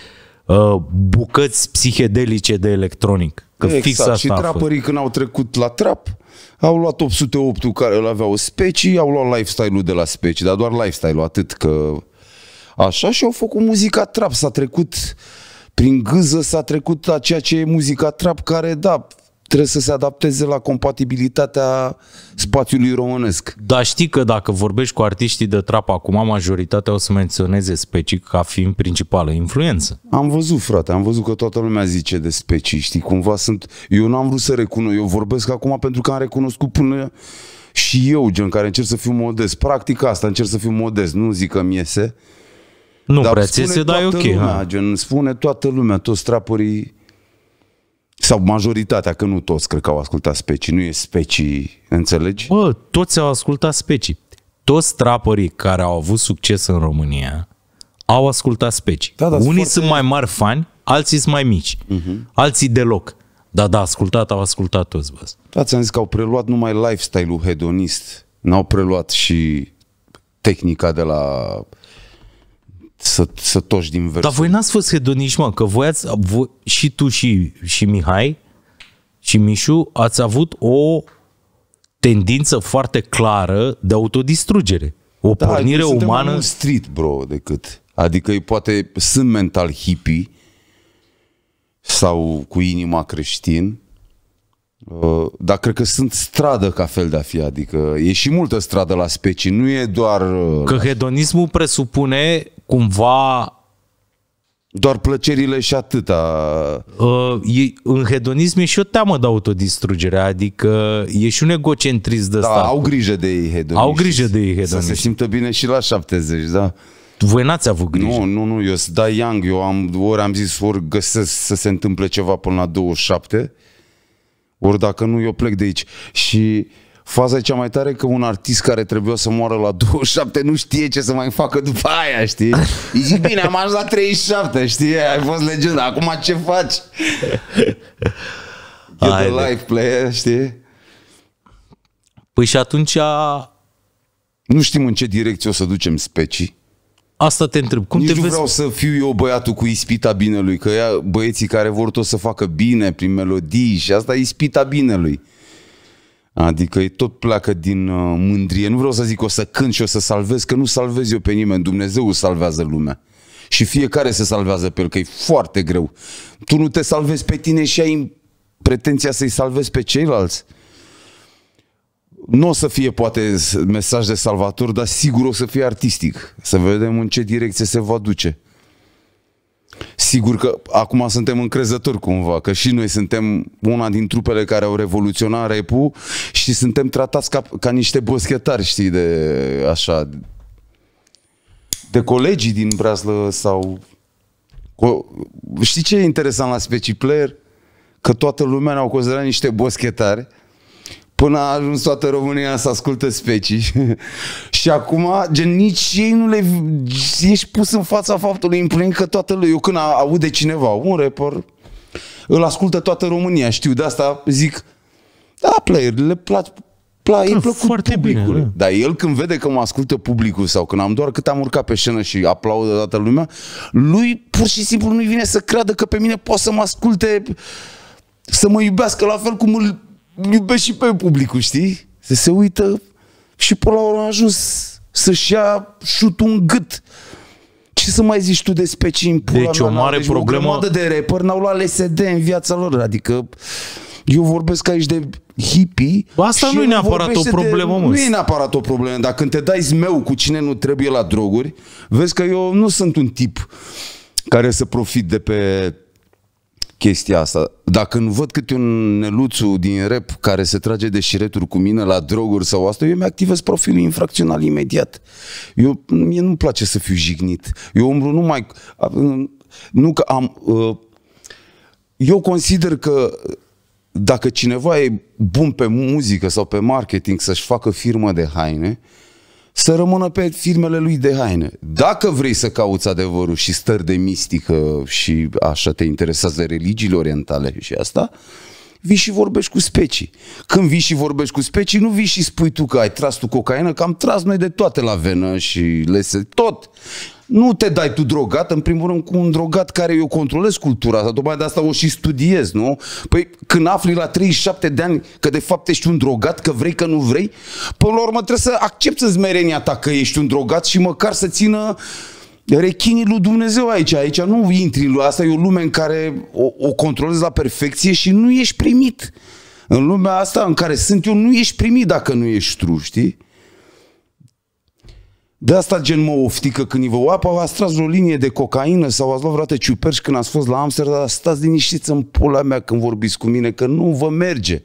Speaker 2: uh, bucăți psihedelice de electronic Că exact. fix asta și trapării
Speaker 1: când au trecut la trap, au luat 808 care îl aveau specii, au luat lifestyle-ul de la specii, dar doar lifestyle-ul, atât că... Așa și au făcut muzica trap, s-a trecut prin gâză s-a trecut la ceea ce e muzica trap, care, da, trebuie să se adapteze la compatibilitatea spațiului românesc.
Speaker 2: Dar știi că dacă vorbești cu artiștii de trap acum, majoritatea o să menționeze specii ca fiind principală influență.
Speaker 1: Am văzut, frate, am văzut că toată lumea zice de specii, știi, cumva sunt... Eu n-am vrut să recunosc, eu vorbesc acum pentru că am recunoscut până și eu, gen, care încerc să fiu modest. Practic asta, încerc să fiu modest, nu zic că mi iese.
Speaker 2: Nu dar prea ți se, dar e ok. Lumea,
Speaker 1: gen, spune toată lumea, toți traporii sau majoritatea,
Speaker 2: că nu toți cred că au ascultat specii, nu e specii, înțelegi? Bă, toți au ascultat specii. Toți trapării care au avut succes în România au ascultat specii. Da, da, Unii foarte... sunt mai mari fani, alții sunt mai mici, uh-huh. alții deloc. Da, da, ascultat, au ascultat toți, bă.
Speaker 1: Da, ți-am zis că au preluat numai lifestyle-ul hedonist, n-au preluat și tehnica de la să, să toși din versuri. Dar
Speaker 2: voi n-ați fost hedoniști, mă, că voi ați, voi, și tu și, și Mihai și Mișu ați avut o tendință foarte clară de autodistrugere. O da, pornire umană. Da,
Speaker 1: street, bro, decât. Adică ei poate sunt mental hippie sau cu inima creștin, uh, dar cred că sunt stradă ca fel de a fi, adică e și multă stradă la specii, nu e doar... Uh, că
Speaker 2: hedonismul presupune cumva doar plăcerile și atâta. Uh, în hedonism e și o teamă de autodistrugere, adică e și un egocentrism de da, ăsta. au grijă de ei hedonism. Au grijă
Speaker 1: de ei hedonism. Să se simtă bine și la 70, da. Voi n-ați avut grijă. Nu, nu, nu, eu sunt da young, eu am, ori am zis, ori găsesc să se întâmple ceva până la 27, ori dacă nu, eu plec de aici. Și uh, Faza e cea mai tare că un artist care trebuia să moară la 27 nu știe ce să mai facă după aia, știi? Îi zic, bine, am ajuns la 37, știi? Ai fost legendă, acum ce faci?
Speaker 2: You're the life player, știi? Păi și atunci... A...
Speaker 1: Nu știm în ce direcție o să ducem specii.
Speaker 2: Asta te întreb. Cum Nici te nu vezi? vreau să
Speaker 1: fiu eu băiatul cu ispita binelui, că ea, băieții care vor tot să facă bine prin melodii și asta e ispita binelui. Adică e tot pleacă din uh, mândrie. Nu vreau să zic o să cânt și o să salvez, că nu salvez eu pe nimeni. Dumnezeu salvează lumea. Și fiecare se salvează pe el, că e foarte greu. Tu nu te salvezi pe tine și ai pretenția să-i salvezi pe ceilalți. Nu o să fie poate mesaj de salvator, dar sigur o să fie artistic. Să vedem în ce direcție se va duce. Sigur că acum suntem încrezători cumva, că și noi suntem una din trupele care au revoluționat repu și suntem tratați ca, ca niște boschetari, știi, de așa, de colegii din Braslă sau... Co- știi ce e interesant la Player? Că toată lumea ne-au considerat niște boschetari, Până a ajuns toată România să ascultă specii. și acum, gen, nici ei nu le... Ești pus în fața faptului implin că toată lumea... Eu când aude cineva, un rapper, îl ascultă toată România, știu, de asta zic, da, le plac, pla, e da, plăcut foarte publicul. Bine, da. Dar el când vede că mă ascultă publicul sau când am doar cât am urcat pe scenă și aplaudă toată lumea, lui pur și simplu nu-i vine să creadă că pe mine poate să mă asculte, să mă iubească la fel cum îl iubesc și pe publicul, știi? Se se uită și până la urmă a ajuns să-și ia șutul în gât. Ce să mai zici tu despre cine pula Deci o mare deci problemă... O de rapper n-au luat LSD în viața lor, adică... Eu vorbesc aici de hippie. Asta nu e neapărat o problemă, de, mă. Nu e neapărat o problemă, dar când te dai zmeu cu cine nu trebuie la droguri, vezi că eu nu sunt un tip care să profit de pe chestia asta. Dacă când văd câte un neluțu din rep care se trage de șireturi cu mine la droguri sau asta, eu mi-activez profilul infracțional imediat. Eu, mie nu-mi place să fiu jignit. Eu umblu numai... Nu că am... Uh, eu consider că dacă cineva e bun pe muzică sau pe marketing să-și facă firmă de haine, uh, să rămână pe firmele lui de haine. Dacă vrei să cauți adevărul și stări de mistică și așa te interesează religiile orientale și asta, vii și vorbești cu specii. Când vii și vorbești cu specii, nu vii și spui tu că ai tras tu cocaină, că am tras noi de toate la venă și lese tot nu te dai tu drogat, în primul rând cu un drogat care eu controlez cultura asta, tocmai de asta o și studiez, nu? Păi când afli la 37 de ani că de fapt ești un drogat, că vrei, că nu vrei, până la urmă trebuie să accepti zmerenia ta că ești un drogat și măcar să țină rechinii lui Dumnezeu aici. Aici nu intri în asta, e o lume în care o, o controlezi la perfecție și nu ești primit. În lumea asta în care sunt eu, nu ești primit dacă nu ești tru, știi? De asta gen mă oftică când îi vă apa, ați tras o linie de cocaină sau ați luat vreodată ciuperci când ați fost la Amsterdam, stați liniștiți în pula mea când vorbiți cu mine, că nu vă merge.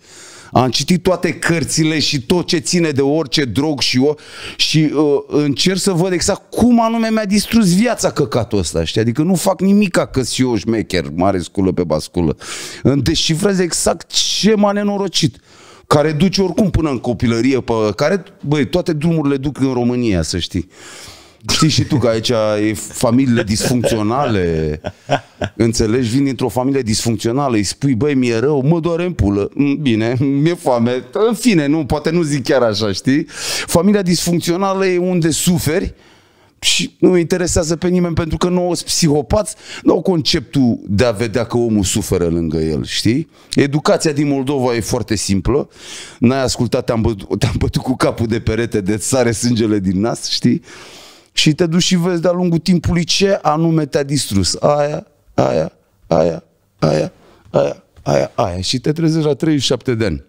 Speaker 1: Am citit toate cărțile și tot ce ține de orice drog și eu și uh, încerc să văd exact cum anume mi-a distrus viața căcatul ăsta, știi? Adică nu fac nimica că și eu șmecher, mare sculă pe basculă. Îmi deșifrez exact ce m-a nenorocit care duce oricum până în copilărie, pe care, băi, toate drumurile duc în România, să știi. Știi și tu că aici e familiile disfuncționale, înțelegi? Vin dintr-o familie disfuncțională, îi spui, băi, mi-e rău, mă doare în pulă, mm, bine, mi-e foame, în fine, nu, poate nu zic chiar așa, știi? Familia disfuncțională e unde suferi, și nu interesează pe nimeni pentru că nouă psihopați nu au conceptul de a vedea că omul suferă lângă el, știi? Educația din Moldova e foarte simplă. N-ai ascultat, te-am bătut, te bătut cu capul de perete de sare sângele din nas, știi? Și te duci și vezi de-a lungul timpului ce anume te-a distrus. Aia, aia, aia, aia, aia, aia, aia. Și te trezești la 37 de ani.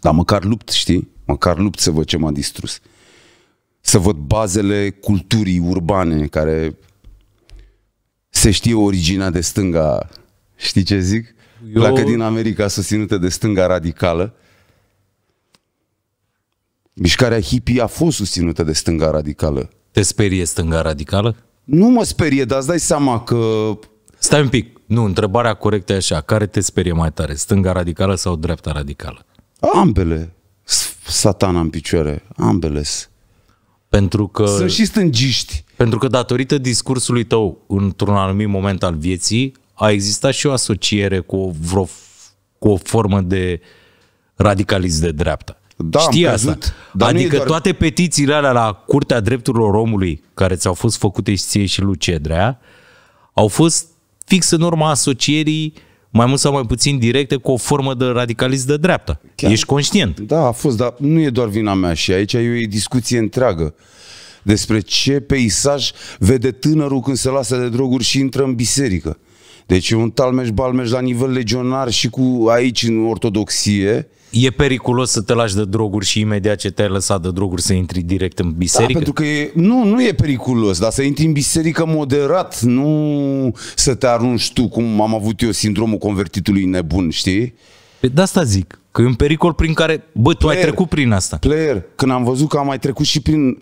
Speaker 1: Dar măcar lupt, știi? Măcar lupt să văd ce m-a distrus să văd bazele culturii urbane care se știe originea de stânga, știi ce zic? Eu... Dacă din America susținută de stânga radicală. Mișcarea hippie a fost susținută de stânga radicală.
Speaker 2: Te sperie stânga radicală? Nu mă sperie, dar îți dai seama că... Stai un pic. Nu, întrebarea corectă e așa. Care te sperie mai tare? Stânga radicală sau dreapta radicală?
Speaker 1: Ambele. Satana în picioare. Ambele. -s.
Speaker 2: Pentru că, Sunt și stângiști. Pentru că datorită discursului tău, într-un anumit moment al vieții, a existat și o asociere cu, vreo, cu o formă de radicalism de dreapta. Da, Știi asta. dar adică doar... toate petițiile alea la Curtea Drepturilor Omului, care ți-au fost făcute și ție și lui Cedrea, au fost fix în urma asocierii uh, mai mult sau mai puțin directe, cu o formă de radicalism de dreapta.
Speaker 1: Chiar, Ești conștient. Da, a fost, dar nu e doar vina mea și aici e o discuție întreagă despre ce peisaj vede tânărul când se lasă de droguri și intră în biserică. Deci e un talmeș-balmeș la nivel legionar și cu aici în
Speaker 2: ortodoxie, e periculos să te lași de droguri și imediat ce te-ai lăsat de droguri să intri direct în da, biserică? Da,
Speaker 1: pentru că e, nu, nu e periculos, dar să intri în biserică moderat, nu să te arunci tu, cum am avut eu sindromul convertitului nebun, știi? Pe păi, de asta zic, că e un
Speaker 2: pericol prin care,
Speaker 1: bă, tu player, ai trecut prin asta. Player, când am văzut că am mai trecut și prin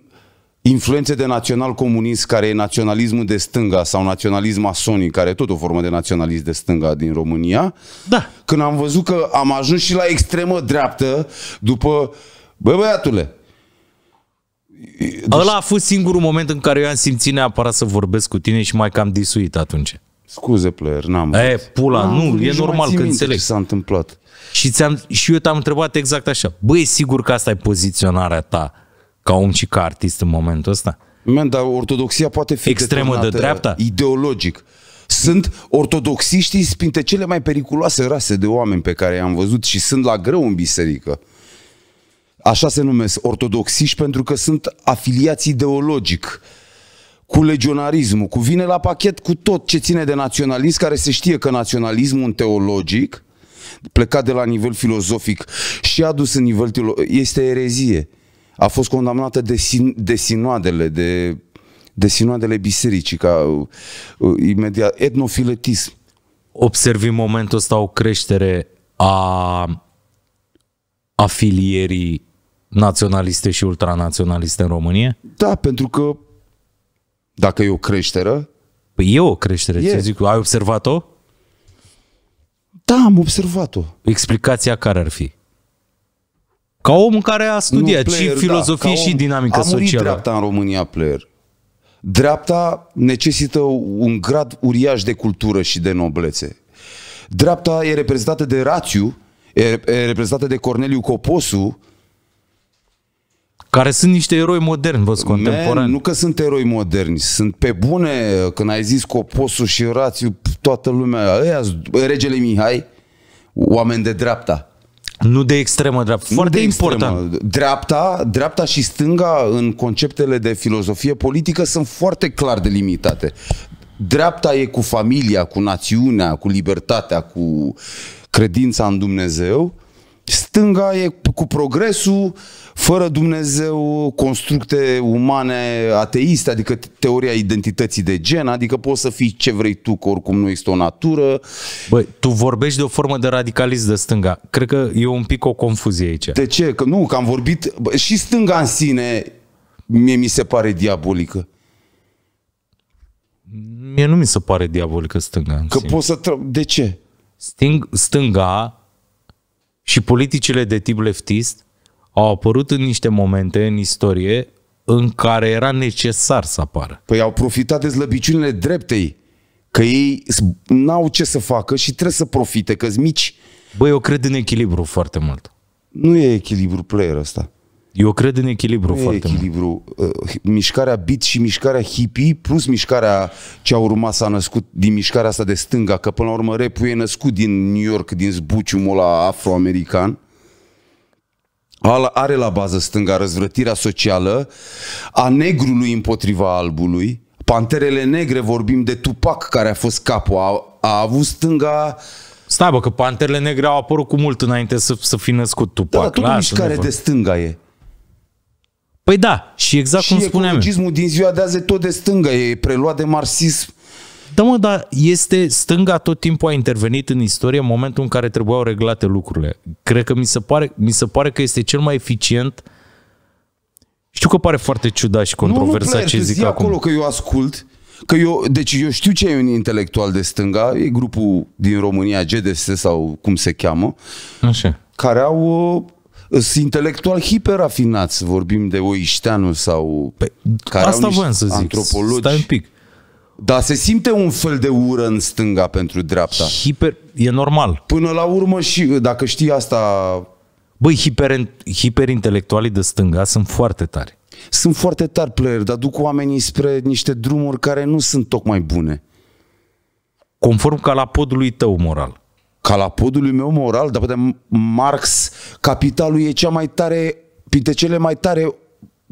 Speaker 1: influențe de național comunist, care e naționalismul de stânga sau naționalism masonic, care e tot o formă de naționalism de stânga din România. Da. Când am văzut că am ajuns și la extremă dreaptă după, bă băiatule,
Speaker 2: deci... Ăla a fost singurul moment în care eu am simțit neapărat să vorbesc cu tine și mai cam disuit atunci. Scuze, player, n-am E, pula, n-am nu, e normal că înțeleg. Ce s-a întâmplat. Și, ți-am, și eu te-am întrebat exact așa. Băi, sigur că asta e poziționarea ta ca om și ca artist în momentul ăsta?
Speaker 1: Man, dar ortodoxia poate fi extremă de dreapta? Ideologic. Sunt ortodoxiștii printre cele mai periculoase rase de oameni pe care i-am văzut și sunt la greu în biserică. Așa se numesc ortodoxiști pentru că sunt afiliați ideologic cu legionarismul, cu vine la pachet cu tot ce ține de naționalism, care se știe că naționalismul teologic, plecat de la nivel filozofic și adus în nivel teologic, este erezie a fost condamnată de, sin, de sinoadele, de, de sinoadele bisericii, ca uh, imediat, etnofiletism.
Speaker 2: Observi în momentul ăsta o creștere a afilierii naționaliste și ultranaționaliste în România? Da, pentru că dacă e o creștere... Păi e o creștere, e. ce zic, ai observat-o? Da, am observat-o. Explicația care ar fi? Ca om care a studiat nu, player, și filozofie da, și om, dinamică am socială. Am dreapta
Speaker 1: în România, player. Dreapta necesită un grad uriaș de cultură și de noblețe. Dreapta e reprezentată de Rațiu, e reprezentată de Corneliu Coposu, care sunt niște
Speaker 2: eroi moderni, văd contemporani.
Speaker 1: nu că sunt eroi moderni, sunt pe bune, când ai zis Coposu și Rațiu, toată lumea, ăia regele Mihai, oameni de dreapta. Nu de extremă dreapta. Foarte de important. extremă. important. Dreapta, dreapta și stânga în conceptele de filozofie politică sunt foarte clar delimitate. Dreapta e cu familia, cu națiunea, cu libertatea, cu credința în Dumnezeu stânga e cu progresul, fără Dumnezeu, constructe umane ateiste, adică teoria identității de gen, adică poți să fii ce vrei tu, că oricum nu este o natură. Băi, tu vorbești de o formă de radicalism de stânga. Cred că e un pic o confuzie aici. De ce? Că nu, că am vorbit... Bă, și stânga în sine mie mi se pare diabolică.
Speaker 2: Mie nu mi se pare diabolică stânga. Că sine. poți să... Tră... De ce? Sting, stânga și politicile de tip leftist au apărut în niște momente în istorie în care era necesar să apară.
Speaker 1: Păi au profitat de slăbiciunile dreptei, că ei n-au ce să facă și trebuie să profite, că mici. Băi, eu cred în echilibru foarte mult. Nu e echilibru player ăsta. Eu cred în echilibru nu foarte echilibru. Mult. Uh, mișcarea beat și mișcarea hippie plus mișcarea ce a urmat s-a născut din mișcarea asta de stânga, că până la urmă rap e născut din New York, din zbuciumul ăla afroamerican. Are la bază stânga răzvrătirea socială a negrului împotriva albului. Panterele negre vorbim de Tupac
Speaker 2: care a fost capul. A, a avut stânga Stai bă, că Panterele Negre au apărut cu mult înainte să, să fi născut Tupac. Da, dar tot mișcare de stânga e. Păi da, și exact și cum spuneam. Și din ziua de azi e tot de stânga, e preluat de marxism. Da, mă, dar este stânga tot timpul a intervenit în istorie în momentul în care trebuiau reglate lucrurile. Cred că mi se pare, mi se pare că este cel mai eficient știu că pare foarte ciudat și controversat ce zic acum. acolo
Speaker 1: că eu ascult, că eu, deci eu știu ce e un intelectual de stânga, e grupul din România, GDS sau cum se cheamă, Așa. care au uh, sunt intelectual hiperafinați, vorbim de Oișteanu sau pe, care Asta au voiam să zic. antropologi. Stai un pic. Dar se simte un fel de ură în stânga pentru dreapta. Hiper, e normal. Până la urmă și dacă știi asta... Băi, hiper, hiperintelectualii de stânga sunt foarte tari. Sunt foarte tari player, dar duc oamenii spre niște drumuri care nu sunt tocmai bune. Conform ca la podului tău moral ca la podul meu moral, dar putem Marx, capitalul e cea mai tare, printre cele mai tare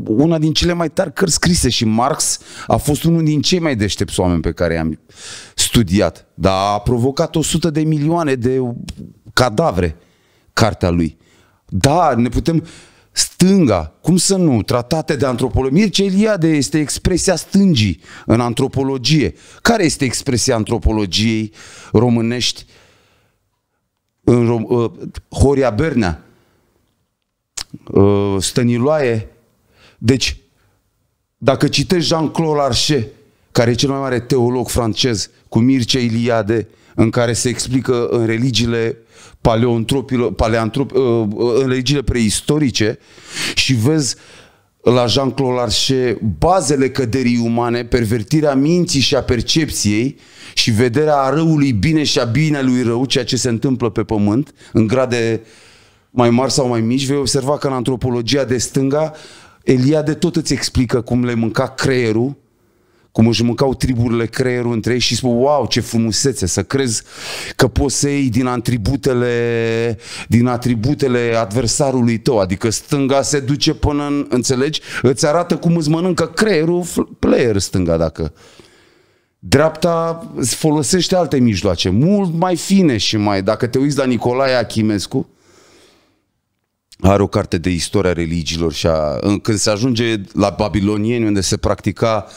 Speaker 1: una din cele mai tari cărți scrise și Marx a fost unul din cei mai deștepți oameni pe care i-am studiat, dar a provocat 100 de milioane de cadavre cartea lui. Da, ne putem stânga, cum să nu, tratate de antropologie. Mircea Eliade este expresia stângii în antropologie. Care este expresia antropologiei românești? Uh, în Rom uh, Horia Bernea, uh, ă, Stăniloae. Deci, dacă citești Jean-Claude Larchet, care e cel mai mare teolog francez, cu Mircea Iliade, în care se explică în religiile paleantropilor, paleantrop, ă, în religiile preistorice și vezi la Jean-Claude Larche bazele căderii umane, pervertirea minții și a percepției și vederea răului bine și a binelui rău, ceea ce se întâmplă pe pământ, în grade mai mari sau mai mici, vei observa că în antropologia de stânga Eliade tot îți explică cum le mânca creierul cum își mâncau triburile creierul între ei și spun, wow, ce frumusețe, să crezi că poți să iei din atributele, din atributele adversarului tău, adică stânga se duce până în, înțelegi? Îți arată cum îți mănâncă creierul player stânga, dacă dreapta folosește alte mijloace, mult mai fine și mai, dacă te uiți la Nicolae Achimescu, are o carte de istoria religiilor și a, când se ajunge la babilonieni unde se practica uh,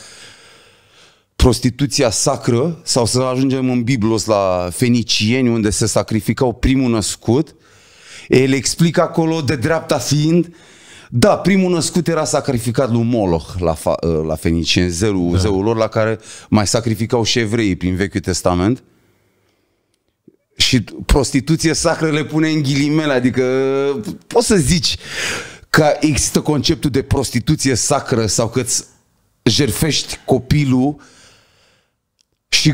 Speaker 1: prostituția sacră sau să ajungem în Biblos la fenicieni unde se sacrificau primul născut. El explică acolo de dreapta fiind da, primul născut era sacrificat lui Moloch la, ă, la fenicieni, zeul, da. zeul lor la care mai sacrificau și evreii prin Vechiul Testament. Și prostituție sacră le pune în ghilimele, adică poți să zici că există conceptul de prostituție sacră sau că îți jerfești copilul și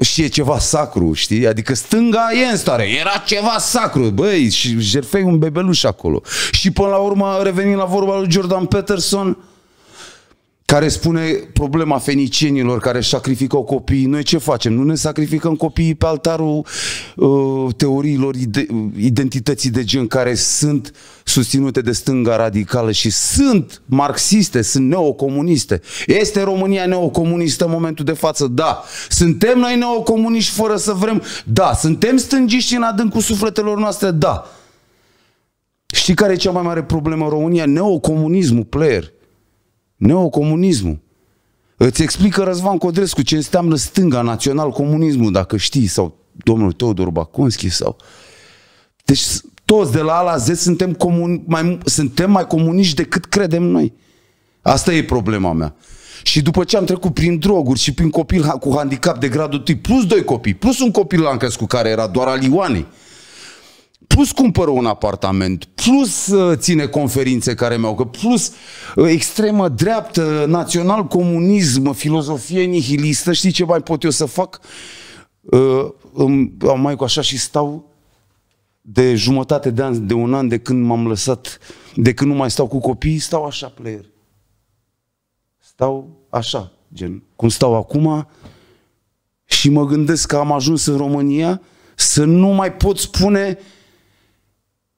Speaker 1: și e ceva sacru, știi? Adică stânga e în stare, era ceva sacru, băi, și jerfei un bebeluș acolo. Și până la urmă, revenim la vorba lui Jordan Peterson, uh, care spune problema fenicienilor care își sacrificau copiii. Noi ce facem? Nu ne sacrificăm copiii pe altarul uh, teoriilor ide- identității de gen care sunt susținute de stânga radicală și sunt marxiste, sunt neocomuniste. Este România neocomunistă în momentul de față? Da. Suntem noi neocomuniști fără să vrem? Da. Suntem stângiști în adâncul sufletelor noastre? Da. Știi care e cea mai mare problemă în România? Neocomunismul, player. Neocomunismul. Îți explică Răzvan Codrescu ce înseamnă stânga, național comunismul, dacă știi, sau domnul Teodor Baconski, sau... Deci toți de la A la Z suntem, comun, mai, suntem mai comuniști decât credem noi. Asta e problema mea. Și după ce am trecut prin droguri și prin copil cu handicap de gradul 1, plus doi copii, plus un copil la cu care era doar al Ioanei, plus cumpără un apartament, plus uh, ține conferințe care mi-au, că plus uh, extremă dreaptă, național comunism, filozofie nihilistă, știi ce mai pot eu să fac? Uh, am mai cu așa și stau de jumătate de an, de un an, de când m-am lăsat, de când nu mai stau cu copii, stau așa, player. Stau așa, gen, cum stau acum și mă gândesc că am ajuns în România să nu mai pot spune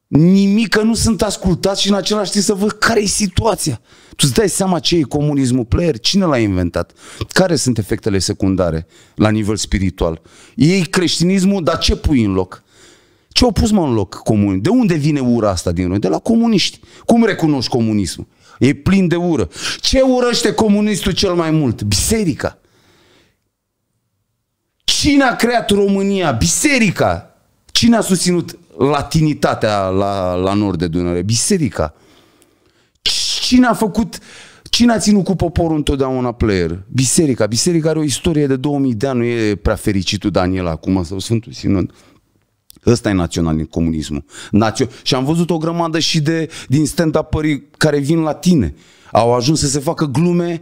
Speaker 1: nimic că nu sunt ascultați și în același timp să văd care e situația. Tu îți dai seama ce e comunismul player, cine l-a inventat, care sunt efectele secundare la nivel spiritual. Ei creștinismul, dar ce pui în loc? Ce au pus mă în loc comun? De unde vine ura asta din noi? De la comuniști. Cum recunoști comunismul? E plin de ură. Ce urăște comunistul cel mai mult? Biserica. Cine a creat România? Biserica. Cine a susținut latinitatea la, la nord de Dunăre, biserica. Cine a făcut, cine a ținut cu poporul întotdeauna player? Biserica. Biserica are o istorie de 2000 de ani, nu e prea fericitul Daniel acum, sau Sfântul Sinod. Ăsta e național comunismul. Națio- și am văzut o grămadă și de din stand up care vin la tine. Au ajuns să se facă glume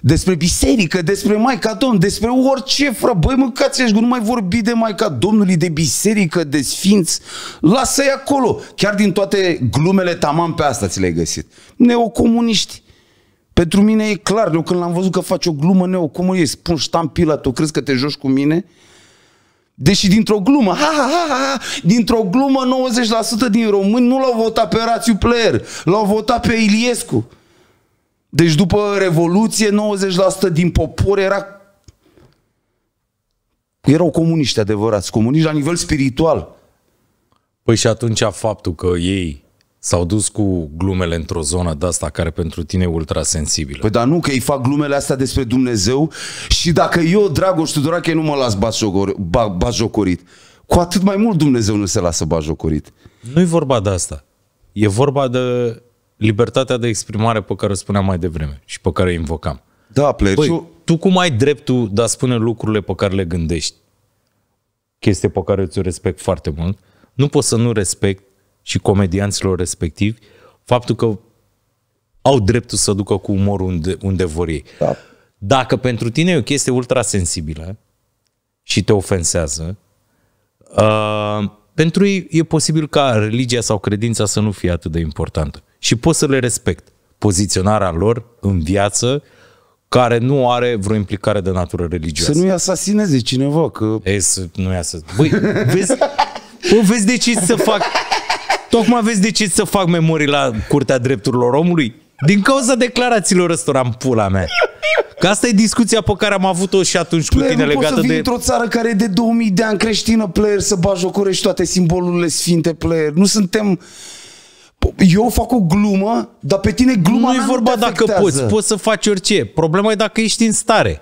Speaker 1: despre biserică, despre Maica Domn, despre orice, fră, băi, mâncați și nu mai vorbi de Maica Domnului, de biserică, de sfinți, lasă-i acolo. Chiar din toate glumele tamam pe asta ți le-ai găsit. Neocomuniști. Pentru mine e clar, eu când l-am văzut că faci o glumă neocomunistă, spun ștampila, tu crezi că te joci cu mine? Deși dintr-o glumă, ha, ha, ha, ha, dintr-o glumă 90% din români nu l-au votat pe Rațiu Player, l-au votat pe Iliescu. Deci după Revoluție, 90% din popor era
Speaker 2: erau comuniști adevărați, comuniști la nivel spiritual. Păi și atunci faptul că ei s-au dus cu glumele într-o zonă de asta care pentru tine e ultrasensibilă. Păi dar nu, că îi fac glumele
Speaker 1: astea despre Dumnezeu și dacă eu,
Speaker 2: Dragoș Tudorache,
Speaker 1: nu mă las bajocorit, cu atât mai mult Dumnezeu nu se lasă bajocorit.
Speaker 2: Nu-i vorba de asta. E vorba de libertatea de exprimare pe care o spuneam mai devreme și pe care o invocam. Da, pleci. Băi, tu cum ai dreptul de a spune lucrurile pe care le gândești? Chestie pe care ți-o respect foarte mult. Nu pot să nu respect și comedianților respectivi faptul că au dreptul să ducă cu umorul unde, unde vor ei. Da. Dacă pentru tine e o chestie ultra sensibilă și te ofensează, uh, pentru ei e posibil ca religia sau credința să nu fie atât de importantă. Și pot să le respect poziționarea lor în viață care nu are vreo implicare de natură religioasă. Să nu-i asasineze cineva, că... E, să nu-i asasineze. Băi, vezi, bă, vezi de ce să fac... Tocmai vezi de ce să fac memorii la Curtea Drepturilor Omului? Din cauza declarațiilor ăstora în pula mea. Că asta e discuția pe care am avut-o și atunci player, cu tine legată să vii de... într-o țară
Speaker 1: care e de 2000 de ani creștină, player, să bajocorești toate simbolurile sfinte, player. Nu
Speaker 2: suntem... Eu fac o glumă, dar pe tine gluma Nu e vorba nu dacă poți, poți să faci orice. Problema e dacă ești în stare.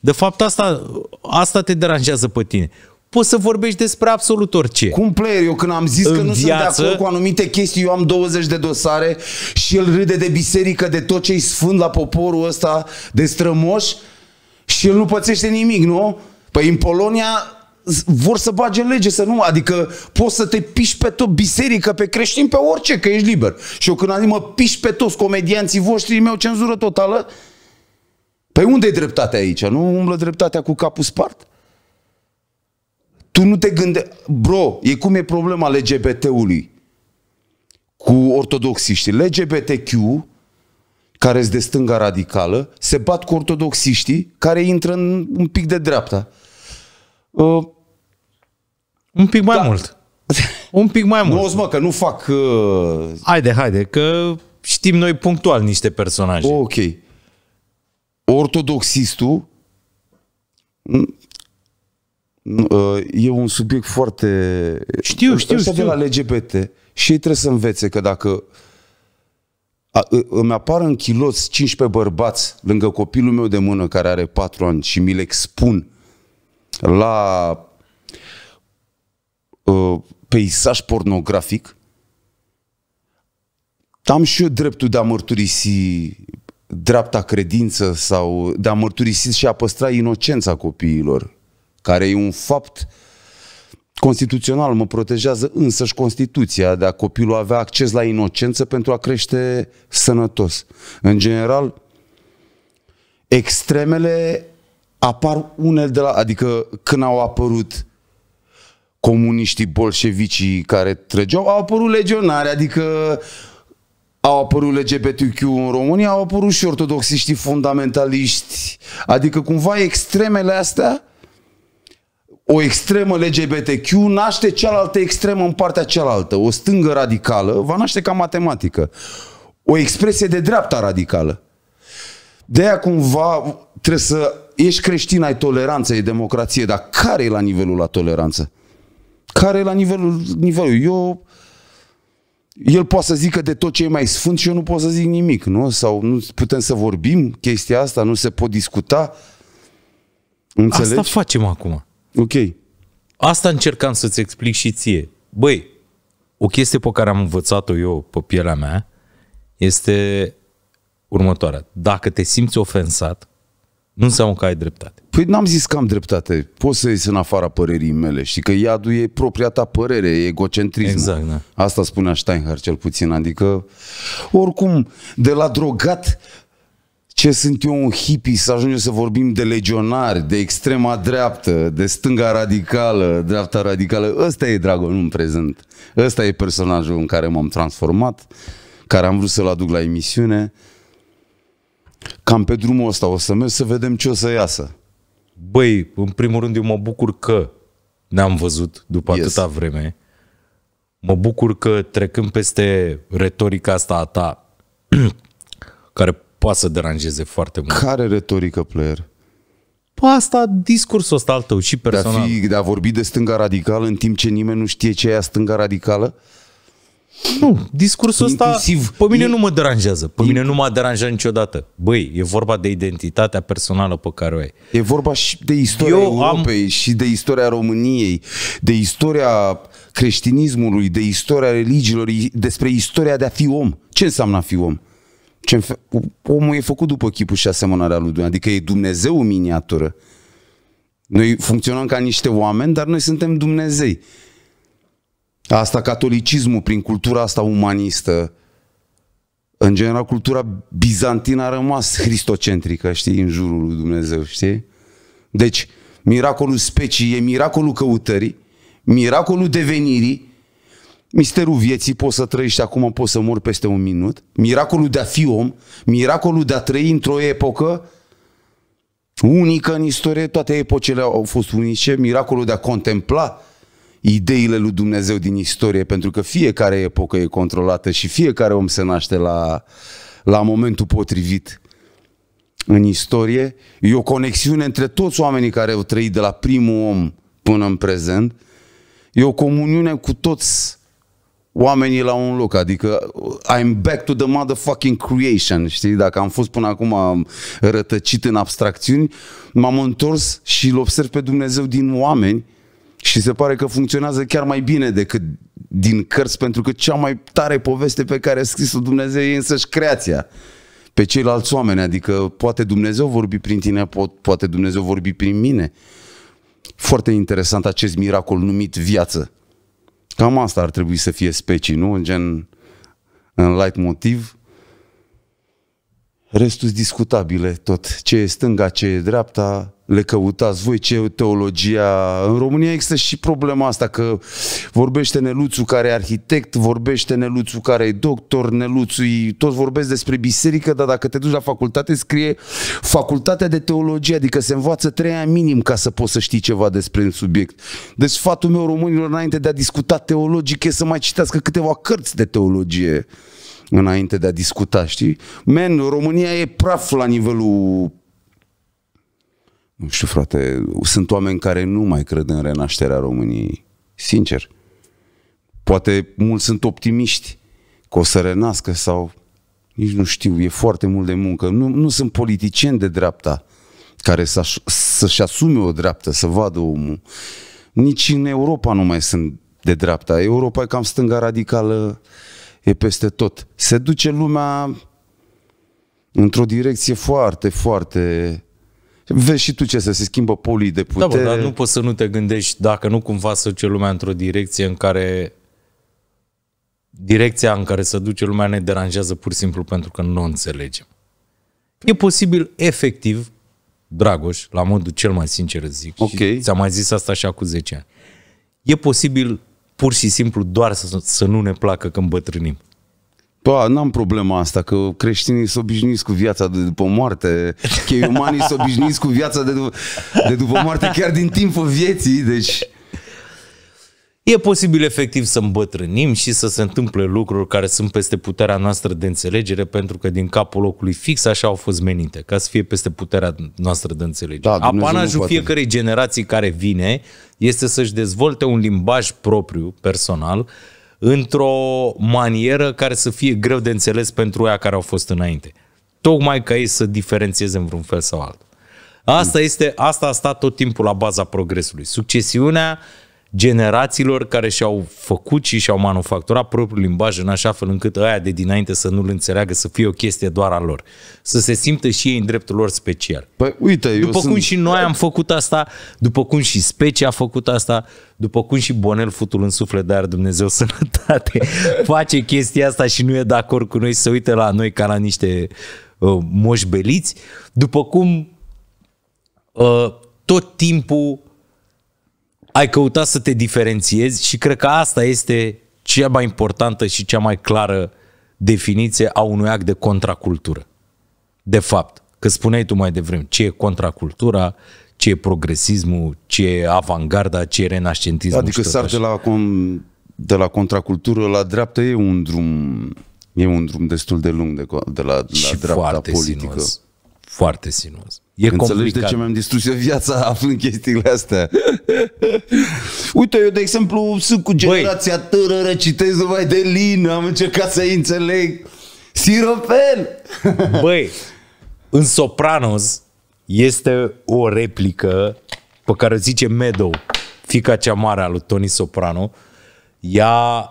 Speaker 2: De fapt, asta, asta te deranjează pe tine poți să vorbești despre absolut orice. Cum
Speaker 1: player, eu când am zis în că nu viață, sunt de acord cu anumite chestii, eu am 20 de dosare și el râde de biserică, de tot ce-i sfânt la poporul ăsta de strămoș și el nu pățește nimic, nu? Păi în Polonia vor să bage lege, să nu, adică poți să te piși pe tot, biserică, pe creștin, pe orice, că ești liber. Și eu când am zis, mă piși pe toți comedianții voștri, mi-au cenzură totală, Păi unde e dreptatea aici? Nu umblă dreptatea cu capul spart? Tu nu te gândești, bro, e cum e problema LGBT-ului cu ortodoxiștii. LGBTQ, care sunt de stânga radicală, se bat cu ortodoxiștii care intră în, un pic de dreapta.
Speaker 2: Uh, un pic mai da. mult. Un pic mai mult. Nu, mă, că nu fac... Uh... Haide, haide, că știm noi punctual niște personaje.
Speaker 1: Ok. Ortodoxistul Ă, e un subiect foarte... Știu, știu, știu. de la LGBT și ei trebuie să învețe că dacă a, ă, îmi apar în chiloți 15 bărbați lângă copilul meu de mână care are 4 ani și mi l expun la uh, peisaj pornografic, am și eu dreptul de a mărturisi dreapta credință sau de a mărturisi și a păstra inocența copiilor care e un fapt constituțional, mă protejează însăși Constituția de a copilul avea acces la inocență pentru a crește sănătos. În general, extremele apar unele de la... Adică când au apărut comuniștii bolșevicii care trăgeau, au apărut legionari, adică au apărut LGBTQ în România, au apărut și ortodoxiștii fundamentaliști. Adică cumva extremele astea o extremă LGBTQ naște cealaltă extremă în partea cealaltă. O stângă radicală va naște ca matematică. O expresie de dreapta radicală. De aia cumva trebuie să ești creștin, ai toleranță, e democrație, dar care e la nivelul la toleranță? Care e la nivelul, nivelul? Eu, el poate să zică de tot ce e mai sfânt și eu nu pot să zic nimic, nu? Sau nu putem să vorbim chestia asta, nu se pot discuta. Înțelegi? Asta
Speaker 2: facem acum. Ok. Asta încercam să-ți explic și ție. Băi, o chestie pe care am învățat-o eu pe pielea mea este următoarea. Dacă te simți ofensat, nu înseamnă că ai dreptate. Păi n-am zis că am dreptate.
Speaker 1: Poți să ies în afara părerii mele. Și că iadul e propria ta părere, e egocentrism. Exact, da. Asta spunea Steinhardt cel puțin. Adică, oricum, de la drogat ce sunt eu un hippie să ajungem să vorbim de legionari, de extrema dreaptă, de stânga radicală, dreapta radicală. Ăsta e dragul în prezent. Ăsta e personajul în care m-am transformat, care am vrut să-l aduc la emisiune. Cam pe drumul ăsta o să merg să vedem ce o să iasă. Băi, în primul
Speaker 2: rând eu mă bucur că ne-am văzut după yes. atâta vreme. Mă bucur că trecând peste retorica asta a ta, care poate să deranjeze foarte mult. Care retorică player? Păi asta, discursul ăsta al
Speaker 1: tău și personal. De a, fi, de a vorbi de stânga radicală în timp ce nimeni nu știe ce e stânga radicală?
Speaker 2: Nu, discursul Inclusiv, ăsta pe mine nu mă deranjează. Pe mine nu m-a deranjat niciodată. Băi, e vorba de identitatea personală pe care o ai. E vorba și de istoria Eu Europei
Speaker 1: am... și de istoria României, de istoria creștinismului, de istoria religiilor, despre istoria de a fi om. Ce înseamnă a fi om? Ce omul e făcut după chipul și asemănarea lui Dumnezeu, adică e Dumnezeu în miniatură. Noi funcționăm ca niște oameni, dar noi suntem Dumnezei. Asta catolicismul, prin cultura asta umanistă, în general cultura bizantină a rămas cristocentrică, știi, în jurul lui Dumnezeu, știi? Deci, miracolul specii e miracolul căutării, miracolul devenirii, misterul vieții, poți să trăiești acum, poți să mor peste un minut, miracolul de a fi om, miracolul de a trăi într-o epocă unică în istorie, toate epocele au fost unice, miracolul de a contempla ideile lui Dumnezeu din istorie, pentru că fiecare epocă e controlată și fiecare om se naște la, la momentul potrivit în istorie. E o conexiune între toți oamenii care au trăit de la primul om până în prezent. E o comuniune cu toți oamenii la un loc, adică uh, I'm back to the motherfucking creation, știi? Dacă am fost până acum rătăcit în abstracțiuni, m-am întors și îl observ pe Dumnezeu din oameni și se pare că funcționează chiar mai bine decât din cărți, pentru că cea mai tare poveste pe care a scris-o Dumnezeu e însăși creația pe ceilalți oameni, adică poate Dumnezeu vorbi prin tine, poate Dumnezeu vorbi prin mine. Foarte interesant acest miracol numit viață. Cam asta ar trebui să fie specii, nu? Gen, în light motiv, Restul discutabile tot. Ce e stânga, ce e dreapta, le căutați voi, ce e teologia. În România există și problema asta că vorbește Neluțu care e arhitect, vorbește Neluțu care e doctor, Neluțu, toți vorbesc despre biserică, dar dacă te duci la facultate scrie facultatea de teologie, adică se învață trei ani minim ca să poți să știi ceva despre un subiect. Deci sfatul meu românilor înainte de a discuta teologic e să mai citească câteva cărți de teologie înainte de a discuta, știi? Men, România e praf la nivelul nu știu, frate, sunt oameni care nu mai cred în renașterea României. Sincer. Poate mulți sunt optimiști că o să renască sau nici nu știu, e foarte mult de muncă. Nu, nu sunt politicieni de dreapta care să, să-și asume o dreaptă, să vadă omul. Nici în Europa nu mai sunt de dreapta. Europa e cam stânga radicală e peste tot. Se duce lumea într-o direcție foarte, foarte... Vezi și tu ce să se schimbă polii de putere. Da, bă, dar nu
Speaker 2: poți să nu te gândești dacă nu cumva să duce lumea într-o direcție în care direcția în care se duce lumea ne deranjează pur și simplu pentru că nu o înțelegem. E posibil efectiv, Dragoș, la modul cel mai sincer zic, okay. și ți-am mai zis asta și acum 10 ani, e posibil pur și simplu doar să, să nu ne placă când bătrânim? Pa, n-am problema asta, că creștinii sunt obișnuiți cu viața
Speaker 1: de după moarte, că umanii sunt obișnuiți cu viața de de după moarte chiar din
Speaker 2: timpul vieții, deci... E posibil efectiv să îmbătrânim și să se întâmple lucruri care sunt peste puterea noastră de înțelegere, pentru că din capul locului fix așa au fost menite, ca să fie peste puterea noastră de înțelegere. Da, Apanajul fiecărei generații care vine este să-și dezvolte un limbaj propriu, personal, într-o manieră care să fie greu de înțeles pentru aia care au fost înainte. Tocmai ca ei să diferențieze în vreun fel sau altul. Asta, mm. este, asta a stat tot timpul la baza progresului. Succesiunea uh, generațiilor care și-au făcut și și-au manufacturat propriul limbaj în așa fel încât aia de dinainte să nu-l înțeleagă, să fie o chestie doar a lor. Să se simtă și ei în dreptul lor special. Păi uite, eu După sunt... cum și noi am făcut asta, după cum și specia a făcut asta, după cum și Bonel futul în suflet, dar Dumnezeu sănătate, face chestia asta și nu e de acord cu noi, să uite la noi ca la niște uh, moșbeliți, după cum uh, tot timpul ai căutat să te diferențiezi și cred că asta este cea mai importantă și cea mai clară definiție a unui act de contracultură. De fapt, că spuneai tu mai devreme, ce e contracultura, ce e progresismul, ce e avangarda, ce e renascentismul. Adică sar de la, de la contracultură la
Speaker 1: dreapta e un drum e un drum destul de lung de, de la, de la și dreapta foarte politică. Sinuos, foarte sinuos. E Înțelegi complicat. de ce mi-am distrus eu viața aflând chestiile astea? Uite, eu, de exemplu, sunt cu generația Băi. târără, citez numai de lin, am încercat să-i înțeleg. Siropel!
Speaker 2: Băi, în Sopranos este o replică pe care o zice Meadow, fica cea mare a lui Tony Soprano. Ea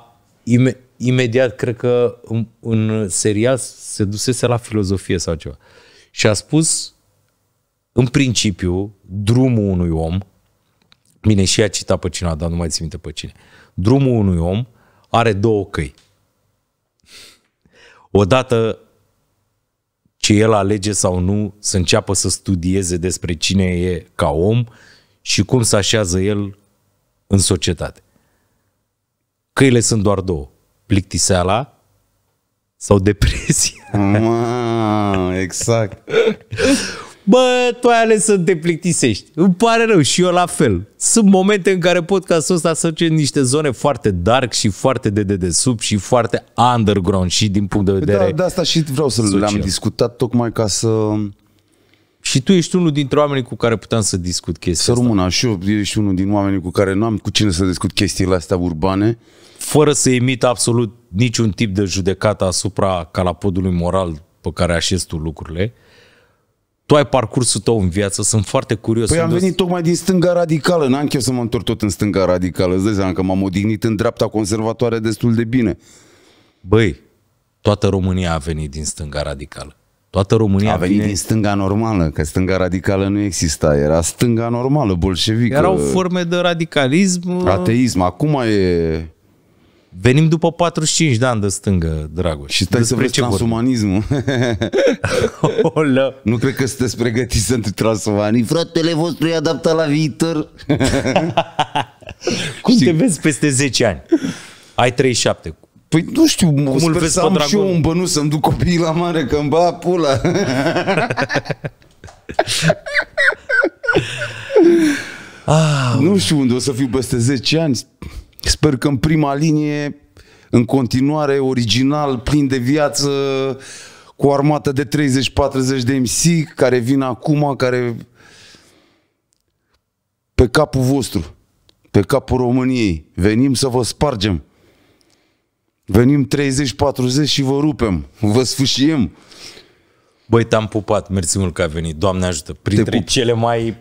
Speaker 2: im- imediat, cred că în, în serial se dusese la filozofie sau ceva. Și a spus în principiu, drumul unui om, bine, și a citat pe cineva, dar nu mai țin minte pe cine, drumul unui om are două căi. Odată ce el alege sau nu să înceapă să studieze despre cine e ca om și cum se așează el în societate. Căile sunt doar două. Plictiseala sau depresia. Ma, exact. Bă, tu ai ales să te plictisești. Îmi pare rău și eu la fel. Sunt momente în care pot ca să să în niște zone foarte dark și foarte de dedesubt și foarte underground și din punct de păi vedere... Da,
Speaker 1: de asta și vreau să social. le-am discutat tocmai ca să... Și tu ești unul dintre oamenii cu care puteam să discut chestia să asta. Să și eu
Speaker 2: ești unul din oamenii cu care nu am cu cine să discut chestiile astea urbane. Fără să emit absolut niciun tip de judecată asupra calapodului moral pe care așezi tu lucrurile tu ai parcursul tău în viață, sunt foarte curios. Păi am venit
Speaker 1: tocmai din stânga radicală, n-am chef să mă întorc tot în stânga radicală, îți dai seama că m-am odihnit în dreapta conservatoare destul de bine. Băi, toată România a venit din stânga radicală. Toată România a venit vine... din stânga normală, că stânga radicală nu exista, era stânga normală, bolșevică. Erau
Speaker 2: forme de radicalism. Uh, Ateism, acum e Venim după 45 de ani de stângă, dragul. Și stai Despre să vezi transumanismul. nu cred că sunteți pregătiți pentru transumanism.
Speaker 1: Fratele vostru e adaptat la viitor.
Speaker 2: Cum Știi? te vezi peste 10 ani? Ai 37.
Speaker 1: Păi nu știu, Cum sper să am și eu un bănuț să-mi duc copiii la mare, că îmi ba pula. ah, nu știu unde o să fiu peste 10 ani. Sper că în prima linie, în continuare, original, plin de viață, cu o armată de 30-40 de MC care vin acum, care pe capul vostru, pe capul României. Venim să vă spargem.
Speaker 2: Venim 30-40 și vă rupem, vă sfâșiem. Băi, te-am pupat, mersi mult că ai venit, Doamne ajută, printre cele mai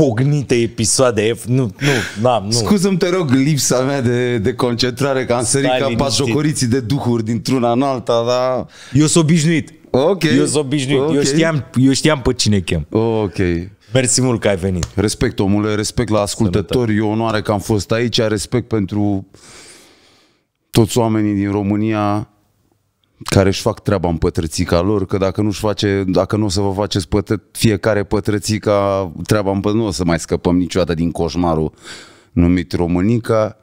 Speaker 2: pognite episoade. Nu, nu, n-am, nu. Scuză-mi,
Speaker 1: te rog, lipsa mea de, de concentrare, că am sărit ca pasocoriții de duhuri dintr-una în alta, dar... Eu sunt obișnuit. Ok. Eu sunt obișnuit. Okay. Eu, știam,
Speaker 2: eu știam pe cine chem. Ok. Mersi mult că ai venit. Respect,
Speaker 1: omule, respect la ascultători. E onoare că am fost aici, respect pentru toți oamenii din România care își fac treaba în pătrățica lor, că dacă nu-și face, dacă nu o să vă faceți pătră, fiecare pătrățica treaba în nu o să mai scăpăm niciodată din coșmarul numit Românica.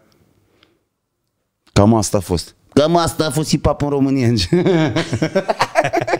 Speaker 1: Cam asta a fost. Cam asta a fost hip în România.